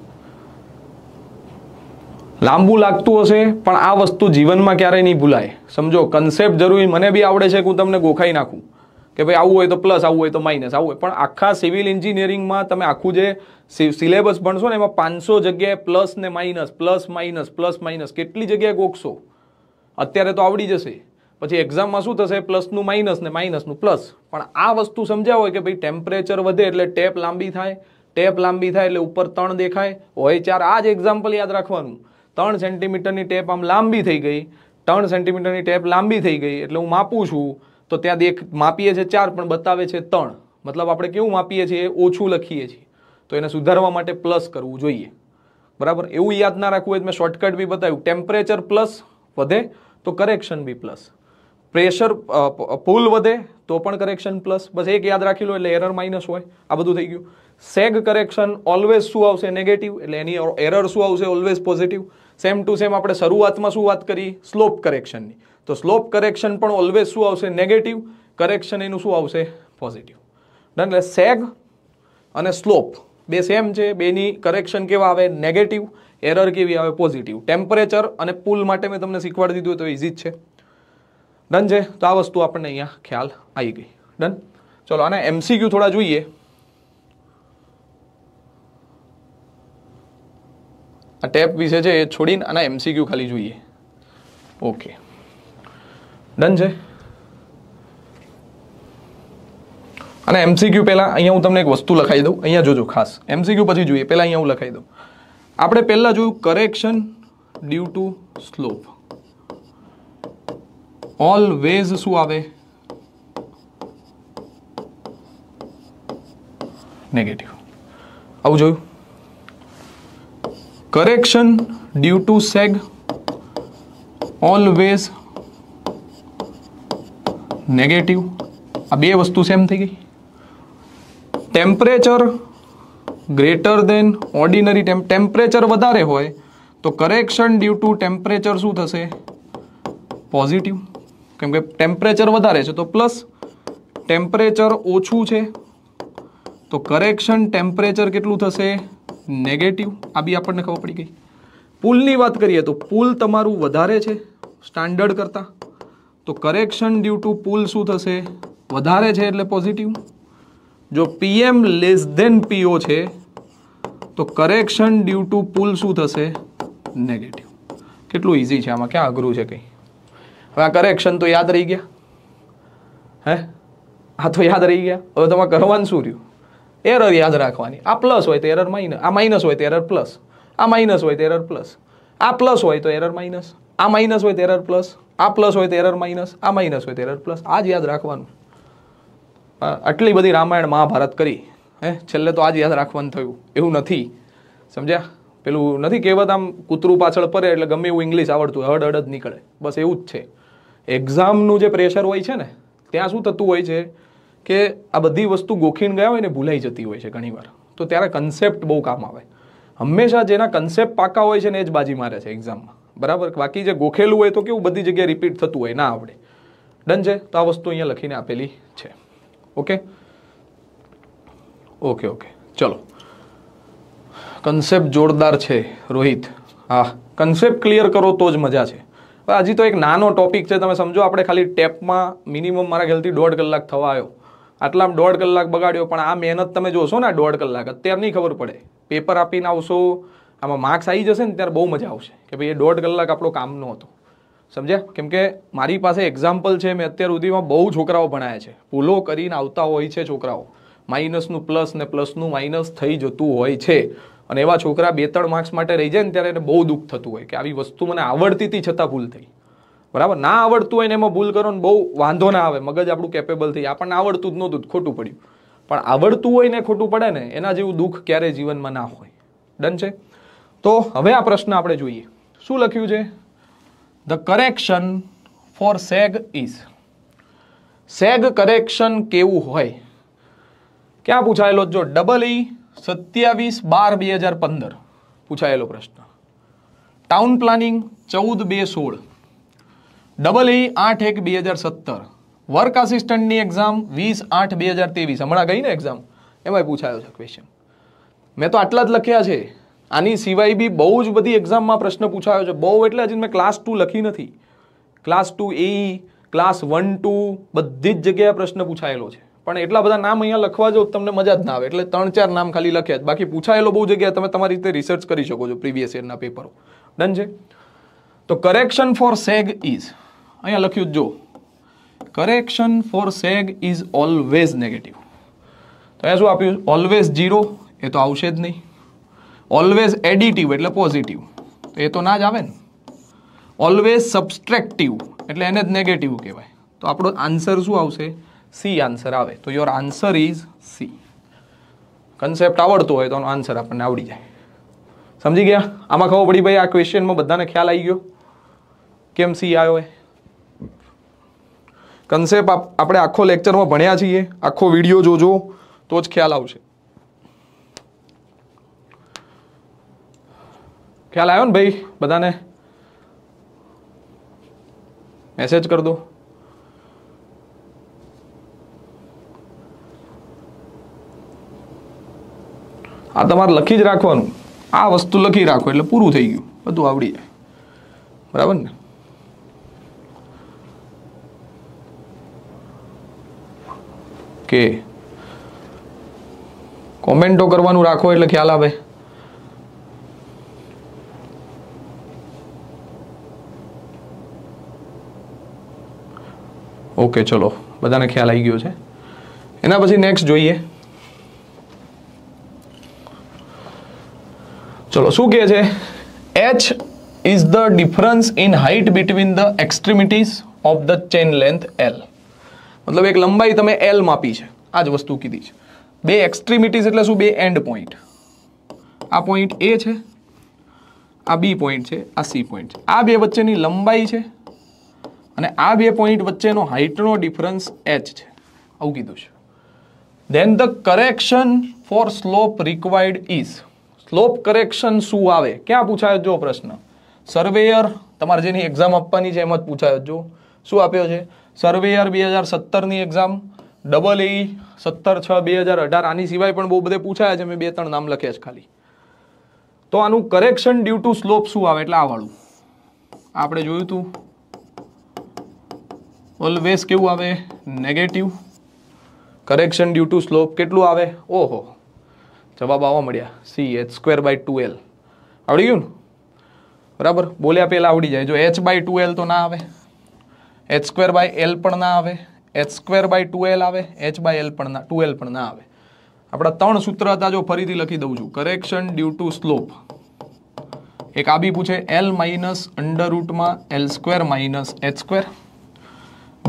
લાંબુ લાગતું હશે પણ આ વસ્તુ જીવનમાં ક્યારેય નહીં ભૂલાય સમજો કન્સેપ્ટ જરૂરી મને બી આવડે છે કે હું તમને ગોખાઈ નાખું કે ભાઈ આવું હોય તો પ્લસ આવું હોય તો માઇનસ આવું હોય પણ આખા સિવિલ એન્જિનિયરિંગમાં તમે આખું જે સિલેબસ ભણશો ને એમાં પાંચસો જગ્યાએ પ્લસ ને minus plus minus plus minus કેટલી જગ્યાએ ગોખશો અત્યારે તો આવડી જશે પછી એક્ઝામમાં શું થશે પ્લસનું માઇનસ ને માઇનસનું પ્લસ પણ આ વસ્તુ સમજ્યા હોય કે ભાઈ ટેમ્પરેચર વધે એટલે ટેપ લાંબી થાય ટેપ લાંબી થાય એટલે ઉપર ત્રણ દેખાય હોય ચાર આ જ એક્ઝામ્પલ યાદ રાખવાનું ત્રણ સેન્ટીમીટરની ટેપ આમ લાંબી થઈ ગઈ ત્રણ સેન્ટીમીટરની ટેપ લાંબી થઈ ગઈ એટલે હું માપું છું તો ત્યાં દેખ માપીએ છીએ ચાર પણ બતાવે છે ત્રણ મતલબ આપણે કેવું માપીએ છીએ ઓછું લખીએ છીએ તો એને સુધારવા માટે પ્લસ કરવું જોઈએ બરાબર એવું યાદ ના રાખવું હોય મેં શોર્ટકટ બી બતાવ્યું ટેમ્પરેચર પ્લસ વધે તો કરેક્શન બી પ્લસ પ્રેશર પુલ વધે તો પણ કરેક્શન પ્લસ બસ એક યાદ રાખી લો એટલે એરર માઇનસ હોય આ બધું થઈ ગયું સેગ કરેક્શન ઓલવેઝ શું આવશે નેગેટિવ એટલે એની એરર શું આવશે always positive same to same આપણે શરૂઆતમાં શું વાત કરી સ્લોપ કરેક્શનની તો સ્લોપ કરેક્શન પણ ઓલવેઝ શું આવશે નેગેટિવ કરેક્શન એનું શું આવશે પોઝિટિવ ડન એટલે સેગ અને સ્લોપ બે સેમ છે બેની કરેક્શન કેવા આવે નેગેટિવ એરર કેવી આવે પોઝિટિવ ટેમ્પરેચર અને પુલ માટે મેં તમને શીખવાડી દીધું તો ઇઝી જ છે ડન છે તો આ વસ્તુ આપણને અહીંયા ખ્યાલ આવી ગઈ ડન ચલો આને એમસીક્યુ થોડા જોઈએ આ ટેપ વિશે છે એ છોડીને આના એમસીક્યુ ખાલી જોઈએ ઓકે ડન છે અને એમસીક્યુ પહેલાં અહીંયા હું તમને એક વસ્તુ લખાઈ દઉં અહીંયા જોજો ખાસ એમસીક્યુ પછી જોઈએ પહેલાં અહીંયા હું લખાઈ દઉં આપણે પહેલાં જોયું correction due to slope always શું આવે નેગેટિવ આવું જોયું correction due to sag always negative આ બે વસ્તુ सेम થઈ ગઈ temperature greater than ordinary temperature વધારે હોય તો કરેક્શન ડ્યુ ટુ ટેમ્પરેચર શું થશે પોઝિટિવ કેમ કે ટેમ્પરેચર વધારે છે તો પ્લસ ટેમ્પરેચર ઓછું છે તો કરેક્શન ટેમ્પરેચર કેટલું થશે નેગેટિવ આ બી આપણને ખબર પડી ગઈ પુલની વાત કરીએ તો પુલ તમારું વધારે છે સ્ટાન્ડર્ડ કરતાં તો કરેક્શન ડ્યુ ટુ પુલ શું થશે વધારે છે એટલે પોઝિટિવ જો પીએમ લેસ દેન પીઓ છે તો કરેક્શન ડ્યુ ટુ પુલ શું થશે નેગેટિવ કેટલું ઇઝી છે આમાં ક્યાં અઘરું છે કંઈ હવે આ કરેક્શન તો યાદ રહી ગયા હે આ તો યાદ રહી ગયા હવે તમારે કરવાનું શું રહ્યું એરર યાદ રાખવાની આ પ્લસ હોય તો એરર માઇનસ આ માઇનસ હોય તો એરર પ્લસ આ માઇનસ હોય તો એરર પ્લસ આ પ્લસ હોય તો એરર માઇનસ આ માઇનસ હોય તો એરર પ્લસ આ પ્લસ હોય તો એરર માઇનસ આ માઇનસ હોય તો એરર પ્લસ આ જ યાદ રાખવાનું આટલી બધી રામાયણ મહાભારત કરી હે છેલ્લે તો આ જ યાદ રાખવાનું થયું એવું નથી સમજ્યા પેલું નથી કહેવત આમ કૂતરું પાછળ પડે એટલે ગમે એવું ઇંગ્લિશ આવડતું હડ અડ જ નીકળે બસ એવું જ છે એક્ઝામનું જે પ્રેશર હોય છે ને ત્યાં શું થતું હોય છે કે આ બધી વસ્તુ ગોખીને ગયા હોય ને ભૂલાઈ જતી હોય છે ઘણીવાર તો ત્યારે કન્સેપ્ટ બહુ કામ આવે હંમેશા જેના કન્સેપ્ટ પાકા હોય છે ને એ જ બાજી મારે છે એક્ઝામમાં બરાબર બાકી જે ગોખેલું હોય તો કેવું બધી જગ્યાએ રિપીટ થતું હોય ના આવડે ડન છે તો આ વસ્તુ અહીંયા લખીને આપેલી છે ઓકે ઓકે ઓકે ચલો કન્સેપ્ટ જોરદાર છે રોહિત હા કન્સેપ્ટ ક્લિયર કરો તો જ મજા છે હજી તો એક નાનો ટોપિક છે તમે સમજો આપણે ખાલી ટેપમાં મિનિમમ મારા ખ્યાલથી દોઢ કલાક થવા આવ્યો આટલામાં દોઢ કલાક બગાડ્યો પણ આ મહેનત તમે જોશો ને દોઢ કલાક અત્યારે નહીં ખબર પડે પેપર આપીને આવશો આમાં માર્ક્સ આવી જશે ને ત્યારે બહુ મજા આવશે કે ભાઈ એ દોઢ કલાક આપણો કામનો હતો સમજ્યા કેમ કે મારી પાસે એક્ઝામ્પલ છે મેં અત્યાર સુધીમાં બહુ છોકરાઓ ભણાયા છે ભૂલો કરીને આવતા હોય છે છોકરાઓ માઇનસનું પ્લસ ને પ્લસનું માઇનસ થઈ જતું હોય છે અને એવા છોકરા બે ત્રણ માર્ક્સ માટે રહી જાય ને ત્યારે એને બહુ દુઃખ થતું હોય કે આવી વસ્તુ મને આવડતી હતી છતાં ભૂલ થઈ બરાબર ના આવડતું હોય ને એમાં ભૂલ કરો ને બહુ વાંધો ના આવે મગજ આપણું કેપેબલ થઈ આપણને આવડતું જ નહોતું ખોટું પડ્યું પણ આવડતું હોય ને ખોટું પડે ને એના જેવું દુઃખ ક્યારેય જીવનમાં ના હોય ડન છે તો હવે આ પ્રશ્ન આપણે જોઈએ શું લખ્યું છે the correction for sag is sag correction કેવું હોય ક્યાં પૂછાયેલો જો ડબલ ઈ e સત્યાવીસ બાર બે હજાર પંદર પૂછાયેલો પ્રશ્ન ટાઉન પ્લાનિંગ ચૌદ બે સોળ ડબલ ઈ e આઠ એક બે હજાર સત્તર વર્ક આસિસ્ટન્ટની એક્ઝામ વીસ આઠ બે હજાર ત્રેવીસ હમણાં ગઈ ને એક્ઝામ એમાંય પૂછાયો છે ક્વેશ્ચન મેં તો આટલા જ લખ્યા છે આની સિવાય બી બહુ જ બધી એક્ઝામમાં પ્રશ્ન પૂછાયો છે બહુ એટલે હજી મેં ક્લાસ ટુ લખી નથી ક્લાસ ટુ એ ક્લાસ વન ટુ બધી જ જગ્યાએ પ્રશ્ન પૂછાયેલો છે પણ એટલા બધા નામ અહીંયા લખવા જો તમને મજા જ ના આવે એટલે ત્રણ ચાર નામ ખાલી લખ્યા જ બાકી પૂછાયેલો બહુ જગ્યાએ તમે તમારી રીતે રિસર્ચ કરી શકો છો પ્રીવિયસ યરના પેપરો ડન છે તો કરેક્શન ફોર સેગ ઇઝ અહીંયા લખ્યું જો correction for sag is always negative તો અહીંયા શું આપ્યું ઓલવેઝ ઝીરો એ તો આવશે જ નહીં ઓલવેઝ એડિટિવ એટલે પોઝિટિવ તો એ તો ના જ આવે ને ઓલવેઝ સબસ્ટ્રેક્ટિવ એટલે એને જ નેગેટિવ કહેવાય તો આપણો આન્સર શું આવશે સી આન્સર આવે તો your answer is C concept આવડતો હોય તો આન્સર આપણને આવડી જાય સમજી ગયા આમાં ખબર પડી ભાઈ આ ક્વેશ્ચનમાં બધાને ખ્યાલ આવી ગયો કેમ સી આવ્યો એ કન્સેપ્ટ આપણે આખો લેક્ચરમાં ભણ્યા છીએ આખો વિડીયો જોજો તો જ ખ્યાલ આવશે ખ્યાલ આવ્યો ને ભાઈ બધાને મેસેજ કરી દો આ તમારે લખી જ રાખવાનું આ વસ્તુ લખી રાખો એટલે પૂરું થઈ ગયું બધું આવડી જાય બરાબર ને ઓકે કોમેન્ટો કરવાનું રાખો એટલે ખ્યાલ આવે ઓકે ચલો બધાને ખ્યાલ આવી ગયો છે એના પછી નેક્સ્ટ જોઈએ ચલો શું કહે છે H is the difference in height between the extremities of the chain length L મતલબ એક લંબાઈ તમે એલ માપી છે આ જ વસ્તુ કીધી છે બે એક્સ્ટ્રીમિટીઝ એટલે શું બે એન્ડ પોઈન્ટ આ પોઈન્ટ એ છે આ બી પોઈન્ટ છે આ સી પોઈન્ટ છે આ બે વચ્ચેની લંબાઈ છે અને આ બે પોઈન્ટ વચ્ચેનો હાઇટનો ડિફરન્સ એચ છે આવું કીધું છે then the correction for slope required is slope correction શું આવે ક્યાં પૂછાયો જો પ્રશ્ન સર્વેયર તમારે જેની એક્ઝામ આપવાની છે એમ જ પૂછાયો જો શું આપ્યો છે સર્વેયર બે હજાર સત્તરની એક્ઝામ ડબલ એ સત્તર છ બે હજાર અઢાર આની સિવાય પણ બહુ બધે પૂછાયા છે મેં બે ત્રણ નામ લખ્યા છે ખાલી તો આનું કરેક્શન ડ્યુ ટુ સ્લોપ શું આવે એટલે આ વાળું આપણે જોયું હતું ઓલવેઝ કેવું આવે negative correction due to slope કેટલું આવે ઓહો જવાબ આવવા મળ્યા C H square by two L આવડી ગયું ને બરાબર બોલ્યા પહેલાં આવડી જાય જો એચ બાય ટુ એલ તો ના આવે એચ સ્ક્વેર બાય એલ પણ ના આવે H square by two L આવે એચ બાય એલ પણ ના ટુ એલ પણ ના આવે આપણા ત્રણ સૂત્ર હતા જો ફરીથી લખી દઉં છું કરેક્શન ડ્યુ ટુ સ્લોપ એક આબી પૂછે એલ માઇનસ અંડર રૂટમાં L square minus H square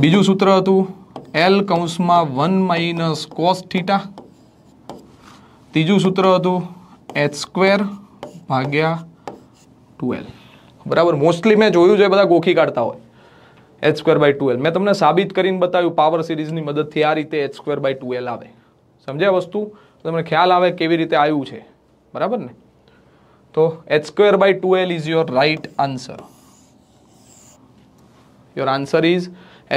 બીજું સૂત્ર હતું એલ કૌંસમાં વન માઇનસ કોસ થીટા ત્રીજું સૂત્ર હતું એચ સ્ક્વેર ભાગ્યા ટુએલ બરાબર મોસ્ટલી મેં જોયું છે બધા ગોખી કાઢતા હોય એચ સ્ક્વેર બાય ટુ મેં તમને સાબિત કરીને બતાવ્યું પાવર સિરીઝની મદદથી આ રીતે એચ સ્ક્વેર બાય ટુ આવે સમજ્યા વસ્તુ તમને ખ્યાલ આવે કેવી રીતે આવ્યું છે બરાબર ને તો H square by two L is your right answer your answer is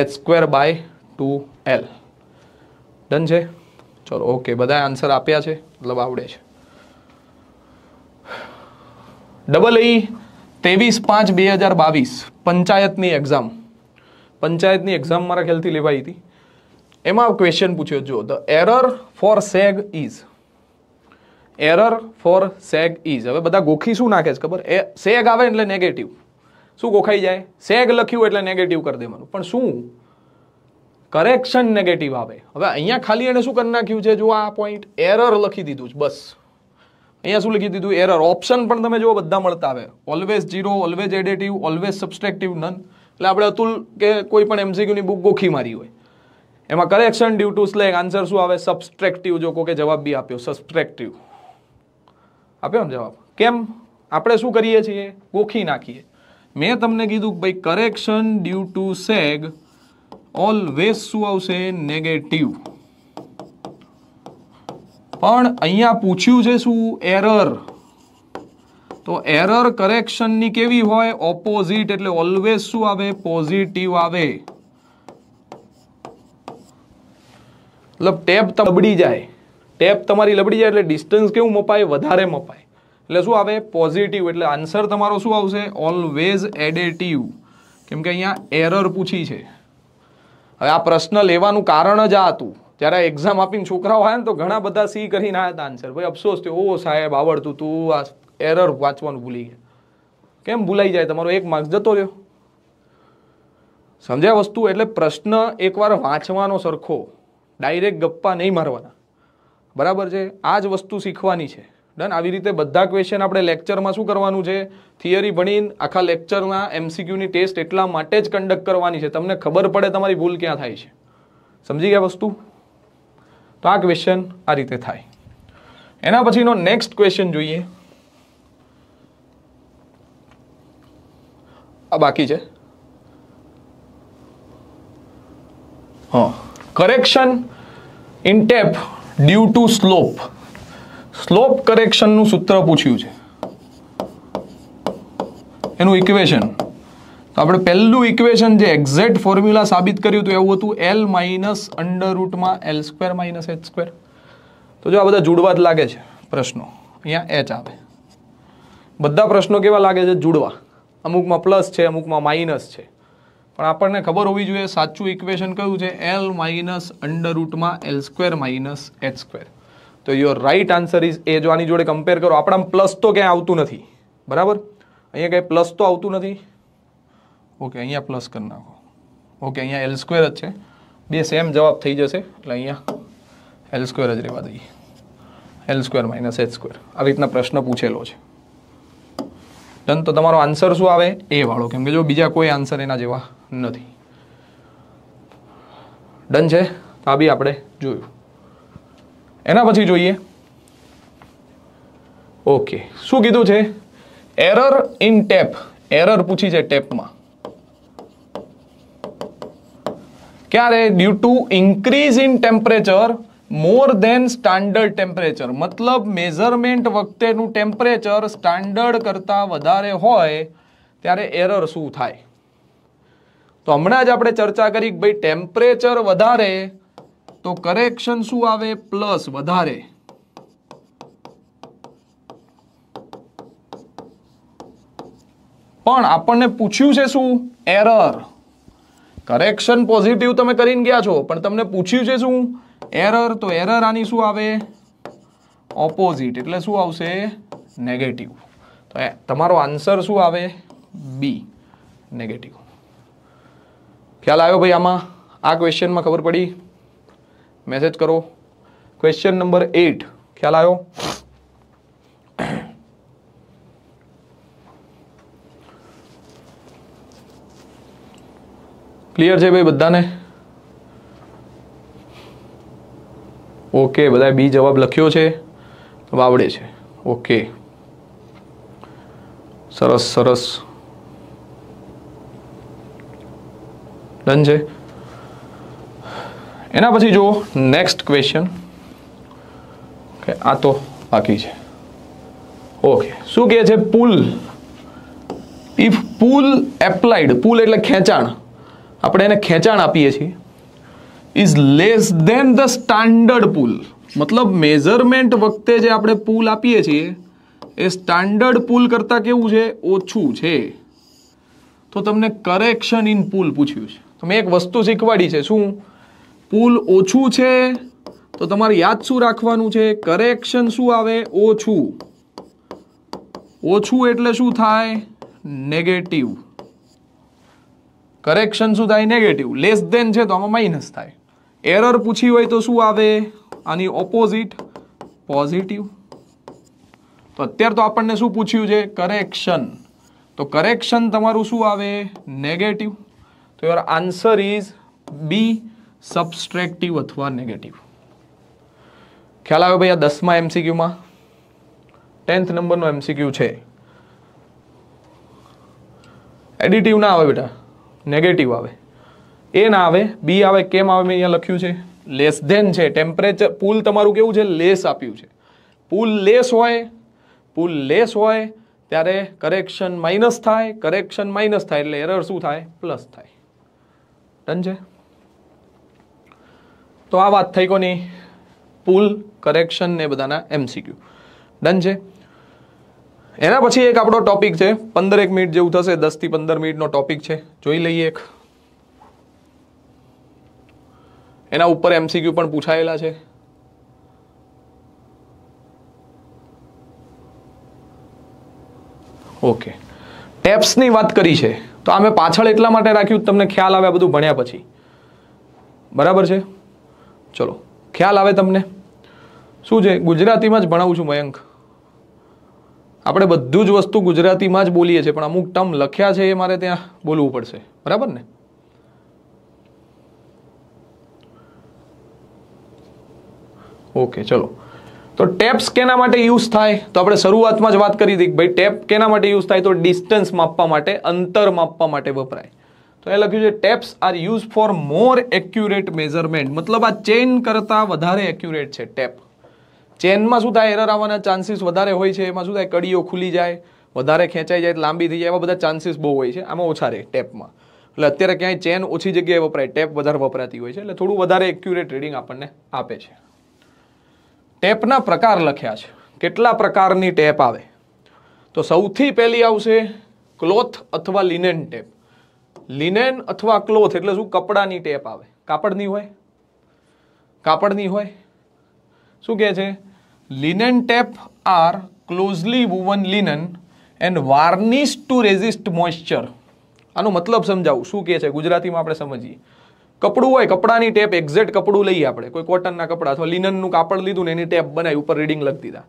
H square by two L done છે ચલો ઓકે બધા આન્સર આપ્યા છે મતલબ આવડે છે ડબલ ઈ e ત્રેવીસ પાંચ બે હજાર બાવીસ પંચાયતની એક્ઝામ પંચાયતની એક્ઝામ મારા ખ્યાલથી લેવાઈ હતી એમાં ક્વેશ્ચન પૂછ્યો જો the error for sag is error for sag is હવે બધા ગોખી શું નાખે છે ખબર એ સેગ આવે એટલે નેગેટિવ શું ગોખાઈ જાય સેગ લખ્યું એટલે નેગેટિવ કરી દેવાનું પણ શું કરેક્શન નેગેટિવ આવે હવે અહીંયા ખાલી એને શું કરી નાખ્યું છે જો આ પોઈન્ટ એરર લખી દીધું છે બસ અહીંયા શું લખી દીધું એરર ઓપ્શન પણ તમે જુઓ બધા મળતા આવે always zero always additive always subtractive none એટલે આપણે અતુલ કે કોઈ પણ એમસીક્યુની બુક ગોખી મારી હોય એમાં correction due to slag answer શું આવે સબસ્ટ્રેક્ટિવ જો કોકે જવાબ બી આપ્યો સબસ્ટ્રેક્ટિવ આપ્યો ને જવાબ કેમ આપણે શું કરીએ છીએ ગોખી નાખીએ મેં તમને કીધું કે ભાઈ correction due to sag always શું આવશે નેગેટિવ પણ અહીંયા પૂછ્યું છે શું એરર તો એરર કરેક્શનની કેવી હોય ઓપોઝિટ એટલે ઓલવેઝ શું આવે પોઝિટિવ આવે મતલબ ટેપ લબડી જાય ટેપ તમારી લબડી જાય એટલે ડિસ્ટન્સ કેવું મપાય વધારે મપાય એટલે શું આવે પોઝિટિવ એટલે આન્સર તમારો શું આવશે ઓલવેઝ એડેટિવ કેમ કે અહીંયા એરર પૂછી છે હવે આ પ્રશ્ન લેવાનું કારણ જ આ હતું જ્યારે એક્ઝામ આપીને છોકરાઓ આવ્યા ને તો ઘણા બધા સી કરીને આવ્યા હતા આન્સર ભાઈ અફસોસ થયો ઓ સાહેબ આવડતું તું આ એરર વાંચવાનું ભૂલી ગયા કેમ ભૂલાઈ જાય તમારો એક માર્ક્સ જતો રહ્યો સમજ્યા વસ્તુ એટલે પ્રશ્ન એકવાર વાંચવાનો સરખો ડાયરેક્ટ ગપ્પા નહીં મારવાના બરાબર છે આ જ વસ્તુ શીખવાની છે ડન આવી રીતે બધા ક્વેશ્ચન આપણે લેક્ચરમાં શું કરવાનું છે થિયરી ભણીને આખા લેક્ચરના એમસીક્યુની ટેસ્ટ એટલા માટે જ કન્ડક્ટ કરવાની છે તમને ખબર પડે તમારી ભૂલ ક્યાં થાય છે સમજી ગયા વસ્તુ તો આ ક્વેશ્ચન આ રીતે થાય એના પછીનો નેક્સ્ટ ક્વેશ્ચન જોઈએ આ બાકી છે હા correction in tape due to slope slope કરેક્શનનું સૂત્ર પૂછ્યું છે એનું ઇક્વેશન તો આપણે પહેલું ઇક્વેશન જે એક્ઝેક્ટ ફોર્મ્યુલા સાબિત કર્યું હતું એવું હતું એલ માઇનસ અંડર રૂટમાં L square minus H square તો જો આ બધા જુડવા જ લાગે છે પ્રશ્નો અહીંયા એચ આવે બધા પ્રશ્નો કેવા લાગે છે જુડવા અમુકમાં પ્લસ છે અમુકમાં માઇનસ છે પણ આપણને ખબર હોવી જોઈએ સાચું ઇક્વેશન કયું છે એલ માઇનસ અંડરરૂટમાં L square minus H square તો your right answer is A જો આની જોડે કમ્પેર કરો આપણા પ્લસ તો ક્યાંય આવતું નથી બરાબર અહીંયા કંઈ પ્લસ તો આવતું નથી ઓકે અહીંયા પ્લસ કરી નાખો ઓકે અહીંયા એલ સ્ક્વેર જ છે બે સેમ જવાબ થઈ જશે એટલે અહીંયા એલ સ્ક્વેર જ રહેવા દઈએ L square minus H square આ રીતના પ્રશ્ન પૂછેલો છે ડન તો તમારો આન્સર શું આવે એ વાળો કેમ કે જો બીજા કોઈ આન્સર એના જેવા નથી ડન છે આ બી આપણે જોયું એના પછી જોઈએ ઓકે શું કીધું છે એરર ઇન ટેપ એરર પૂછી છે ટેપમાં ક્યારે due to increase in temperature more than standard temperature મતલબ મેઝરમેન્ટ વખતેનું ટેમ્પરેચર સ્ટાન્ડર્ડ કરતાં વધારે હોય ત્યારે એરર શું થાય તો હમણાં જ આપણે ચર્ચા કરી કે ભાઈ ટેમ્પરેચર વધારે તો કરેક્શન શું આવે પ્લસ વધારે પણ આપણને પૂછ્યું છે શું એરર કરેક્શન પોઝિટિવ તમે કરીને ગયા છો પણ તમને પૂછ્યું છે શું એરર તો એરર આની શું આવે ઓપોઝિટ એટલે શું આવશે નેગેટિવ તો તમારો આન્સર શું આવે બી નેગેટિવ ખ્યાલ આવ્યો ભાઈ આમાં આ ક્વેશ્ચનમાં ખબર પડી મેસેજ કરો ક્વેશ્ચન નંબર એટ ખ્યાલ આવ્યો ક્લિયર છે ભાઈ બધાને ઓકે બધાએ બી જવાબ લખ્યો છે વાવડે છે ઓકે સરસ સરસ ડન છે એના પછી જો નેક્સ્ટ ક્વેશ્ચન કે આ તો બાકી છે ઓકે શું કહે છે પુલ ઇફ પુલ એપ્લાઇડ પુલ એટલે ખેંચાણ આપણે એને ખેંચાણ આપીએ છીએ is less than the standard pull મતલબ મેઝરમેન્ટ વખતે જે આપણે પુલ આપીએ છીએ એ સ્ટાન્ડર્ડ પુલ કરતાં કેવું છે ઓછું છે તો તમને કરેક્શન ઇન પુલ પૂછ્યું છે તો મેં એક વસ્તુ શીખવાડી છે શું પુલ ઓછું છે તો તમારે યાદ શું રાખવાનું છે કરેક્શન શું આવે ઓછું ઓછું એટલે શું થાય નેગેટિવ કરેક્શન શું થાય નેગેટિવ લેસ દેન છે તો આમાં માઇનસ થાય એરર પૂછી હોય તો શું આવે આની ઓપોઝિટ પોઝિટિવ તો અત્યારે તો આપણને શું પૂછ્યું છે કરેક્શન તો કરેક્શન તમારું શું આવે નેગેટિવ તો your answer is B subtractive અથવા નેગેટિવ ખ્યાલ આવ્યો ભાઈ આ દસમા એમસીક્યુમાં ટેન્થ નંબરનો એમસીક્યુ છે એડિટિવ ના આવે બેટા નેગેટિવ આવે એ ના આવે બી આવે કેમ આવે મેં અહીંયા લખ્યું છે લેસ ધેન છે ટેમ્પરેચર પુલ તમારું કેવું છે લેસ આપ્યું છે પુલ લેસ હોય પુલ લેસ હોય ત્યારે કરેક્શન માઇનસ થાય કરેક્શન માઇનસ થાય એટલે એરર શું થાય પ્લસ થાય ડન છે તો આ વાત થઈ કોની પુલ કરેક્શન ને બધાના એમસીક્યુ ડન છે એના પછી એક આપણો ટોપિક છે પંદર એક મિનિટ જેવું થશે દસથી પંદર મિનિટનો ટોપિક છે જોઈ લઈએ એક એના ઉપર એમસીક્યુ પણ પૂછાયેલા છે ઓકે ટેપ્સની વાત કરી છે તો આ મેં પાછળ એટલા માટે રાખ્યું તમને ખ્યાલ આવે બધું ભણ્યા પછી બરાબર છે ચલો ખ્યાલ આવે તમને શું છે ગુજરાતીમાં જ ભણાવું છું મયંક આપણે બધું જ વસ્તુ ગુજરાતીમાં જ બોલીએ છીએ પણ અમુક ટર્મ લખ્યા છે એ મારે ત્યાં બોલવું પડશે બરાબર ને ઓકે ચલો તો ટેપ્સ કેના માટે યુઝ થાય તો આપણે શરૂઆતમાં જ વાત કરી હતી ભાઈ ટેપ કેના માટે યુઝ થાય તો ડિસ્ટન્સ માપવા માટે અંતર માપવા માટે વપરાય તો એ લખ્યું છે tapes are use for more accurate measurement મતલબ આ ચેન કરતાં વધારે એક્યુરેટ છે ટેપ ચેનમાં શું થાય એરર આવવાના ચાન્સીસ વધારે હોય છે એમાં શું થાય કડીઓ ખુલી જાય વધારે ખેંચાઈ જાય લાંબી થઈ જાય એવા બધા ચાન્સીસ બહુ હોય છે આમાં ઓછા રહે ટેપમાં એટલે અત્યારે ક્યાંય ચેન ઓછી જગ્યાએ વપરાય ટેપ વધારે વપરાતી હોય છે એટલે થોડું વધારે એક્યુરેટ રીડિંગ આપણને આપે છે ટેપના પ્રકાર લખ્યા છે કેટલા પ્રકારની ટેપ આવે તો સૌથી પહેલી આવશે ક્લોથ અથવા લિનેન ટેપ લિનેન અથવા ક્લોથ એટલે શું કપડાની ટેપ આવે કાપડની હોય કાપડની હોય શું કહે છે linen tape are closely woven linen and varnish to resist moisture આનો મતલબ સમજાવું શું કહે છે ગુજરાતીમાં આપણે સમજીએ કપડું હોય કપડાની ટેપ એક્ઝેક્ટ કપડું લઈએ આપણે કોઈ કોટનના કપડા અથવા લિનનનું કાપડ લીધું ને એની ટેપ બનાવી ઉપર રીડિંગ લખી દીધા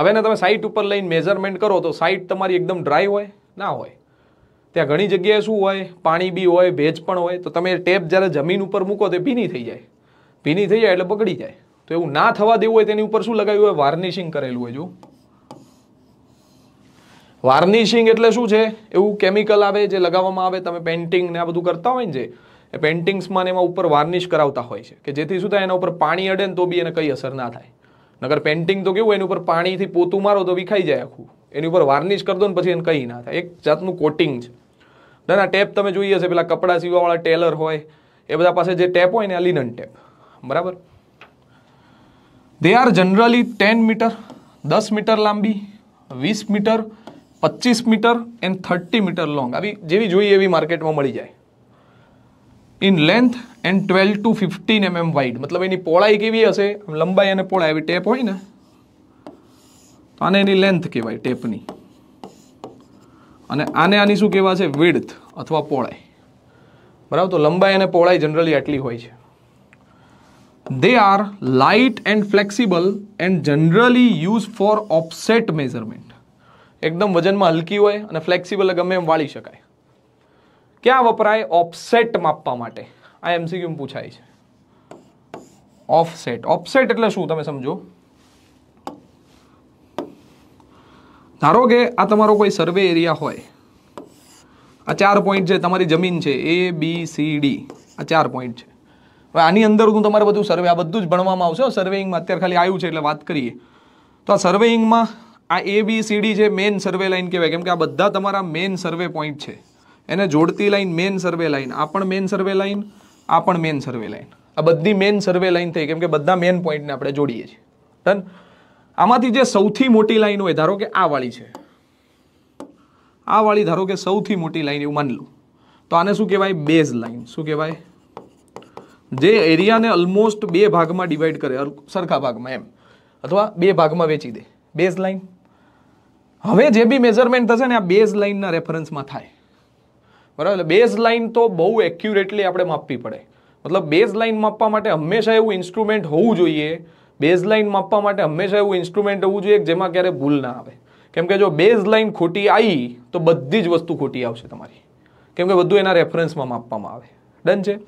હવે ને તમે સાઇટ ઉપર લઈને મેઝરમેન્ટ કરો તો સાઇટ તમારી એકદમ ડ્રાય હોય ના હોય ત્યાં ઘણી જગ્યાએ શું હોય પાણી બી હોય ભેજ પણ હોય તો તમે ટેપ જ્યારે જમીન ઉપર મૂકો તો ભીની થઈ જાય ભીની થઈ જાય એટલે બગડી જાય તો એવું ના થવા દેવું હોય તેની ઉપર શું લગાવ્યું હોય વાર્નિશિંગ કરેલું હોય જો વાર્નિશિંગ એટલે શું છે એવું કેમિકલ આવે જે લગાવવામાં આવે તમે પેઇન્ટિંગ ને આ બધું કરતા હોય ને જે એ પેઇન્ટિંગ્સમાં એમાં ઉપર વાર્નિશ કરાવતા હોય છે કે જેથી શું થાય એના ઉપર પાણી અડે ને તો બી એને કંઈ અસર ના થાય નગર પેઇન્ટિંગ તો કેવું એની ઉપર પાણીથી પોતું મારો તો વિખાઈ જાય આખું એની ઉપર વાર્નિશ કરી દો ને પછી એને કંઈ ના થાય એક જાતનું કોટિંગ છે ના ટેપ તમે જોઈએ હશે પેલા કપડાં સીવાવાળા ટેલર હોય એ બધા પાસે જે ટેપ હોય ને આ ટેપ બરાબર they are generally ten metre દસ મીટર લાંબી વીસ મીટર પચીસ metre and thirty metre long આવી જેવી જોઈએ એવી માર્કેટમાં મળી જાય in length and twelve to fifteen mm wide મતલબ એની પોળાઈ કેવી હશે લંબાઈ અને પહોળાઈ એવી ટેપ હોય ને તો આને એની લેન્થ કહેવાય ટેપની અને આને આની શું કહેવાય છે વિડથ અથવા પોળાઈ બરાબર તો લંબાઈ અને પહોળાઈ જનરલી આટલી હોય છે they are light and flexible and generally use for offset measurement એકદમ વજનમાં હલકી હોય અને ફ્લેક્સિબલ ગમે એમ વાળી શકાય ક્યાં વપરાય ઓફસેટ માપવા માટે આ એમસીક્યુમ પૂછાય છે ઓફસેટ ઓફસેટ એટલે શું તમે સમજો ધારો કે આ તમારો કોઈ સર્વે એરિયા હોય આ ચાર પોઈન્ટ છે તમારી જમીન છે એ બી સી ડી આ ચાર પોઈન્ટ છે હવે આની અંદર હું તમારે બધું સર્વે આ બધું જ ભણવામાં આવશે સર્વેઇંગમાં અત્યારે ખાલી આવ્યું છે એટલે વાત કરીએ તો આ સર્વેઇંગમાં આ એ બી સી ડી જે મેઇન સર્વે લાઇન કહેવાય કેમ કે આ બધા તમારા મેઇન સર્વે પોઈન્ટ છે એને જોડતી લાઈન મેન સર્વે લાઈન આ પણ મેન સર્વે લાઈન આ પણ મેન સર્વે લાઈન આ બધી મેન સર્વે લાઈન થઈ કેમ કે બધા મેન પોઈન્ટને આપણે જોડીએ છીએ ડન આમાંથી જે સૌથી મોટી લાઈન હોય ધારો કે આ વાળી છે આ વાળી ધારો કે સૌથી મોટી લાઇન એવું માની લો તો આને શું કહેવાય બેઝ લાઈન શું કહેવાય જે એરિયાને ઓલમોસ્ટ બે ભાગમાં ડિવાઈડ કરે સરખા ભાગમાં એમ અથવા બે ભાગમાં વેચી દે બેઝ લાઈન હવે જે બી મેઝરમેન્ટ થશે ને આ બેઝ લાઈનના રેફરન્સમાં થાય બરાબર બેઝ લાઇન તો બહુ એક્યુરેટલી આપણે માપવી પડે મતલબ બેઝ લાઇન માપવા માટે હંમેશા એવું ઇન્સ્ટ્રુમેન્ટ હોવું જોઈએ બેઝ લાઇન માપવા માટે હંમેશા એવું ઇન્સ્ટ્રુમેન્ટ હોવું જોઈએ જેમાં ક્યારે ભૂલ ના આવે કેમ કે જો બેઝ લાઇન ખોટી આવી તો બધી જ વસ્તુ ખોટી આવશે તમારી કેમ કે બધું એના રેફરન્સમાં માપવામાં આવે ડન છે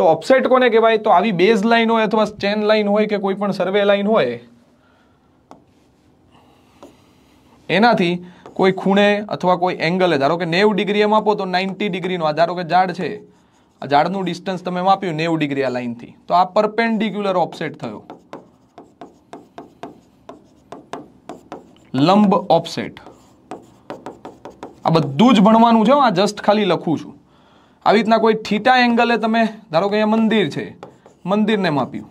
તો ઓપસેટ કોને કહેવાય તો આવી બેઝ લાઇન હોય અથવા ચેન લાઇન હોય કે કોઈ પણ સર્વે લાઇન હોય એનાથી કોઈ ખૂણે અથવા કોઈ એંગલે ધારો કે નેવું ડિગ્રી એ માપો તો નાઇન્ટી ડિગ્રીનો આ ધારો કે ઝાડ છે આ ઝાડનું ડિસ્ટન્સ તમે માપ્યું નેવું ડિગ્રી આ લાઇનથી તો આ પરપેન્ડિક્યુલર ઓફસેટ થયો લંબ ઓફસેટ આ બધું જ ભણવાનું છે આ જસ્ટ ખાલી લખું છું આવી રીતના કોઈ ઠીટા એંગલે તમે ધારો કે અહીંયા મંદિર છે મંદિરને માપ્યું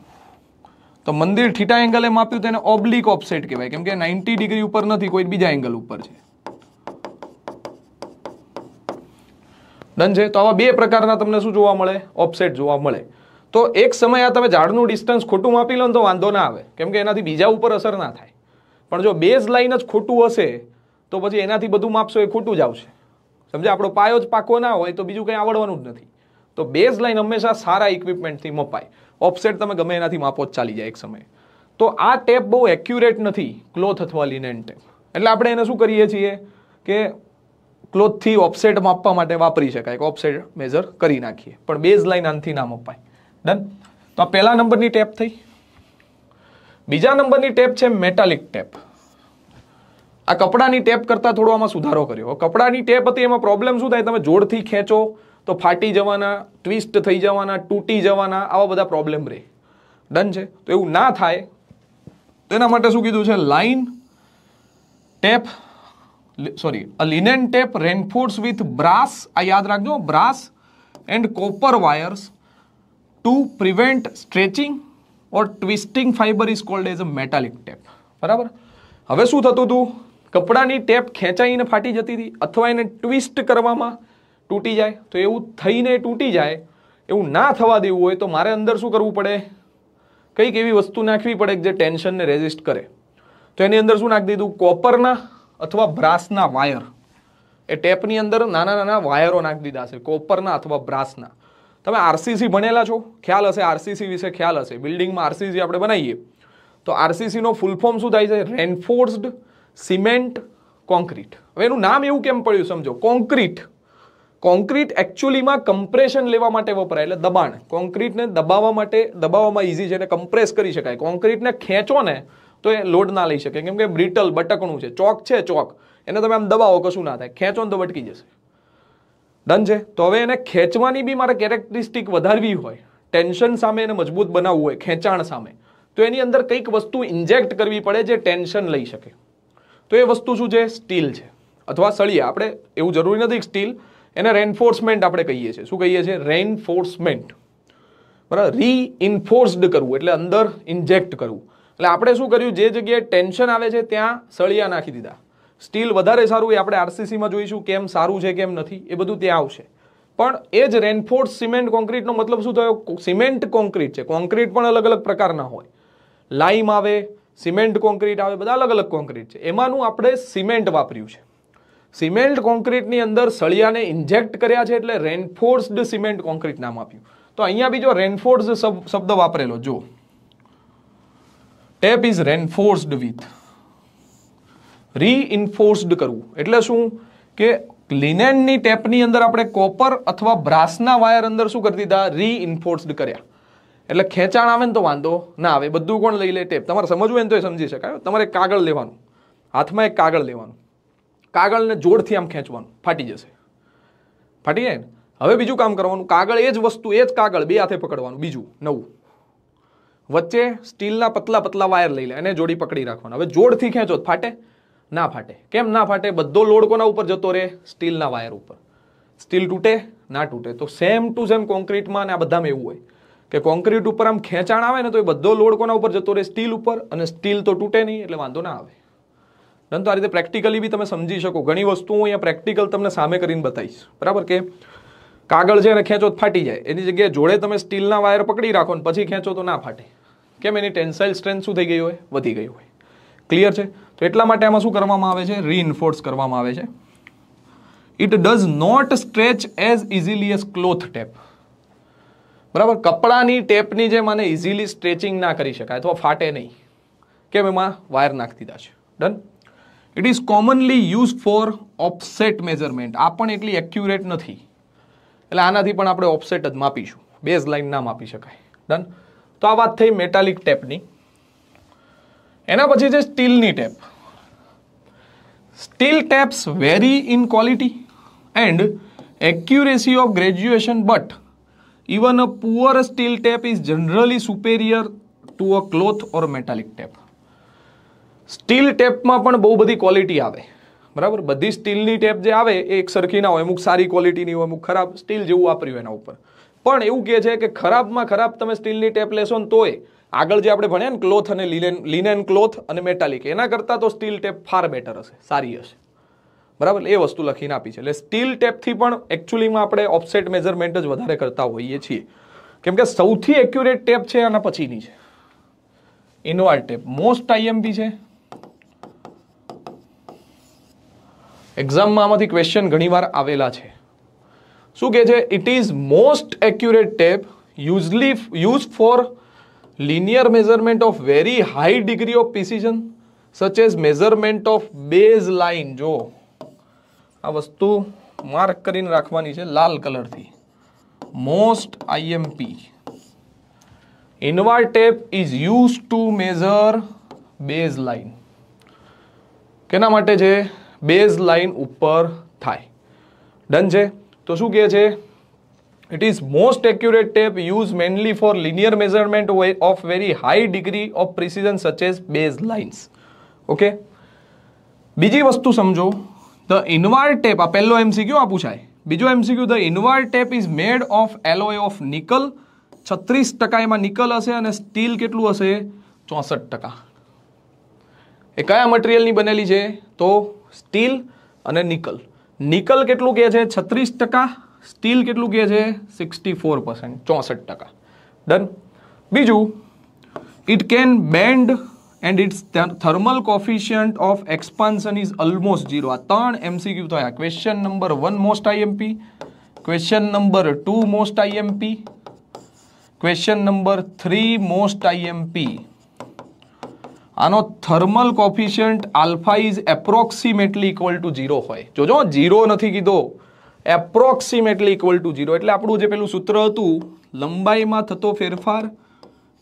તો મંદિર ઠીટા એંગલે માપ્યું તેને ઓબ્લિક ઓપસેટ કહેવાય કેમ કે નાઇન્ટી ડિગ્રી ઉપર નથી કોઈ બીજા એંગલ ઉપર છે ડન છે તો આવા બે પ્રકારના તમને શું જોવા મળે ઓફસેટ જોવા મળે તો એક સમય આ તમે ઝાડનું ડિસ્ટન્સ ખોટું માપી લો ને તો વાંધો ના આવે કેમ કે એનાથી બીજા ઉપર અસર ના થાય પણ જો બેઝ લાઇન જ ખોટું હશે તો પછી એનાથી બધું માપશો એ ખોટું જ આવશે સમજે આપણો પાયો જ પાકો ના હોય તો બીજું કંઈ આવડવાનું જ નથી તો બેઝ લાઇન હંમેશા સારા ઇક્વિપમેન્ટથી મપાય ઓફસેટ તમે ગમે એનાથી માપો જ ચાલી જાય એક સમયે તો આ ટેપ બહુ એક્યુરેટ નથી ક્લોથ અથવા લિનેન ટેપ એટલે આપણે એને શું કરીએ છીએ કે ક્લોથથી ઓફસેટ માપવા માટે વાપરી શકાય કે ઓફસેટ મેઝર કરી નાખીએ પણ બેઝ લાઇન આનથી ના મપાય ડન તો આ પહેલા નંબરની ટેપ થઈ બીજા નંબરની ટેપ છે મેટાલિક ટેપ આ કપડાની ટેપ કરતાં થોડો આમાં સુધારો કર્યો કપડાની ટેપ હતી એમાં પ્રોબ્લેમ શું થાય તમે જોડથી ખેંચો તો ફાટી જવાના ટ્વિસ્ટ થઈ જવાના તૂટી જવાના આવા બધા પ્રોબ્લેમ રહે ડન છે તો એવું ના થાય તેના માટે શું કીધું છે line tape sorry a linen tape reinforce with brass આ યાદ રાખજો brass and copper wires to prevent stretching or twisting fibre is called as a metallic tape બરાબર હવે શું થતું હતું કપડાની ટેપ ખેંચાઈને ફાટી જતી હતી અથવા એને ટ્વિસ્ટ કરવામાં તૂટી જાય તો એવું થઈને તૂટી જાય એવું ના થવા દેવું હોય તો મારે અંદર શું કરવું પડે કંઈક એવી વસ્તુ નાખવી પડે કે જે ટેન્શનને રેઝિસ્ટ કરે તો એની અંદર શું નાખી દીધું કોપરના અથવા બ્રાસના વાયર એ ટેપની અંદર નાના નાના વાયરો નાખી દીધા છે કોપરના અથવા બ્રાસના તમે આરસીસી ભણેલા છો ખ્યાલ હશે આરસીસી વિશે ખ્યાલ હશે બિલ્ડિંગમાં આરસીસી આપણે બનાવીએ તો આરસીસીનો ફૂલ ફોર્મ શું થાય છે રેન્ફોર્સ્ડ સિમેન્ટ કોન્ક્રીટ હવે એનું નામ એવું કેમ પડ્યું સમજો કોન્ક્રીટ કોન્ક્રીટ એકચ્યુઅલીમાં કમ્પ્રેશન લેવા માટે વપરાય એટલે દબાણ કોન્ક્રીટને દબાવવા માટે દબાવવામાં ઇઝી છે એને કમ્પ્રેસ કરી શકાય કોન્ક્રીટને ખેંચો ને તો એ લોડ ના લઈ શકે કેમ કે બ્રિટલ બટકણું છે ચોક છે ચોક એને તમે આમ દબાવો કશું ના થાય ખેંચો ને તો બટકી જશે ડન છે તો હવે એને ખેંચવાની બી મારે કેરેક્ટરિસ્ટિક વધારવી હોય ટેન્શન સામે એને મજબૂત બનાવવું હોય ખેંચાણ સામે તો એની અંદર કંઈક વસ્તુ ઇન્જેક્ટ કરવી પડે જે ટેન્શન લઈ શકે તો એ વસ્તુ શું છે સ્ટીલ છે અથવા સળિયા આપણે એવું જરૂરી નથી સ્ટીલ એને રેન્ફોર્સમેન્ટ આપણે કહીએ છીએ શું કહીએ છીએ રેન્ફોર્સમેન્ટ બરાબર રીઇન્ફોર્સ્ડ કરવું એટલે અંદર ઇન્જેક્ટ કરવું એટલે આપણે શું કર્યું જે જગ્યાએ ટેન્શન આવે છે ત્યાં સળિયા નાખી દીધા સ્ટીલ વધારે સારું એ આપણે આરસીસીમાં જોઈશું કેમ સારું છે કેમ નથી એ બધું ત્યાં આવશે પણ એ જ રેનફોર્સ સિમેન્ટ કોન્ક્રીટનો મતલબ શું થયો સિમેન્ટ કોન્ક્રીટ છે કોન્ક્રીટ પણ અલગ અલગ પ્રકારના હોય લાઈમ આવે સિમેન્ટ કોન્ક્રીટ આવે બધા અલગ અલગ કોન્ક્રીટ છે એમાંનું આપણે સિમેન્ટ વાપર્યું છે સિમેન્ટ કોન્ક્રીટની અંદર સળિયાને ઇન્જેક્ટ કર્યા છે એટલે રેનફોર્સ્ડ સિમેન્ટ કોન્ક્રીટ નામ આપ્યું તો અહીંયા બીજો રેનફોર્સ શબ્દ વાપરેલો જો tape is reinforced with reinforced કરવું એટલે શું કે ક્લિનેનની ટેપની અંદર આપણે કોપર અથવા બ્રાસના વાયર અંદર શું કરી દીધા રીઇન્ફોર્સ્ડ કર્યા એટલે ખેંચાણ આવે ને તો વાંધો ના આવે બધું કોણ લઈ લે ટેપ તમારે સમજવું હોય ને તો એ સમજી શકાય તમારે કાગળ લેવાનું હાથમાં એક કાગળ લેવાનું કાગળને જોરથી આમ ખેંચવાનું ફાટી જશે ફાટી જાય ને હવે બીજું કામ કરવાનું કાગળ એ જ વસ્તુ એ જ કાગળ બે હાથે પકડવાનું બીજું નવું વચ્ચે સ્ટીલના પતલા પતલા વાયર લઈ લે અને જોડી પકડી રાખવાના હવે જોડથી ખેંચો ફાટે ના ફાટે કેમ ના ફાટે બધો લોડ કોના ઉપર જતો રહે સ્ટીલના વાયર ઉપર સ્ટીલ તૂટે ના તૂટે તો સેમ ટુ સેમ કોન્ક્રીટમાં અને આ બધામાં એવું હોય કે કોન્ક્રીટ ઉપર આમ ખેંચાણ આવે ને તો એ બધો લોડ કોના ઉપર જતો રહે સ્ટીલ ઉપર અને સ્ટીલ તો તૂટે નહીં એટલે વાંધો ના આવે પરંતુ આ રીતે પ્રેક્ટિકલી બી તમે સમજી શકો ઘણી વસ્તુ હું અહીંયા પ્રેક્ટિકલ તમને સામે કરીને બતાવીશ બરાબર કે કાગળ છે એને ખેંચો ફાટી જાય એની જગ્યાએ જોડે તમે સ્ટીલના વાયર પકડી રાખો ને પછી ખેંચો તો ના ફાટે કેમ એની ટેન્સાઇલ સ્ટ્રેન્થ શું થઈ ગઈ હોય વધી ગઈ હોય ક્લિયર છે તો એટલા માટે આમાં શું કરવામાં આવે છે રીઇન્ફોર્સ કરવામાં આવે છે it does not stretch as easily as cloth tape બરાબર કપડાની ટેપની જેમ આને ઇઝીલી સ્ટ્રેચિંગ ના કરી શકાય અથવા ફાટે નહીં કેમ એમાં વાયર નાખી દીધા છે then it is commonly use for offset measurement આ પણ એટલી એક્યુરેટ નથી એટલે આનાથી પણ આપણે ઓફસેટ જ માપીશું બેઝ લાઇન ના માપી શકાય ડન તો આ વાત થઈ મેટાલિક ટેપની એના પછી છે સ્ટીલની tape steel tapes vary in quality and accuracy of graduation but even a poor steel tape is generally superior to a cloth or metallic tape steel ટેપમાં પણ બહુ બધી ક્વોલિટી આવે બરાબર બધી સ્ટીલની ટેપ જે આવે એ એક સરખી ના હોય અમુક સારી ક્વોલિટીની હોય અમુક ખરાબ સ્ટીલ જેવું વાપર્યું એના ઉપર પણ એવું કહે છે કે ખરાબમાં ખરાબ તમે સ્ટીલની ટેપ લેશો ને તોય આગળ જે આપણે ભણ્યા ને ક્લોથ અને લિનેન લિનેન ક્લોથ અને મેટાલિક એના કરતાં તો સ્ટીલ ટેપ ફાર બેટર હશે સારી હશે બરાબર એ વસ્તુ લખીને આપી છે એટલે સ્ટીલ ટેપથી પણ એકચ્યુઅલીમાં આપણે ઓફસેટ મેઝરમેન્ટ જ વધારે કરતા હોઈએ છીએ કેમ કે સૌથી એક્યુરેટ ટેપ છે આના પછીની છે ઇનોઆર ટેપ મોસ્ટ આઈએમપી છે એક્ઝામમાં આમાંથી ક્વેશ્ચન ઘણીવાર આવેલા છે શું કહે છે it is most accurate tape usually use for linear measurement of very high degree of precision such as measurement of base line જો આ વસ્તુ માર્ક કરીને રાખવાની છે લાલ કલરથી most IMP invar tape is use to measure base line કેના માટે છે બેઝ લાઇન ઉપર થાય ડન છે તો શું કહે છે it is most accurate tape use mainly for linear measurement of very high degree of precision such as base lines okay બીજી વસ્તુ સમજો ધ ઇન્વાર ટેપ આ પહેલો એમસીક્યુ આ પૂછાય બીજો MCQ the invar tape is made of alloy of nickel છત્રીસ ટકા એમાં નિકલ હશે અને સ્ટીલ કેટલું હશે ચોસઠ ટકા એ કયા મટીરિયલની બનેલી છે તો સ્ટીલ અને નિકલ निकल के छत्स टका स्टील के सिक्सटी फोर पर्सेंट चौसठ टका डन बीजू it can bend and its thermal coefficient of expansion is almost zero आ तरह एमसीक्यू थे question number one most IMP question number two most IMP question number three most IMP આનો thermal coefficient alpha is approximately equal to zero હોય જોજો zero નથી કીધો approximately equal to zero એટલે આપણું જે પેલું સૂત્ર હતું લંબાઈમાં થતો ફેરફાર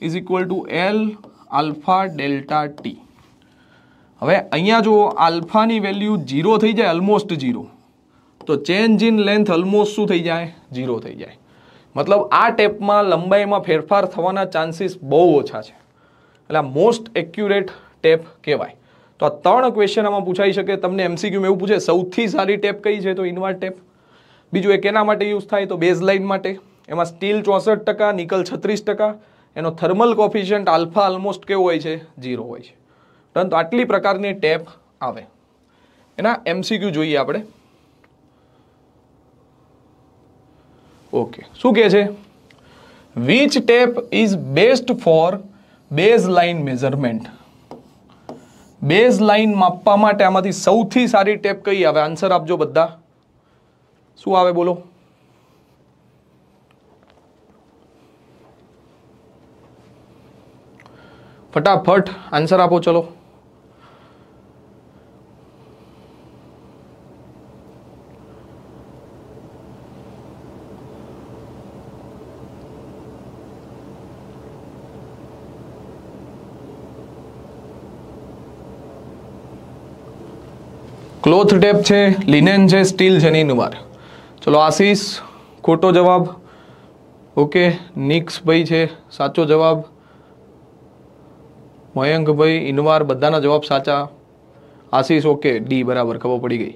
is equal to L alpha delta T હવે અહીંયા જો આલ્ફાની વેલ્યુ ઝીરો થઈ જાય ઓલમોસ્ટ ઝીરો તો ચેન્જ ઇન લેન્થ ઓલમોસ્ટ શું થઈ જાય ઝીરો થઈ જાય મતલબ આ ટેપમાં લંબાઈમાં ફેરફાર થવાના ચાન્સીસ બહુ ઓછા છે એટલે આ મોસ્ટ એક્યુરેટ ટેપ કહેવાય તો આ ત્રણ ક્વેશ્ચન આમાં પૂછાઈ શકે તમને એમસીક્યુમાં એવું પૂછે સૌથી સારી ટેપ કઈ છે તો ઇન્વાર્ડ ટેપ બીજું એ કેના માટે યુઝ થાય તો બેઝલાઇન માટે એમાં સ્ટીલ ચોસઠ ટકા નિકલ છત્રીસ ટકા એનો થર્મલ કોફિશિયન્ટ આલ્ફા ઓલમોસ્ટ કેવો હોય છે ઝીરો હોય છે પરંતુ આટલી પ્રકારની ટેપ આવે એના એમસીક્યુ જોઈએ આપણે ઓકે શું કહે છે which tape is best for base line measurement base line માપવા માટે આમાંથી સૌથી સારી ટેપ કઈ આવે આન્સર આપજો બધા શું આવે બોલો ફટાફટ આન્સર આપો ચલો ક્લોથ ટેપ છે લિનેન છે સ્ટીલ છે નીનુવાર ચલો આશીષ ખોટો જવાબ ઓકે નિક્સભાઈ છે સાચો જવાબ મયંકભાઈ ઇનવાર બધાના જવાબ સાચા આશીષ ઓકે ડી બરાબર ખબર પડી ગઈ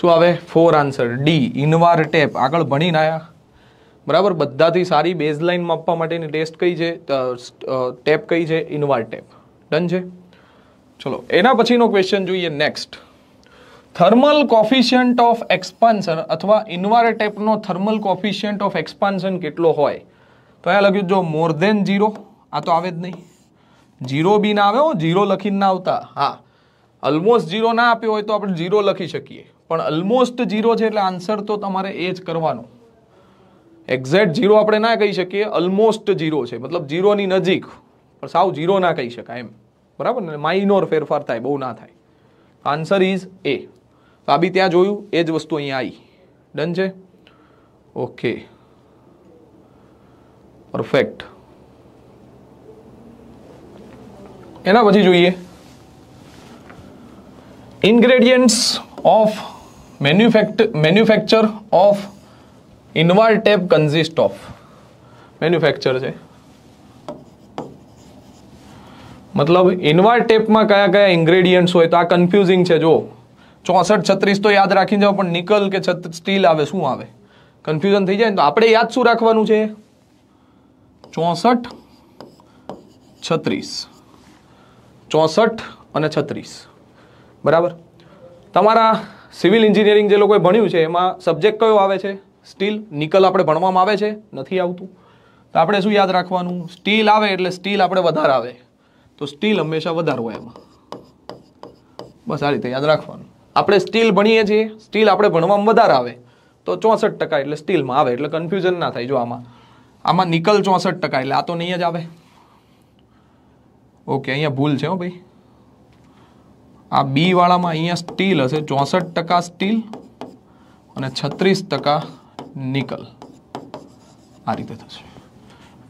શું આવે four answer D invar tape આગળ ભણીને આવ્યા બરાબર બધાથી સારી બેઝલાઇન માપવા માટેની ટેસ્ટ કઈ છે ટેપ કઈ છે ઇનવાર ટેપ ડન છે ચલો એના પછીનો ક્વેશ્ચન જોઈએ next thermal coefficient of expansion અથવા ઇન્વારે ટેપનો થર્મલ કોફિશિયન્ટ ઓફ એક્સપાન્સન કેટલો હોય તો અહીંયા લખ્યું જો મોર દેન ઝીરો આ તો આવે જ નહીં ઝીરો બી ના આવે હો ઝીરો લખીને ના આવતા હા ઓલમોસ્ટ ઝીરો ના આપ્યો હોય તો આપણે ઝીરો લખી શકીએ પણ ઓલમોસ્ટ ઝીરો છે એટલે આન્સર તો તમારે એ જ કરવાનો એક્ઝેક્ટ ઝીરો આપણે ના કહી શકીએ ઓલમોસ્ટ ઝીરો છે મતલબ ઝીરોની નજીક પણ સાવ ઝીરો ના કહી શકાય એમ बराबर ने माइनोर फेरफार थे बहु ना थे आंसर इज ए तो आ भी त्या जो एज वस्तु अँ आई डन है ओके परफेक्ट एना पी जो ingredients of manufact manufacture of invar tape consist of manufacture है મતલબ ઇન્વર્ટ ટેપમાં કયા કયા ઇન્ગ્રેડિયન્ટ્સ હોય તો આ કન્ફ્યુઝિંગ છે જો ચોસઠ છત્રીસ તો યાદ રાખી જાઓ પણ નિકલ કે સ્ટીલ આવે શું આવે કન્ફ્યુઝન થઈ જાય તો આપણે યાદ શું રાખવાનું છે ચોસઠ છત્રીસ ચોસઠ અને છત્રીસ બરાબર તમારા સિવિલ એન્જિનિયરિંગ જે લોકોએ ભણ્યું છે એમાં સબ્જેક્ટ કયો આવે છે સ્ટીલ નિકલ આપણે ભણવામાં આવે છે નથી આવતું તો આપણે શું યાદ રાખવાનું સ્ટીલ આવે એટલે સ્ટીલ આપણે વધારે આવે તો સ્ટીલ હંમેશા વધારવો એમાં બસ આ રીતે યાદ રાખવાનું આપણે સ્ટીલ ભણીએ છીએ સ્ટીલ આપણે ભણવામાં વધારે આવે તો ચોસઠ ટકા એટલે સ્ટીલમાં આવે એટલે કન્ફ્યુઝન ના થાય જો આમાં આમાં નિકલ ચોસઠ ટકા એટલે આ તો નહીં જ આવે ઓકે અહીંયા ભૂલ છે હો ભાઈ આ બી વાળામાં અહીંયા સ્ટીલ હશે ચોસઠ ટકા સ્ટીલ અને છત્રીસ ટકા નિકલ આ રીતે થશે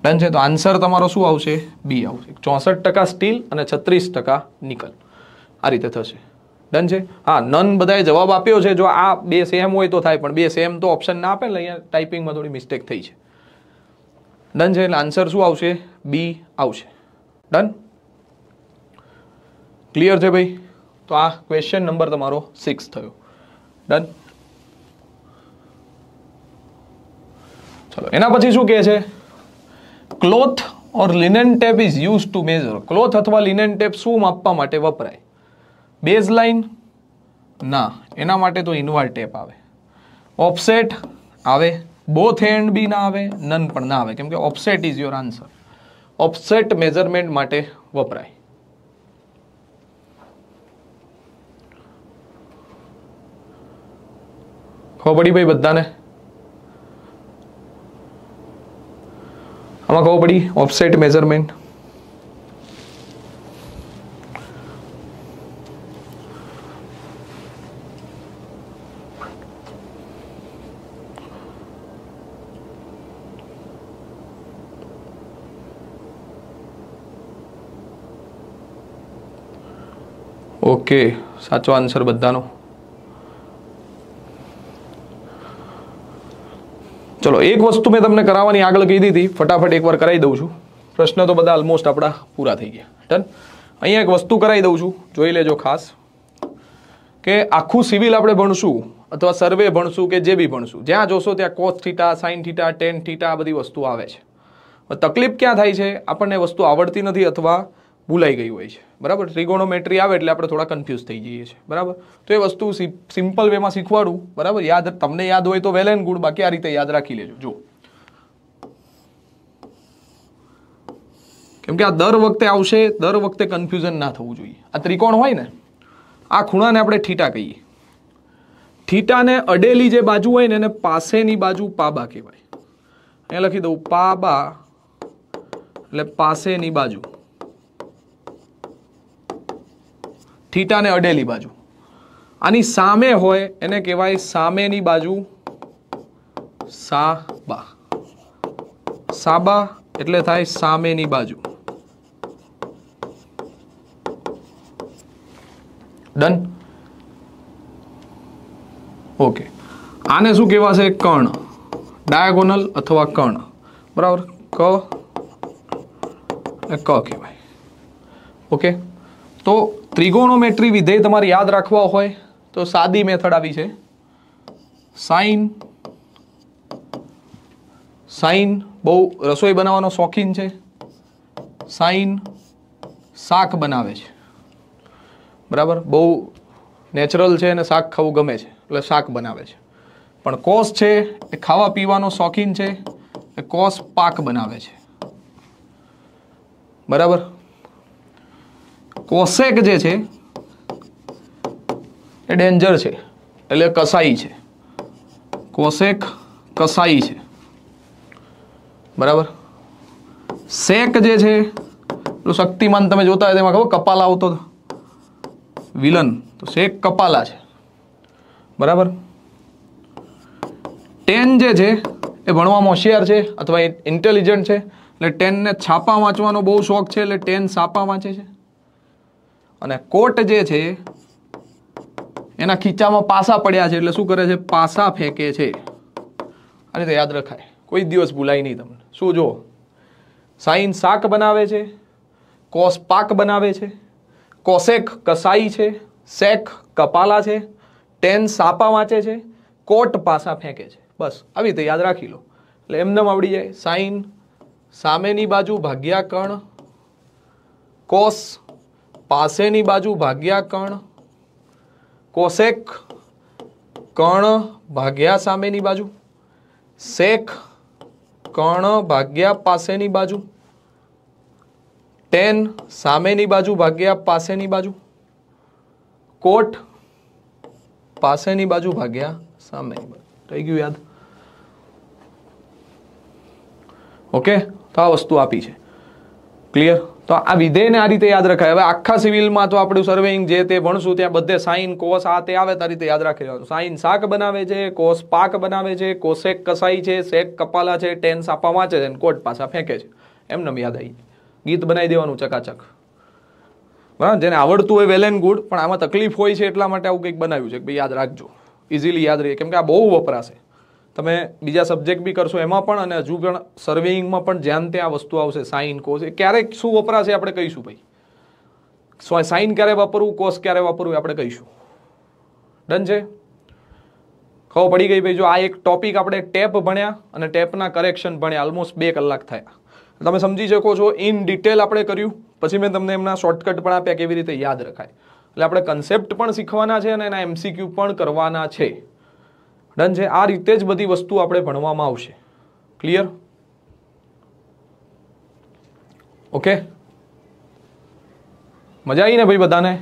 ડન છે તો આન્સર તમારો શું આવશે બી આવશે ચોસઠ ટકા સ્ટીલ અને છત્રીસ ટકા નિકલ આ રીતે થશે ડન છે હા નન બધાએ જવાબ આપ્યો છે જો આ બે સેમ હોય તો થાય પણ બે સેમ તો ઓપ્શન ના આપે ને અહીંયા ટાઈપિંગમાં થોડી મિસ્ટેક થઈ છે ડન છે એટલે આન્સર શું આવશે બી આવશે ડન ક્લિયર છે ભાઈ તો આ ક્વેશ્ચન નંબર તમારો સિક્સ થયો ડન ચલો એના પછી શું કહે છે cloth or linen tape is use to measure cloth અથવા લિનન ટેપ શું માપવા માટે વપરાય બેઝ લાઇન ના એના માટે તો ઇન્વર્ટ ટેપ આવે ઓફસેટ આવે બોથ હેન્ડ બી ના આવે નન પણ ના આવે કેમ કે offset is your answer offset measurement માટે વપરાય ખબર પડી ભાઈ બધાને આમાં ખબર પડી ઓફસેટ મેઝરમેન્ટ ઓકે સાચો આન્સર બધાનો ચલો એક વસ્તુ મેં તમને કરાવવાની આગળ કહી દીધી ફટાફટ એકવાર કરાવી દઉં છું પ્રશ્ન તો બધા ઓલમોસ્ટ આપણા પૂરા થઈ ગયા ડન અહીંયા એક વસ્તુ કરાવી દઉં છું જોઈ લેજો ખાસ કે આખું સિવિલ આપણે ભણશું અથવા સર્વે ભણશું કે જે બી ભણશું જ્યાં જોશો ત્યાં cos theta sine theta tan theta બધી વસ્તુ આવે છે તકલીફ ક્યાં થાય છે આપણને વસ્તુ આવડતી નથી અથવા ભૂલાઈ ગઈ હોય છે બરાબર ટ્રિગોનોમેટ્રી આવે એટલે આપણે થોડા કન્ફ્યુઝ થઈ જઈએ છીએ બરાબર તો એ વસ્તુ સિમ્પલ વેમાં શીખવાડું બરાબર યાદ તમને યાદ હોય તો વેલ એન્ડ ગુડ બાકી આ રીતે યાદ રાખી લેજો જો કેમ કે આ દર વખતે આવશે દર વખતે કન્ફ્યુઝન ના થવું જોઈએ આ ત્રિકોણ હોય ને આ ખૂણાને આપણે ઠીટા કહીએ ઠીટાને અડેલી જે બાજુ હોય ને એને પાસેની બાજુ પાબા કહેવાય અહીંયા લખી દઉં પાબા એટલે પાસેની બાજુ થીટાને અડેલી બાજુ આની સામે હોય એને કહેવાય સામેની બાજુ સાબા સાબા એટલે થાય સામેની બાજુ ડન ઓકે આને શું કહેવાશે કર્ણ ડાયાગોનલ અથવા કર્ણ બરાબર ક ક કહેવાય ઓકે તો ત્રિગોણોમેટ્રી વિધેય તમારે યાદ રાખવા હોય તો સાદી મેથડ આવી છે સાઈન સાઈન બહુ રસોઈ બનાવવાનો શોખીન છે સાઈન શાક બનાવે છે બરાબર બહુ નેચરલ છે અને શાક ખાવું ગમે છે એટલે શાક બનાવે છે પણ કોસ છે એ ખાવા પીવાનો શોખીન છે એ કોસ પાક બનાવે છે બરાબર કોસેક જે છે એ ડેન્જર છે એટલે કસાઈ છે કોસેક કસાઈ છે બરાબર શેક જે છે પેલું શક્તિમાન તમે જોતા હોય તેમાં ખબર કપાલ આવતો વિલન તો શેક કપાલા છે બરાબર ટેન જે છે એ ભણવામાં હોશિયાર છે અથવા ઇન્ટેલિજન્ટ છે એટલે ટેનને છાપા વાંચવાનો બહુ શોખ છે એટલે ટેન છાપા વાંચે છે અને કોટ જે છે એના ખીચામાં પાસા પડ્યા છે એટલે શું કરે છે પાસા ફેંકે છે અને તો યાદ રખાય કોઈ દિવસ ભૂલાય નહીં તમને શું જુઓ સાઈન શાક બનાવે છે કોસ પાક બનાવે છે કોસેક કસાઈ છે શેખ કપાલા છે ટેન સાપા વાંચે છે કોટ પાસા ફેંકે છે બસ આવી રીતે યાદ રાખી લો એટલે એમને આવડી જાય સાઈન સામેની બાજુ ભાગ્યા કણ કોસ પાસેની બાજુ ભાગ્યા કણ કોસેક કણ ભાગ્યા સામેની બાજુ શેખ કણ ભાગ્યા પાસેની બાજુ ટેન સામેની બાજુ ભાગ્યા પાસેની બાજુ કોટ પાસેની બાજુ ભાગ્યા સામેની બાજુ થઈ ગયું યાદ ઓકે તો આ વસ્તુ આપી છે ક્લિયર તો આ વિધેયને આ રીતે યાદ રખાય હવે આખા સિવિલમાં તો આપણું સર્વેઇંગ જે તે ભણશું ત્યાં બધે સાઇન કોસ આ તે આવે તારી રીતે યાદ રાખી લેવાનું સાઇન શાક બનાવે છે કોસ પાક બનાવે છે કોશેક કસાઈ છે શેક કપાલા છે ટેન સાપા વાંચે છે અને કોટ પાછા ફેંકે છે એમને યાદ આવી ગીત બનાવી દેવાનું ચકાચક બરાબર જેને આવડતું હોય વેલ એન્ડ ગુડ પણ આમાં તકલીફ હોય છે એટલા માટે આવું કંઈક બનાવ્યું છે કે ભાઈ યાદ રાખજો ઇઝીલી યાદ રહીએ કેમ કે આ બહુ વપરાશે તમે બીજા સબ્જેક્ટ બી કરશો એમાં પણ અને હજુ પણ સર્વેઈંગમાં પણ જ્યાં ત્યાં વસ્તુ આવશે સાઇન કોસ એ ક્યારેક શું વપરાશે આપણે કહીશું ભાઈ સાઇન ક્યારે વાપરવું કોસ ક્યારે વાપરવું આપણે કહીશું ડન છે ખબર પડી ગઈ ભાઈ જો આ એક ટોપિક આપણે ટેપ ભણ્યા અને ટેપના કરેક્શન ભણ્યા ઓલમોસ્ટ બે કલાક થયા તમે સમજી શકો છો ઇન ડિટેલ આપણે કર્યું પછી મેં તમને એમના શોર્ટકટ પણ આપ્યા કેવી રીતે યાદ રખાય એટલે આપણે કન્સેપ્ટ પણ શીખવાના છે અને એના એમસીક્યુ પણ કરવાના છે ડન છે આ રીતે જ બધી વસ્તુ આપણે ભણવામાં આવશે ક્લિયર ઓકે મજા આવીને ભાઈ બધાને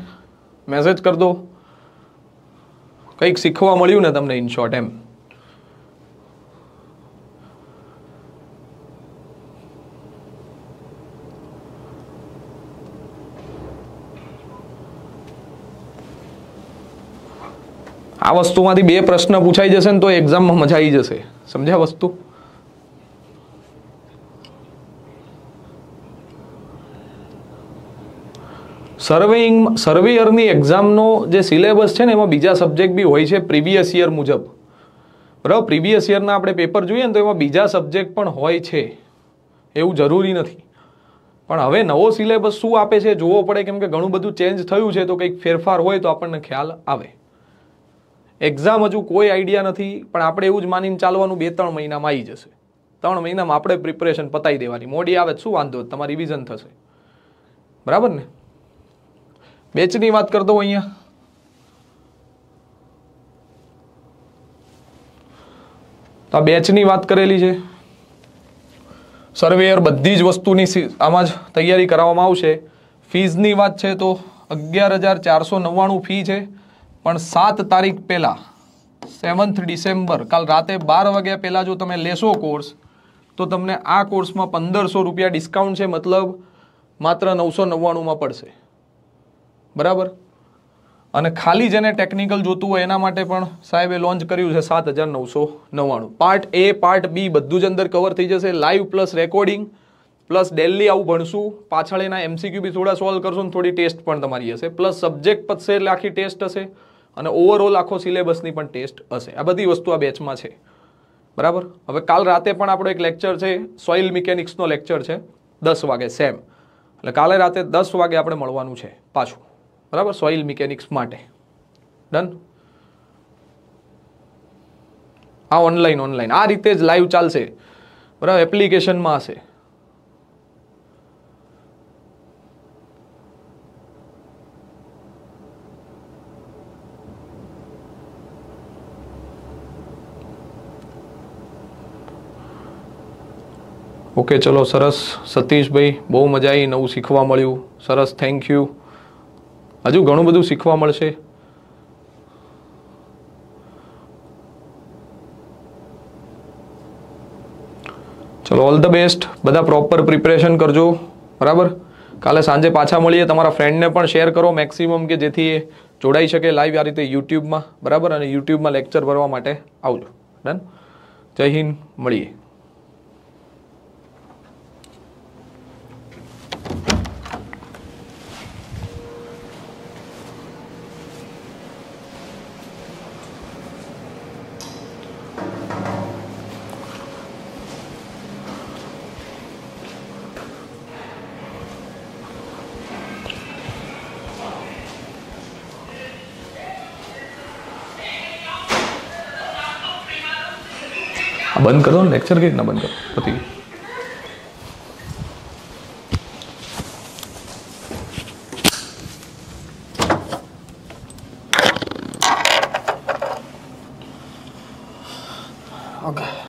મેસેજ કરી દો કંઈક શીખવા મળ્યું ને તમને ઇન શોર્ટ એમ આ વસ્તુમાંથી બે પ્રશ્ન પૂછાઈ જશે ને તો એક્ઝામમાં મજા આવી જશે સમજ્યા વસ્તુ સર્વેઈંગ સર્વેયરની એક્ઝામનો જે સિલેબસ છે ને એમાં બીજા સબ્જેક્ટ બી હોય છે પ્રીવિયસ યર મુજબ બરાબર પ્રીવિયસ યરના આપણે પેપર જોઈએ ને તો એમાં બીજા સબ્જેક્ટ પણ હોય છે એવું જરૂરી નથી પણ હવે નવો સિલેબસ શું આપે છે જોવો પડે કેમ કે ઘણું બધું ચેન્જ થયું છે તો કંઈક ફેરફાર હોય તો આપણને ખ્યાલ આવે એક્ઝામ હજુ કોઈ આઈડિયા નથી પણ આપણે એવું જ માનીને ચાલવાનું બે ત્રણ મહિનામાં આવી જશે ત્રણ મહિનામાં આપણે પ્રિપરેશન પતાવી દેવાની મોડી આવે શું વાંધો તમારી રિવિઝન થશે બરાબર ને બેચની વાત કરતો અહીંયા તો આ બેચની વાત કરેલી છે સર્વેયર બધી જ વસ્તુની આમાં જ તૈયારી કરાવવામાં આવશે ફીઝની વાત છે તો અગિયાર હજાર ચારસો નવ્વાણું ફી છે પણ સાત તારીખ પહેલાં સેવન્થ ડિસેમ્બર કાલ રાતે બાર વાગ્યા પહેલાં જો તમે લેશો કોર્સ તો તમને આ કોર્સમાં પંદરસો રૂપિયા ડિસ્કાઉન્ટ છે મતલબ માત્ર નવસો નવ્વાણુંમાં પડશે બરાબર અને ખાલી જેને ટેકનિકલ જોતું હોય એના માટે પણ સાહેબે લોન્ચ કર્યું છે સાત હજાર નવસો નવ્વાણું પાર્ટ એ પાર્ટ બી બધું જ અંદર કવર થઈ જશે live plus recording plus daily આવું ભણશું પાછળ એના એમસીક્યુ બી થોડા સોલ્વ કરશું થોડી ટેસ્ટ પણ તમારી હશે પ્લસ સબ્જેક્ટ પતશે એટલે આખી ટેસ્ટ હશે અને ઓવરઓલ આખો સિલેબસની પણ ટેસ્ટ હશે આ બધી વસ્તુ આ બેચમાં છે બરાબર હવે કાલ રાતે પણ આપણો એક લેક્ચર છે સોઇલ મિકેનિક્સનો લેક્ચર છે દસ વાગે સેમ એટલે કાલે રાતે દસ વાગે આપણે મળવાનું છે પાછું બરાબર સોઇલ મિકેનિક્સ માટે ડન આ ઓનલાઈન ઓનલાઈન આ રીતે જ લાઈવ ચાલશે બરાબર એપ્લિકેશનમાં હશે ઓકે ચલો સરસ સતીશભાઈ બહુ મજા આવી નવું શીખવા મળ્યું સરસ થેન્ક યુ હજુ ઘણું બધું શીખવા મળશે ચલો ઓલ ધ બેસ્ટ બધા પ્રોપર પ્રિપરેશન કરજો બરાબર કાલે સાંજે પાછા મળીએ તમારા ફ્રેન્ડને પણ શેર કરો મેક્સિમમ કે જેથી એ જોડાઈ શકે લાઈવ આ રીતે યુટ્યુબમાં બરાબર અને યુટ્યુબમાં લેક્ચર ભરવા માટે આવજો ડન જય હિન્દ મળીએ બંધ કરો ને લેક્ચર કઈ રીતના બંધ કરો પતી ગયું